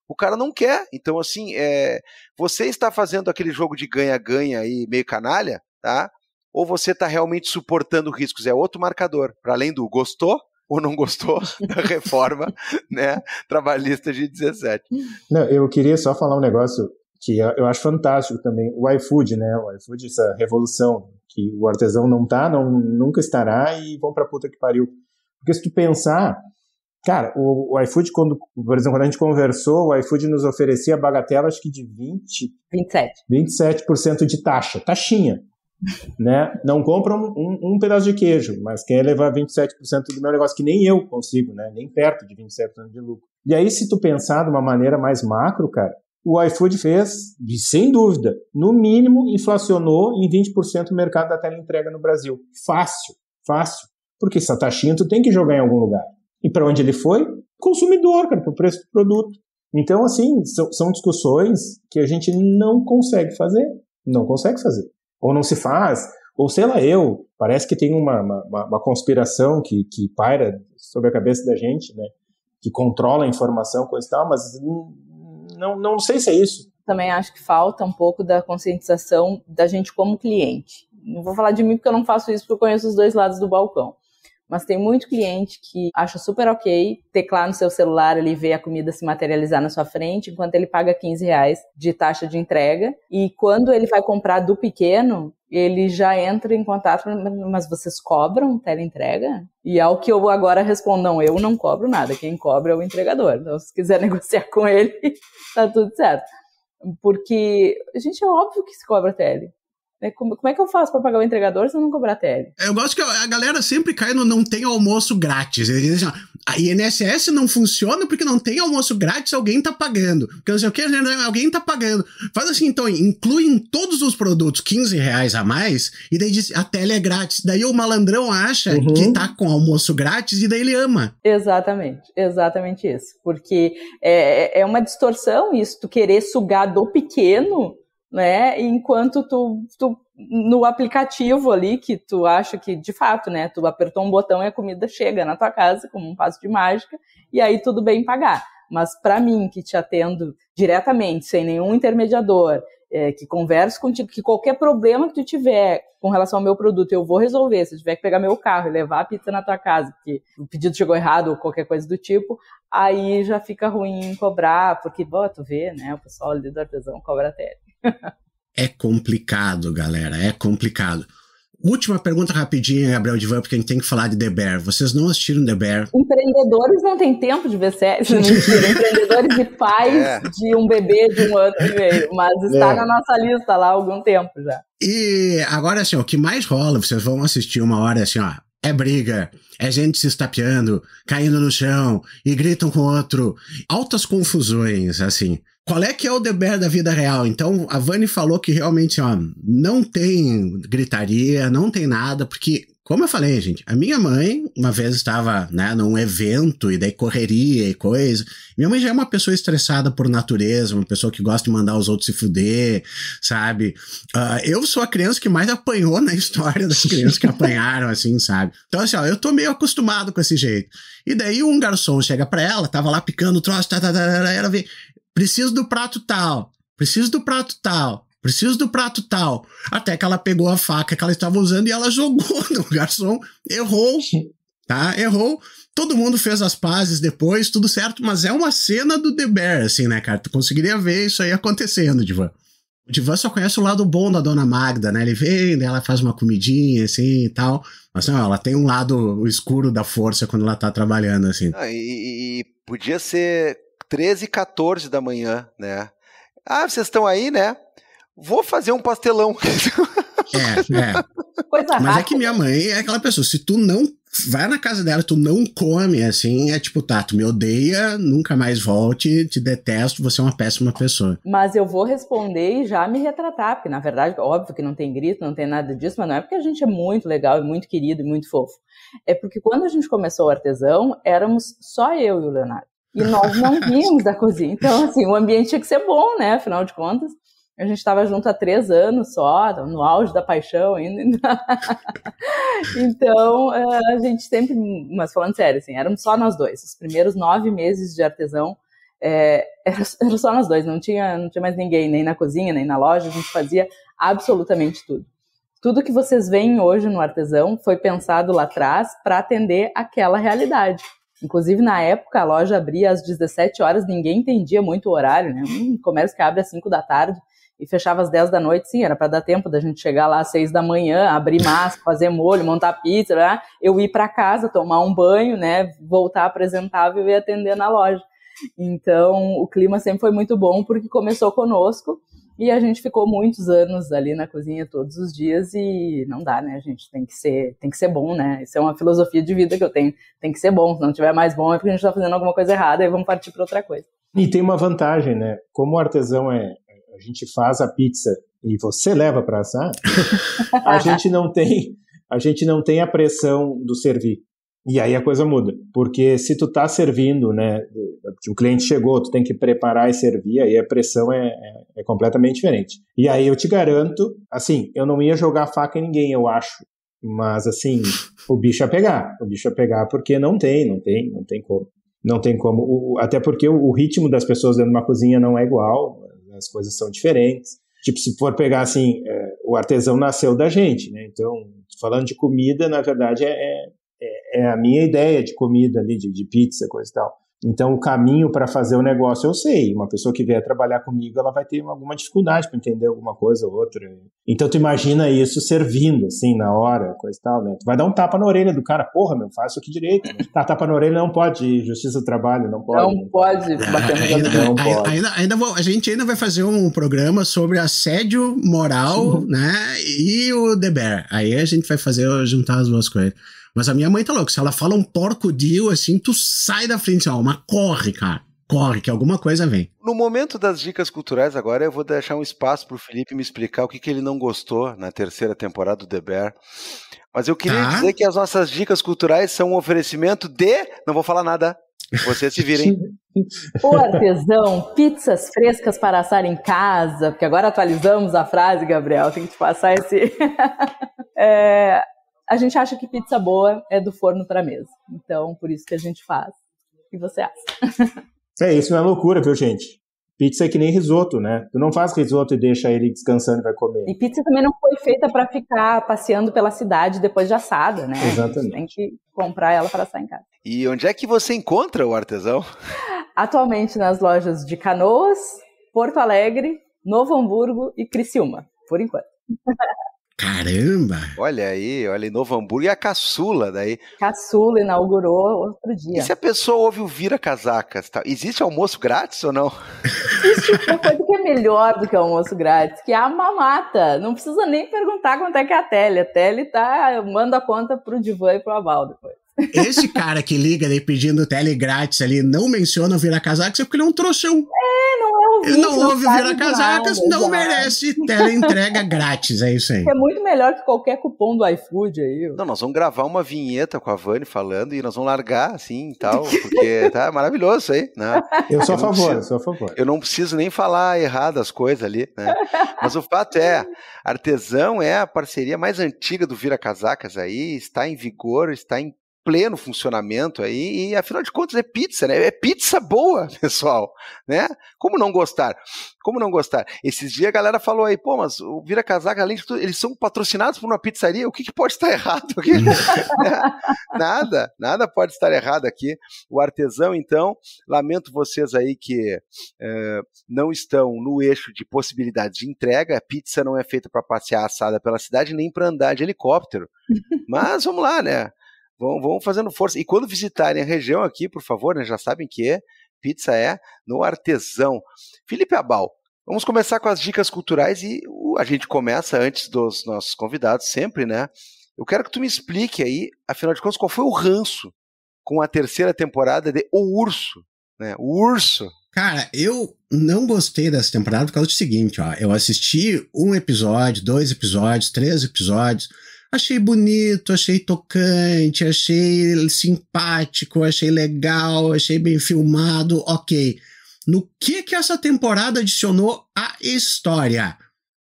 o cara não quer. Então, assim, é, você está fazendo aquele jogo de ganha-ganha e meio canalha, tá? Ou você está realmente suportando riscos? É outro marcador. Para além do gostou, ou não gostou <laughs> da reforma né, trabalhista de 17. Não, eu queria só falar um negócio que eu acho fantástico também, o iFood, né? O iFood, essa revolução que o artesão não tá, não, nunca estará e vão pra puta que pariu. Porque se tu pensar, cara, o, o iFood, quando, por exemplo, quando a gente conversou, o iFood nos oferecia bagatela, acho que de 20... 27. 27% de taxa, taxinha né? Não compra um, um, um, pedaço de queijo, mas quer levar 27% do meu negócio, que nem eu consigo, né? Nem perto de 27% de lucro. E aí, se tu pensar de uma maneira mais macro, cara, o iFood fez, sem dúvida, no mínimo, inflacionou em 20% o mercado da entrega no Brasil. Fácil, fácil. Porque essa taxinha tu tem que jogar em algum lugar. E para onde ele foi? Consumidor, cara, para o preço do produto. Então, assim, são discussões que a gente não consegue fazer. Não consegue fazer ou não se faz, ou sei lá eu, parece que tem uma, uma, uma conspiração que, que paira sobre a cabeça da gente, né? Que controla a informação, coisa e tal, mas não, não sei se é isso. Também acho que falta um pouco da conscientização da gente como cliente. Não vou falar de mim porque eu não faço isso, porque eu conheço os dois lados do balcão. Mas tem muito cliente que acha super ok teclar no seu celular ali, ver a comida se materializar na sua frente, enquanto ele paga 15 reais de taxa de entrega. E quando ele vai comprar do pequeno, ele já entra em contato, mas vocês cobram entrega E ao que eu agora respondo, não, eu não cobro nada, quem cobra é o entregador. Então, se quiser <laughs> negociar com ele, tá tudo certo. Porque, gente, é óbvio que se cobra tele. É, como, é que eu faço para pagar o entregador se eu não cobrar TL? É, eu gosto que a galera sempre cai no não tem almoço grátis. Eles dizem, assim, a INSS não funciona porque não tem almoço grátis, alguém tá pagando. Porque não sei o né, né, alguém tá pagando. Faz assim, então, inclui em todos os produtos 15 reais a mais, e daí diz, a tele é grátis. Daí o malandrão acha uhum. que tá com almoço grátis e daí ele ama. Exatamente, exatamente isso. Porque é, é, é uma distorção isso, tu querer sugar do pequeno né? Enquanto tu, tu no aplicativo ali que tu acha que de fato, né? Tu apertou um botão e a comida chega na tua casa como um passo de mágica e aí tudo bem pagar. Mas para mim que te atendo diretamente, sem nenhum intermediador, é, que converso contigo, que qualquer problema que tu tiver com relação ao meu produto, eu vou resolver. Se eu tiver que pegar meu carro e levar a pizza na tua casa, porque o pedido chegou errado ou qualquer coisa do tipo, aí já fica ruim cobrar, porque, bom, tu vê, né? O pessoal ali do artesão cobra até é complicado, galera, é complicado. Última pergunta rapidinha, Gabriel de Van, porque a gente tem que falar de The Bear. Vocês não assistiram The Bear? Empreendedores não têm tempo de ver séries, é mentira. <laughs> Empreendedores e pais é. de um bebê de um ano e meio. Mas está é. na nossa lista lá há algum tempo já. E agora, assim, o que mais rola, vocês vão assistir uma hora, assim, ó, é briga, é gente se estapeando, caindo no chão e gritam com o outro. Altas confusões, assim. Qual é que é o deber da vida real? Então, a Vani falou que realmente, ó, não tem gritaria, não tem nada, porque como eu falei, gente, a minha mãe uma vez estava né, num evento e daí correria e coisa. Minha mãe já é uma pessoa estressada por natureza, uma pessoa que gosta de mandar os outros se fuder, sabe? Uh, eu sou a criança que mais apanhou na história das crianças que apanharam, assim, sabe? Então, assim, ó, eu tô meio acostumado com esse jeito. E daí um garçom chega pra ela, tava lá picando o troço, tá, tá, tá, ela vê, preciso do prato tal, preciso do prato tal, preciso do prato tal. Até que ela pegou a faca que ela estava usando e ela <laughs> jogou no garçom, errou, <laughs> tá? Errou. Todo mundo fez as pazes depois, tudo certo, mas é uma cena do The Bear, assim, né, cara? Tu conseguiria ver isso aí acontecendo, Divan. O Divan só conhece o lado bom da Dona Magda, né? Ele vem, ela faz uma comidinha, assim, e tal. Mas não, ela tem um lado escuro da força quando ela tá trabalhando, assim. Ah, e, e podia ser 13 e 14 da manhã, né? Ah, vocês estão aí, né? Vou fazer um pastelão. É, é. Coisa Mas é rápida. é que minha mãe é aquela pessoa, se tu não vai na casa dela, tu não come, assim, é tipo, tá, tu me odeia, nunca mais volte, te detesto, você é uma péssima pessoa. Mas eu vou responder e já me retratar, porque na verdade, óbvio que não tem grito, não tem nada disso, mas não é porque a gente é muito legal e muito querido e muito fofo. É porque quando a gente começou o artesão, éramos só eu e o Leonardo. E nós não vimos da cozinha. Então, assim, o ambiente tinha que ser bom, né? Afinal de contas, a gente estava junto há três anos só, no auge da paixão ainda. <laughs> então, eh, a gente sempre. Mas falando sério, assim, éramos só nós dois. Os primeiros nove meses de artesão é, era, <laughs> era só nós dois, não tinha, não tinha mais ninguém, nem na cozinha, nem na loja, a gente fazia absolutamente tudo. Tudo que vocês veem hoje no artesão foi pensado lá atrás para atender aquela realidade. Inclusive, na época, a loja abria às 17 horas, ninguém entendia muito o horário, né? Um comércio que abre às 5 da tarde e fechava às 10 da noite, sim, era para dar tempo da gente chegar lá às 6 da manhã, abrir massa, fazer molho, montar pizza, né? eu ir para casa, tomar um banho, né? Voltar apresentável e atender na loja. Então, o clima sempre foi muito bom porque começou conosco e a gente ficou muitos anos ali na cozinha todos os dias e não dá, né? A gente tem que ser, tem que ser bom, né? Isso é uma filosofia de vida que eu tenho. Tem que ser bom. Se não tiver mais bom, é porque a gente está fazendo alguma coisa errada e vamos partir para outra coisa. E tem uma vantagem, né? Como o artesão é, a gente faz a pizza e você leva para assar, <laughs> a gente não tem, a gente não tem a pressão do servir. E aí a coisa muda, porque se tu tá servindo, né, o cliente chegou, tu tem que preparar e servir, aí a pressão é, é, é completamente diferente. E aí eu te garanto, assim, eu não ia jogar faca em ninguém, eu acho, mas assim, o bicho a é pegar, o bicho a é pegar porque não tem, não tem, não tem como. Não tem como, o, até porque o, o ritmo das pessoas dentro de uma cozinha não é igual, as coisas são diferentes. Tipo, se for pegar assim, é, o artesão nasceu da gente, né? Então, falando de comida, na verdade, é, é é, é, a minha ideia de comida ali, de, de pizza, coisa e tal. Então, o caminho para fazer o negócio eu sei. Uma pessoa que vier trabalhar comigo, ela vai ter alguma dificuldade para entender alguma coisa ou outra. Então, tu imagina isso servindo, assim, na hora, coisa e tal, né? Tu vai dar um tapa na orelha do cara, porra, meu, faz isso aqui direito. Tá, tapa na orelha não pode, justiça do trabalho não pode. Não pode, bater ah, ainda, não pode. Ainda, ainda vou, a gente ainda vai fazer um programa sobre assédio moral, né? E o The Bear. Aí a gente vai fazer, juntar as duas coisas. Mas a minha mãe tá louca. Se ela fala um porco deal, assim, tu sai da frente, ó, mas corre, cara. Corre, que alguma coisa vem. No momento das dicas culturais, agora eu vou deixar um espaço pro Felipe me explicar o que, que ele não gostou na terceira temporada do The Bear. Mas eu queria tá. dizer que as nossas dicas culturais são um oferecimento de. Não vou falar nada. Vocês se virem. <laughs> O artesão, pizzas frescas para assar em casa, porque agora atualizamos a frase, Gabriel, tem que te passar esse. <laughs> É, a gente acha que pizza boa é do forno para mesa. Então, por isso que a gente faz. O que você acha? É, isso não é loucura, viu, gente? Pizza é que nem risoto, né? Tu não faz risoto e deixa ele descansando e vai comer. E pizza também não foi feita para ficar passeando pela cidade depois de assada, né? Exatamente. Tem que comprar ela para assar em casa. E onde é que você encontra o artesão? Atualmente nas lojas de Canoas, Porto Alegre, Novo Hamburgo e Criciúma, por enquanto. <laughs> Caramba! Olha aí, olha, em Novo Hamburgo e a caçula daí. Caçula inaugurou outro dia. E se a pessoa ouve o Vira Casacas, tá? existe almoço grátis ou não? Existe uma coisa que é melhor do que almoço grátis, que é a mamata. Não precisa nem perguntar quanto é que é a Tele. A Tele tá, manda a conta pro Divan e pro Aval depois. Esse cara que liga ali pedindo tele grátis ali não menciona o Vira Casacas é porque ele é um trouxão. É, ouvinte. Não ouve Vira Casacas, nada, não já. merece teleentrega grátis, é isso aí. É muito melhor que qualquer cupom do iFood aí. Não, nós vamos gravar uma vinheta com a Vani falando e nós vamos largar assim e tal, porque tá maravilhoso isso aí. Né? Eu sou a favor, preciso, eu sou a favor. Eu não preciso nem falar errado as coisas ali, né? Mas o fato é, Artesão é a parceria mais antiga do Vira Casacas aí, está em vigor, está em pleno funcionamento aí, e afinal de contas é pizza, né? É pizza boa, <laughs> pessoal, né? Como não gostar? Como não gostar? Esses dias a galera falou aí, pô, mas o Vira Casaca, além de tudo, eles são patrocinados por uma pizzaria, o que, que pode estar <laughs> errado aqui? Hum. <laughs> Né? nada, nada pode estar errado aqui. O artesão, então, lamento vocês aí que eh, não estão no eixo de possibilidades de entrega, a pizza não é feita para passear assada pela cidade, nem para andar de helicóptero, mas vamos lá, né? Vão, vão fazendo força. E quando visitarem a região aqui, por favor, né, já sabem que é, pizza é no artesão. Felipe Abal, vamos começar com as dicas culturais e a gente começa antes dos nossos convidados, sempre, né? Eu quero que tu me explique aí, afinal de contas, qual foi o ranço com a terceira temporada de O Urso, né? O Urso. Cara, eu não gostei dessa temporada por causa do seguinte, ó. Eu assisti um episódio, dois episódios, três episódios achei bonito, achei tocante, achei simpático, achei legal, achei bem filmado, ok. No que que essa temporada adicionou à história?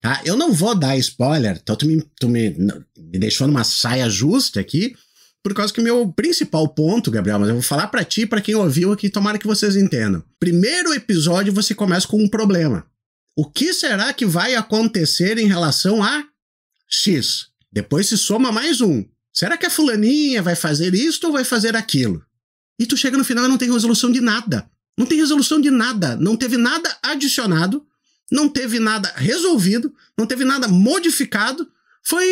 Tá? Eu não vou dar spoiler, então tu me, tu me, me deixou numa saia justa aqui, por causa que o meu principal ponto, Gabriel, mas eu vou falar para ti, para quem ouviu aqui, tomara que vocês entendam. Primeiro episódio você começa com um problema. O que será que vai acontecer em relação a X? Depois se soma mais um. Será que a fulaninha vai fazer isto ou vai fazer aquilo? E tu chega no final e não tem resolução de nada. Não tem resolução de nada. Não teve nada adicionado, não teve nada resolvido, não teve nada modificado. Foi,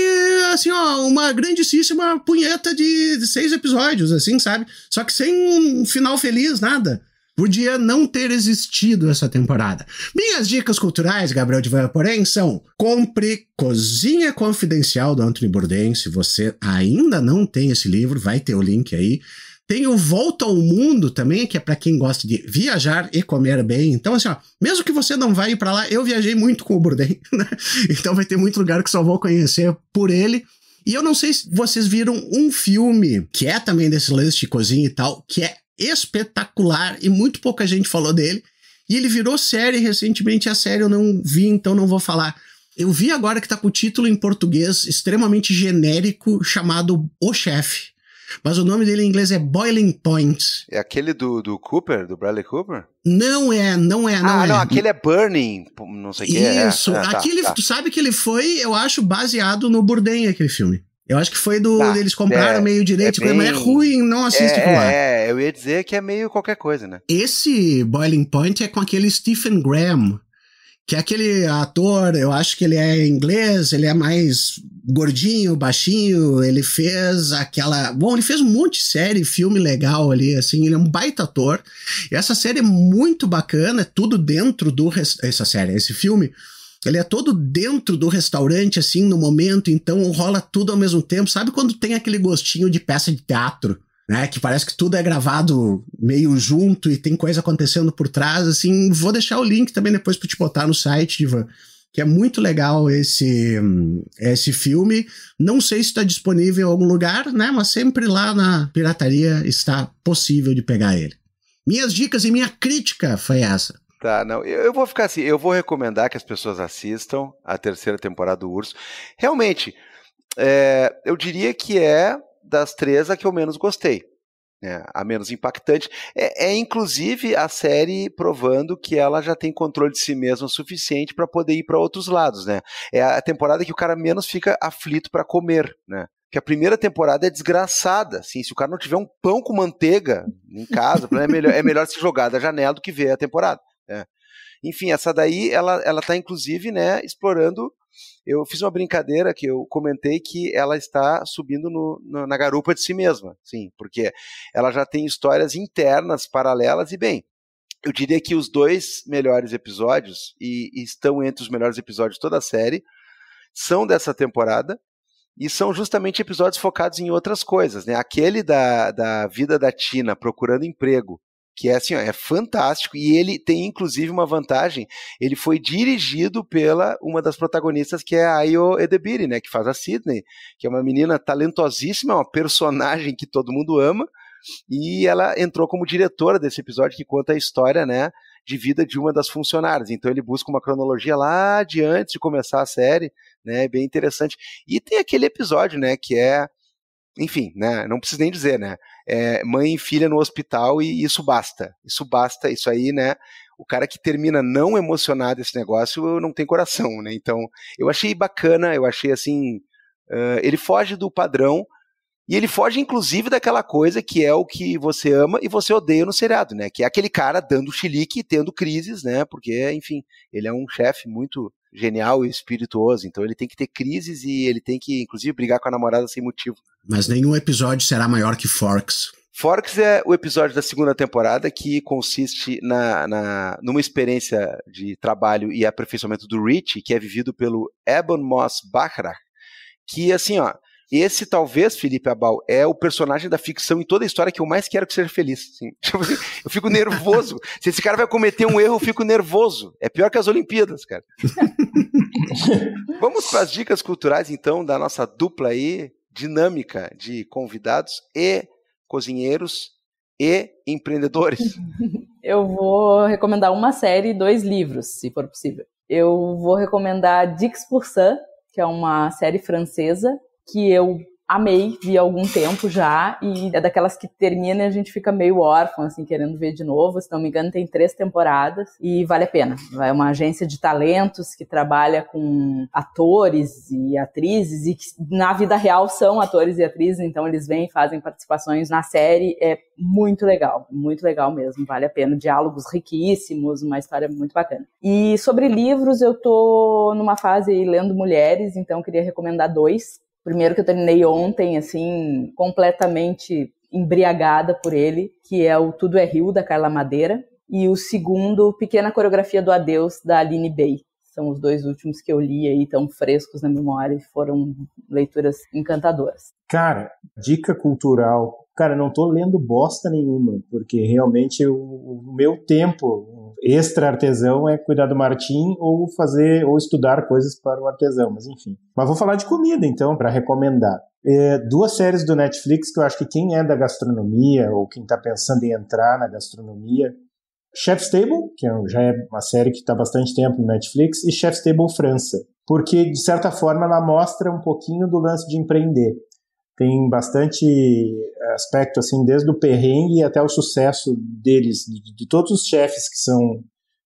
assim, ó, uma grandíssima punheta de, de seis episódios, assim, sabe? Só que sem um final feliz, nada. Podia não ter existido essa temporada. Minhas dicas culturais, Gabriel de Vanha, porém, são: compre Cozinha Confidencial do Anthony Bourdain. Se você ainda não tem esse livro, vai ter o link aí. Tem o Volta ao Mundo também, que é para quem gosta de viajar e comer bem. Então, assim, ó, mesmo que você não vá ir para lá, eu viajei muito com o Bourdain, <laughs> né? Então vai ter muito lugar que só vou conhecer por ele. E eu não sei se vocês viram um filme que é também desse lance de cozinha e tal, que é espetacular e muito pouca gente falou dele. E ele virou série recentemente, a série eu não vi, então não vou falar. Eu vi agora que tá com o título em português extremamente genérico chamado O Chefe. Mas o nome dele em inglês é Boiling Point. É aquele do, do Cooper, do Bradley Cooper? Não é, não é, não ah, é. não, aquele é Burning, não sei o que é. Isso, é, tá, aquele, tá. tu sabe que ele foi, eu acho, baseado no Bourdain, aquele filme. Eu acho que foi do. Tá, eles compraram é, meio é direito, é bem, mas é ruim, não assiste é, lá. É, é, eu ia dizer que é meio qualquer coisa, né? Esse Boiling Point é com aquele Stephen Graham, que é aquele ator, eu acho que ele é inglês, ele é mais gordinho, baixinho, ele fez aquela. Bom, ele fez um monte de série, filme legal ali, assim, ele é um baita ator. E essa série é muito bacana, é tudo dentro do. Essa série, esse filme ele é todo dentro do restaurante, assim, no momento, então rola tudo ao mesmo tempo. Sabe quando tem aquele gostinho de peça de teatro? Né, que parece que tudo é gravado meio junto e tem coisa acontecendo por trás, assim, vou deixar o link também depois para te botar no site, Ivan, que é muito legal esse esse filme. Não sei se está disponível em algum lugar, né, mas sempre lá na pirataria está possível de pegar ele. Minhas dicas e minha crítica foi essa. Tá, não. Eu, vou ficar assim, eu vou recomendar que as pessoas assistam a terceira temporada do Urso. Realmente, é, eu diria que é das três a que eu menos gostei. Né, a menos impactante. É, é, inclusive a série provando que ela já tem controle de si mesma o suficiente para poder ir para outros lados. Né? É a temporada que o cara menos fica aflito para comer. Né? que a primeira temporada é desgraçada, assim, se o cara não tiver um pão com manteiga em casa, é melhor, é melhor se jogar da janela do que ver a temporada. Né. Enfim, essa daí, ela, ela tá inclusive, né, explorando eu fiz uma brincadeira que eu comentei que ela está subindo no, no, na garupa de si mesma, sim, porque ela já tem histórias internas paralelas e bem. Eu diria que os dois melhores episódios, e, e estão entre os melhores episódios de toda a série, são dessa temporada, e são justamente episódios focados em outras coisas. Né? Aquele da, da vida da Tina procurando emprego que é assim, ó, é fantástico e ele tem inclusive uma vantagem, ele foi dirigido pela uma das protagonistas que é a Ayo Edebiri, né, que faz a Sydney, que é uma menina talentosíssima, uma personagem que todo mundo ama, e ela entrou como diretora desse episódio que conta a história, né, de vida de uma das funcionárias. Então ele busca uma cronologia lá de antes de começar a série, né? Bem interessante. E tem aquele episódio, né, que é enfim, né? Não preciso nem dizer, né? É, mãe e filha no hospital e isso basta. Isso basta, isso aí, né? O cara que termina não emocionado esse negócio não tem coração, né? Então, eu achei bacana, eu achei assim. Uh, ele foge do padrão e ele foge, inclusive, daquela coisa que é o que você ama e você odeia no seriado, né? Que é aquele cara dando xilique e tendo crises, né? Porque, enfim, ele é um chefe muito genial e espirituoso. Então ele tem que ter crises e ele tem que, inclusive, brigar com a namorada sem motivo. Mas nenhum episódio será maior que Forks. Forks é o episódio da segunda temporada que consiste na, na, numa experiência de trabalho e aperfeiçoamento do Rich, que é vivido pelo Ebon Moss Bachrach, que assim, ó, esse, talvez, Felipe Abal, é o personagem da ficção em toda a história que eu mais quero que seja feliz. <laughs> Tipo assim. Eu fico nervoso. Se esse cara vai cometer um erro, eu fico nervoso. É pior que as Olimpíadas, cara. <laughs> Vamos para as dicas culturais, então, da nossa dupla aí, dinâmica de convidados e cozinheiros e empreendedores. <laughs> Eu vou recomendar uma série e dois livros, se for possível. Eu vou recomendar Dix pour Sun, que é uma série francesa que eu amei, vi há algum tempo já, e é daquelas que termina e a gente fica meio órfão, assim, querendo ver de novo. Se não me engano, tem três temporadas e vale a pena. É uma agência de talentos que trabalha com atores e atrizes, e que na vida real são atores e atrizes, então eles vêm e fazem participações na série. É muito legal, muito legal mesmo, vale a pena. Diálogos riquíssimos, uma história muito bacana. E sobre livros, eu tô numa fase aí lendo mulheres, então queria recomendar dois primeiro que eu terminei ontem, assim, completamente embriagada por ele, que é o Tudo é Rio, da Carla Madeira, e o segundo, Pequena Coreografia do Adeus, da Aline Bey. São os dois últimos que eu li aí, tão frescos na memória e foram leituras encantadoras. Cara, dica cultural cara, não tô lendo bosta nenhuma, porque realmente o, o meu tempo extra artesão é cuidar do Martim ou fazer ou estudar coisas para o artesão, mas enfim. Mas vou falar de comida então para recomendar. É, duas séries do Netflix que eu acho que quem é da gastronomia ou quem está pensando em entrar na gastronomia Chef's Table, que é já é uma série que está bastante tempo no Netflix, e Chef's Table França, porque de certa forma ela mostra um pouquinho do lance de empreender tem bastante eh, aspecto assim, desde o perrengue até o sucesso deles, de, de todos os chefes que são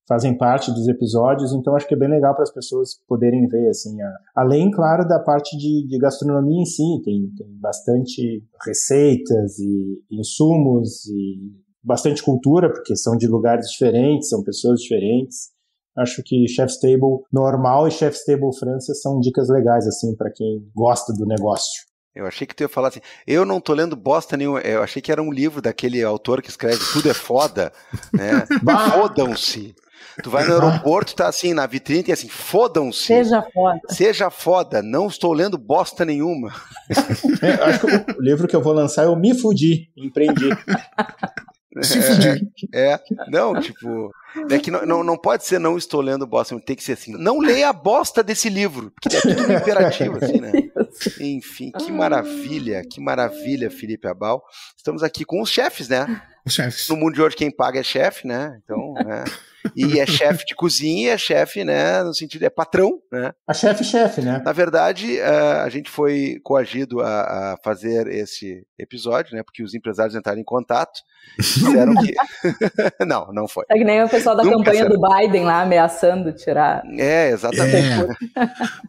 fazem parte dos episódios, então acho que é bem legal para as pessoas poderem ver, assim, a... além, claro, da parte de, de gastronomia em si, tem, tem, bastante receitas e insumos e bastante cultura, porque são de lugares diferentes, são pessoas diferentes. Acho que Chef's Table normal e Chef's Table França são dicas legais, assim, para quem gosta do negócio. Eu achei que tu ia falar assim, eu não tô lendo bosta nenhuma. Eu achei que era um livro daquele autor que escreve Tudo é foda, né? <laughs> Fodam-se. Tu vai no aeroporto, tá assim, na vitrine, tem assim, fodam-se. Seja foda. Seja foda, não estou lendo bosta nenhuma. <laughs> É, acho que o livro que eu vou lançar é o Me Fudi, Empreendi. <laughs> Se fudir. É, <laughs> é, não, tipo, é que não, não, não pode ser não estou lendo bosta, tem que ser assim, não leia a bosta desse livro, porque é tudo imperativo, assim, né? <laughs> Enfim, que maravilha, que maravilha, Felipe Abal. Estamos aqui com os chefes, né? Chefes. No mundo de hoje, quem paga é chefe, né? Então, <laughs> né? E é chefe de cozinha é chefe, né? No sentido, é patrão, né? A é chefe-chefe, né? Na verdade, é, a gente foi coagido a, fazer esse episódio, né? Porque os empresários entraram em contato. Disseram que. <laughs> não, não foi. É que nem o pessoal da Nunca campanha do Biden lá ameaçando tirar. É, exatamente. É.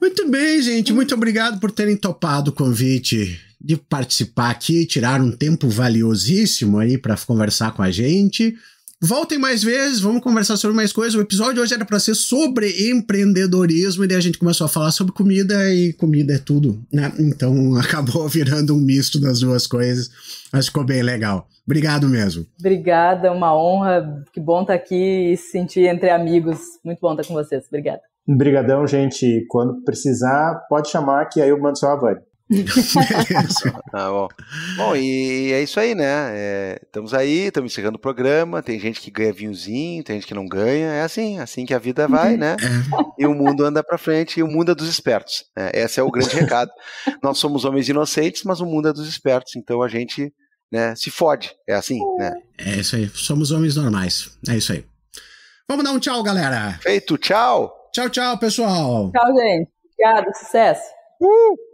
muito bem, gente. Muito obrigado por terem topado o convite de participar aqui, tirar um tempo valiosíssimo aí para conversar com a gente. Voltem mais vezes, vamos conversar sobre mais coisas. O episódio hoje era para ser sobre empreendedorismo e daí a gente começou a falar sobre comida e comida é tudo, né? Então <laughs> acabou virando um misto das duas coisas, mas ficou bem legal. Obrigado mesmo. Obrigada, uma honra. Que bom estar tá aqui e se sentir entre amigos. Muito bom estar tá com vocês. Obrigada. Obrigadão, gente. Quando precisar, pode chamar que aí eu mando seu avanço tá bom. Bom, e é isso aí, né? É, estamos aí, estamos encerrando o programa. Tem gente que ganha vinhozinho, tem gente que não ganha. É assim, é assim que a vida vai, uhum. né? É. E o mundo anda para frente e o mundo é dos espertos. Né? Esse é o grande recado. Nós somos homens inocentes, mas o mundo é dos espertos. Então a gente né, se fode. É assim, né? É isso aí. Somos homens normais. É isso aí. Vamos dar um tchau, galera. Feito, tchau. Tchau, tchau, pessoal. Tchau, gente. Obrigado, sucesso. Uh!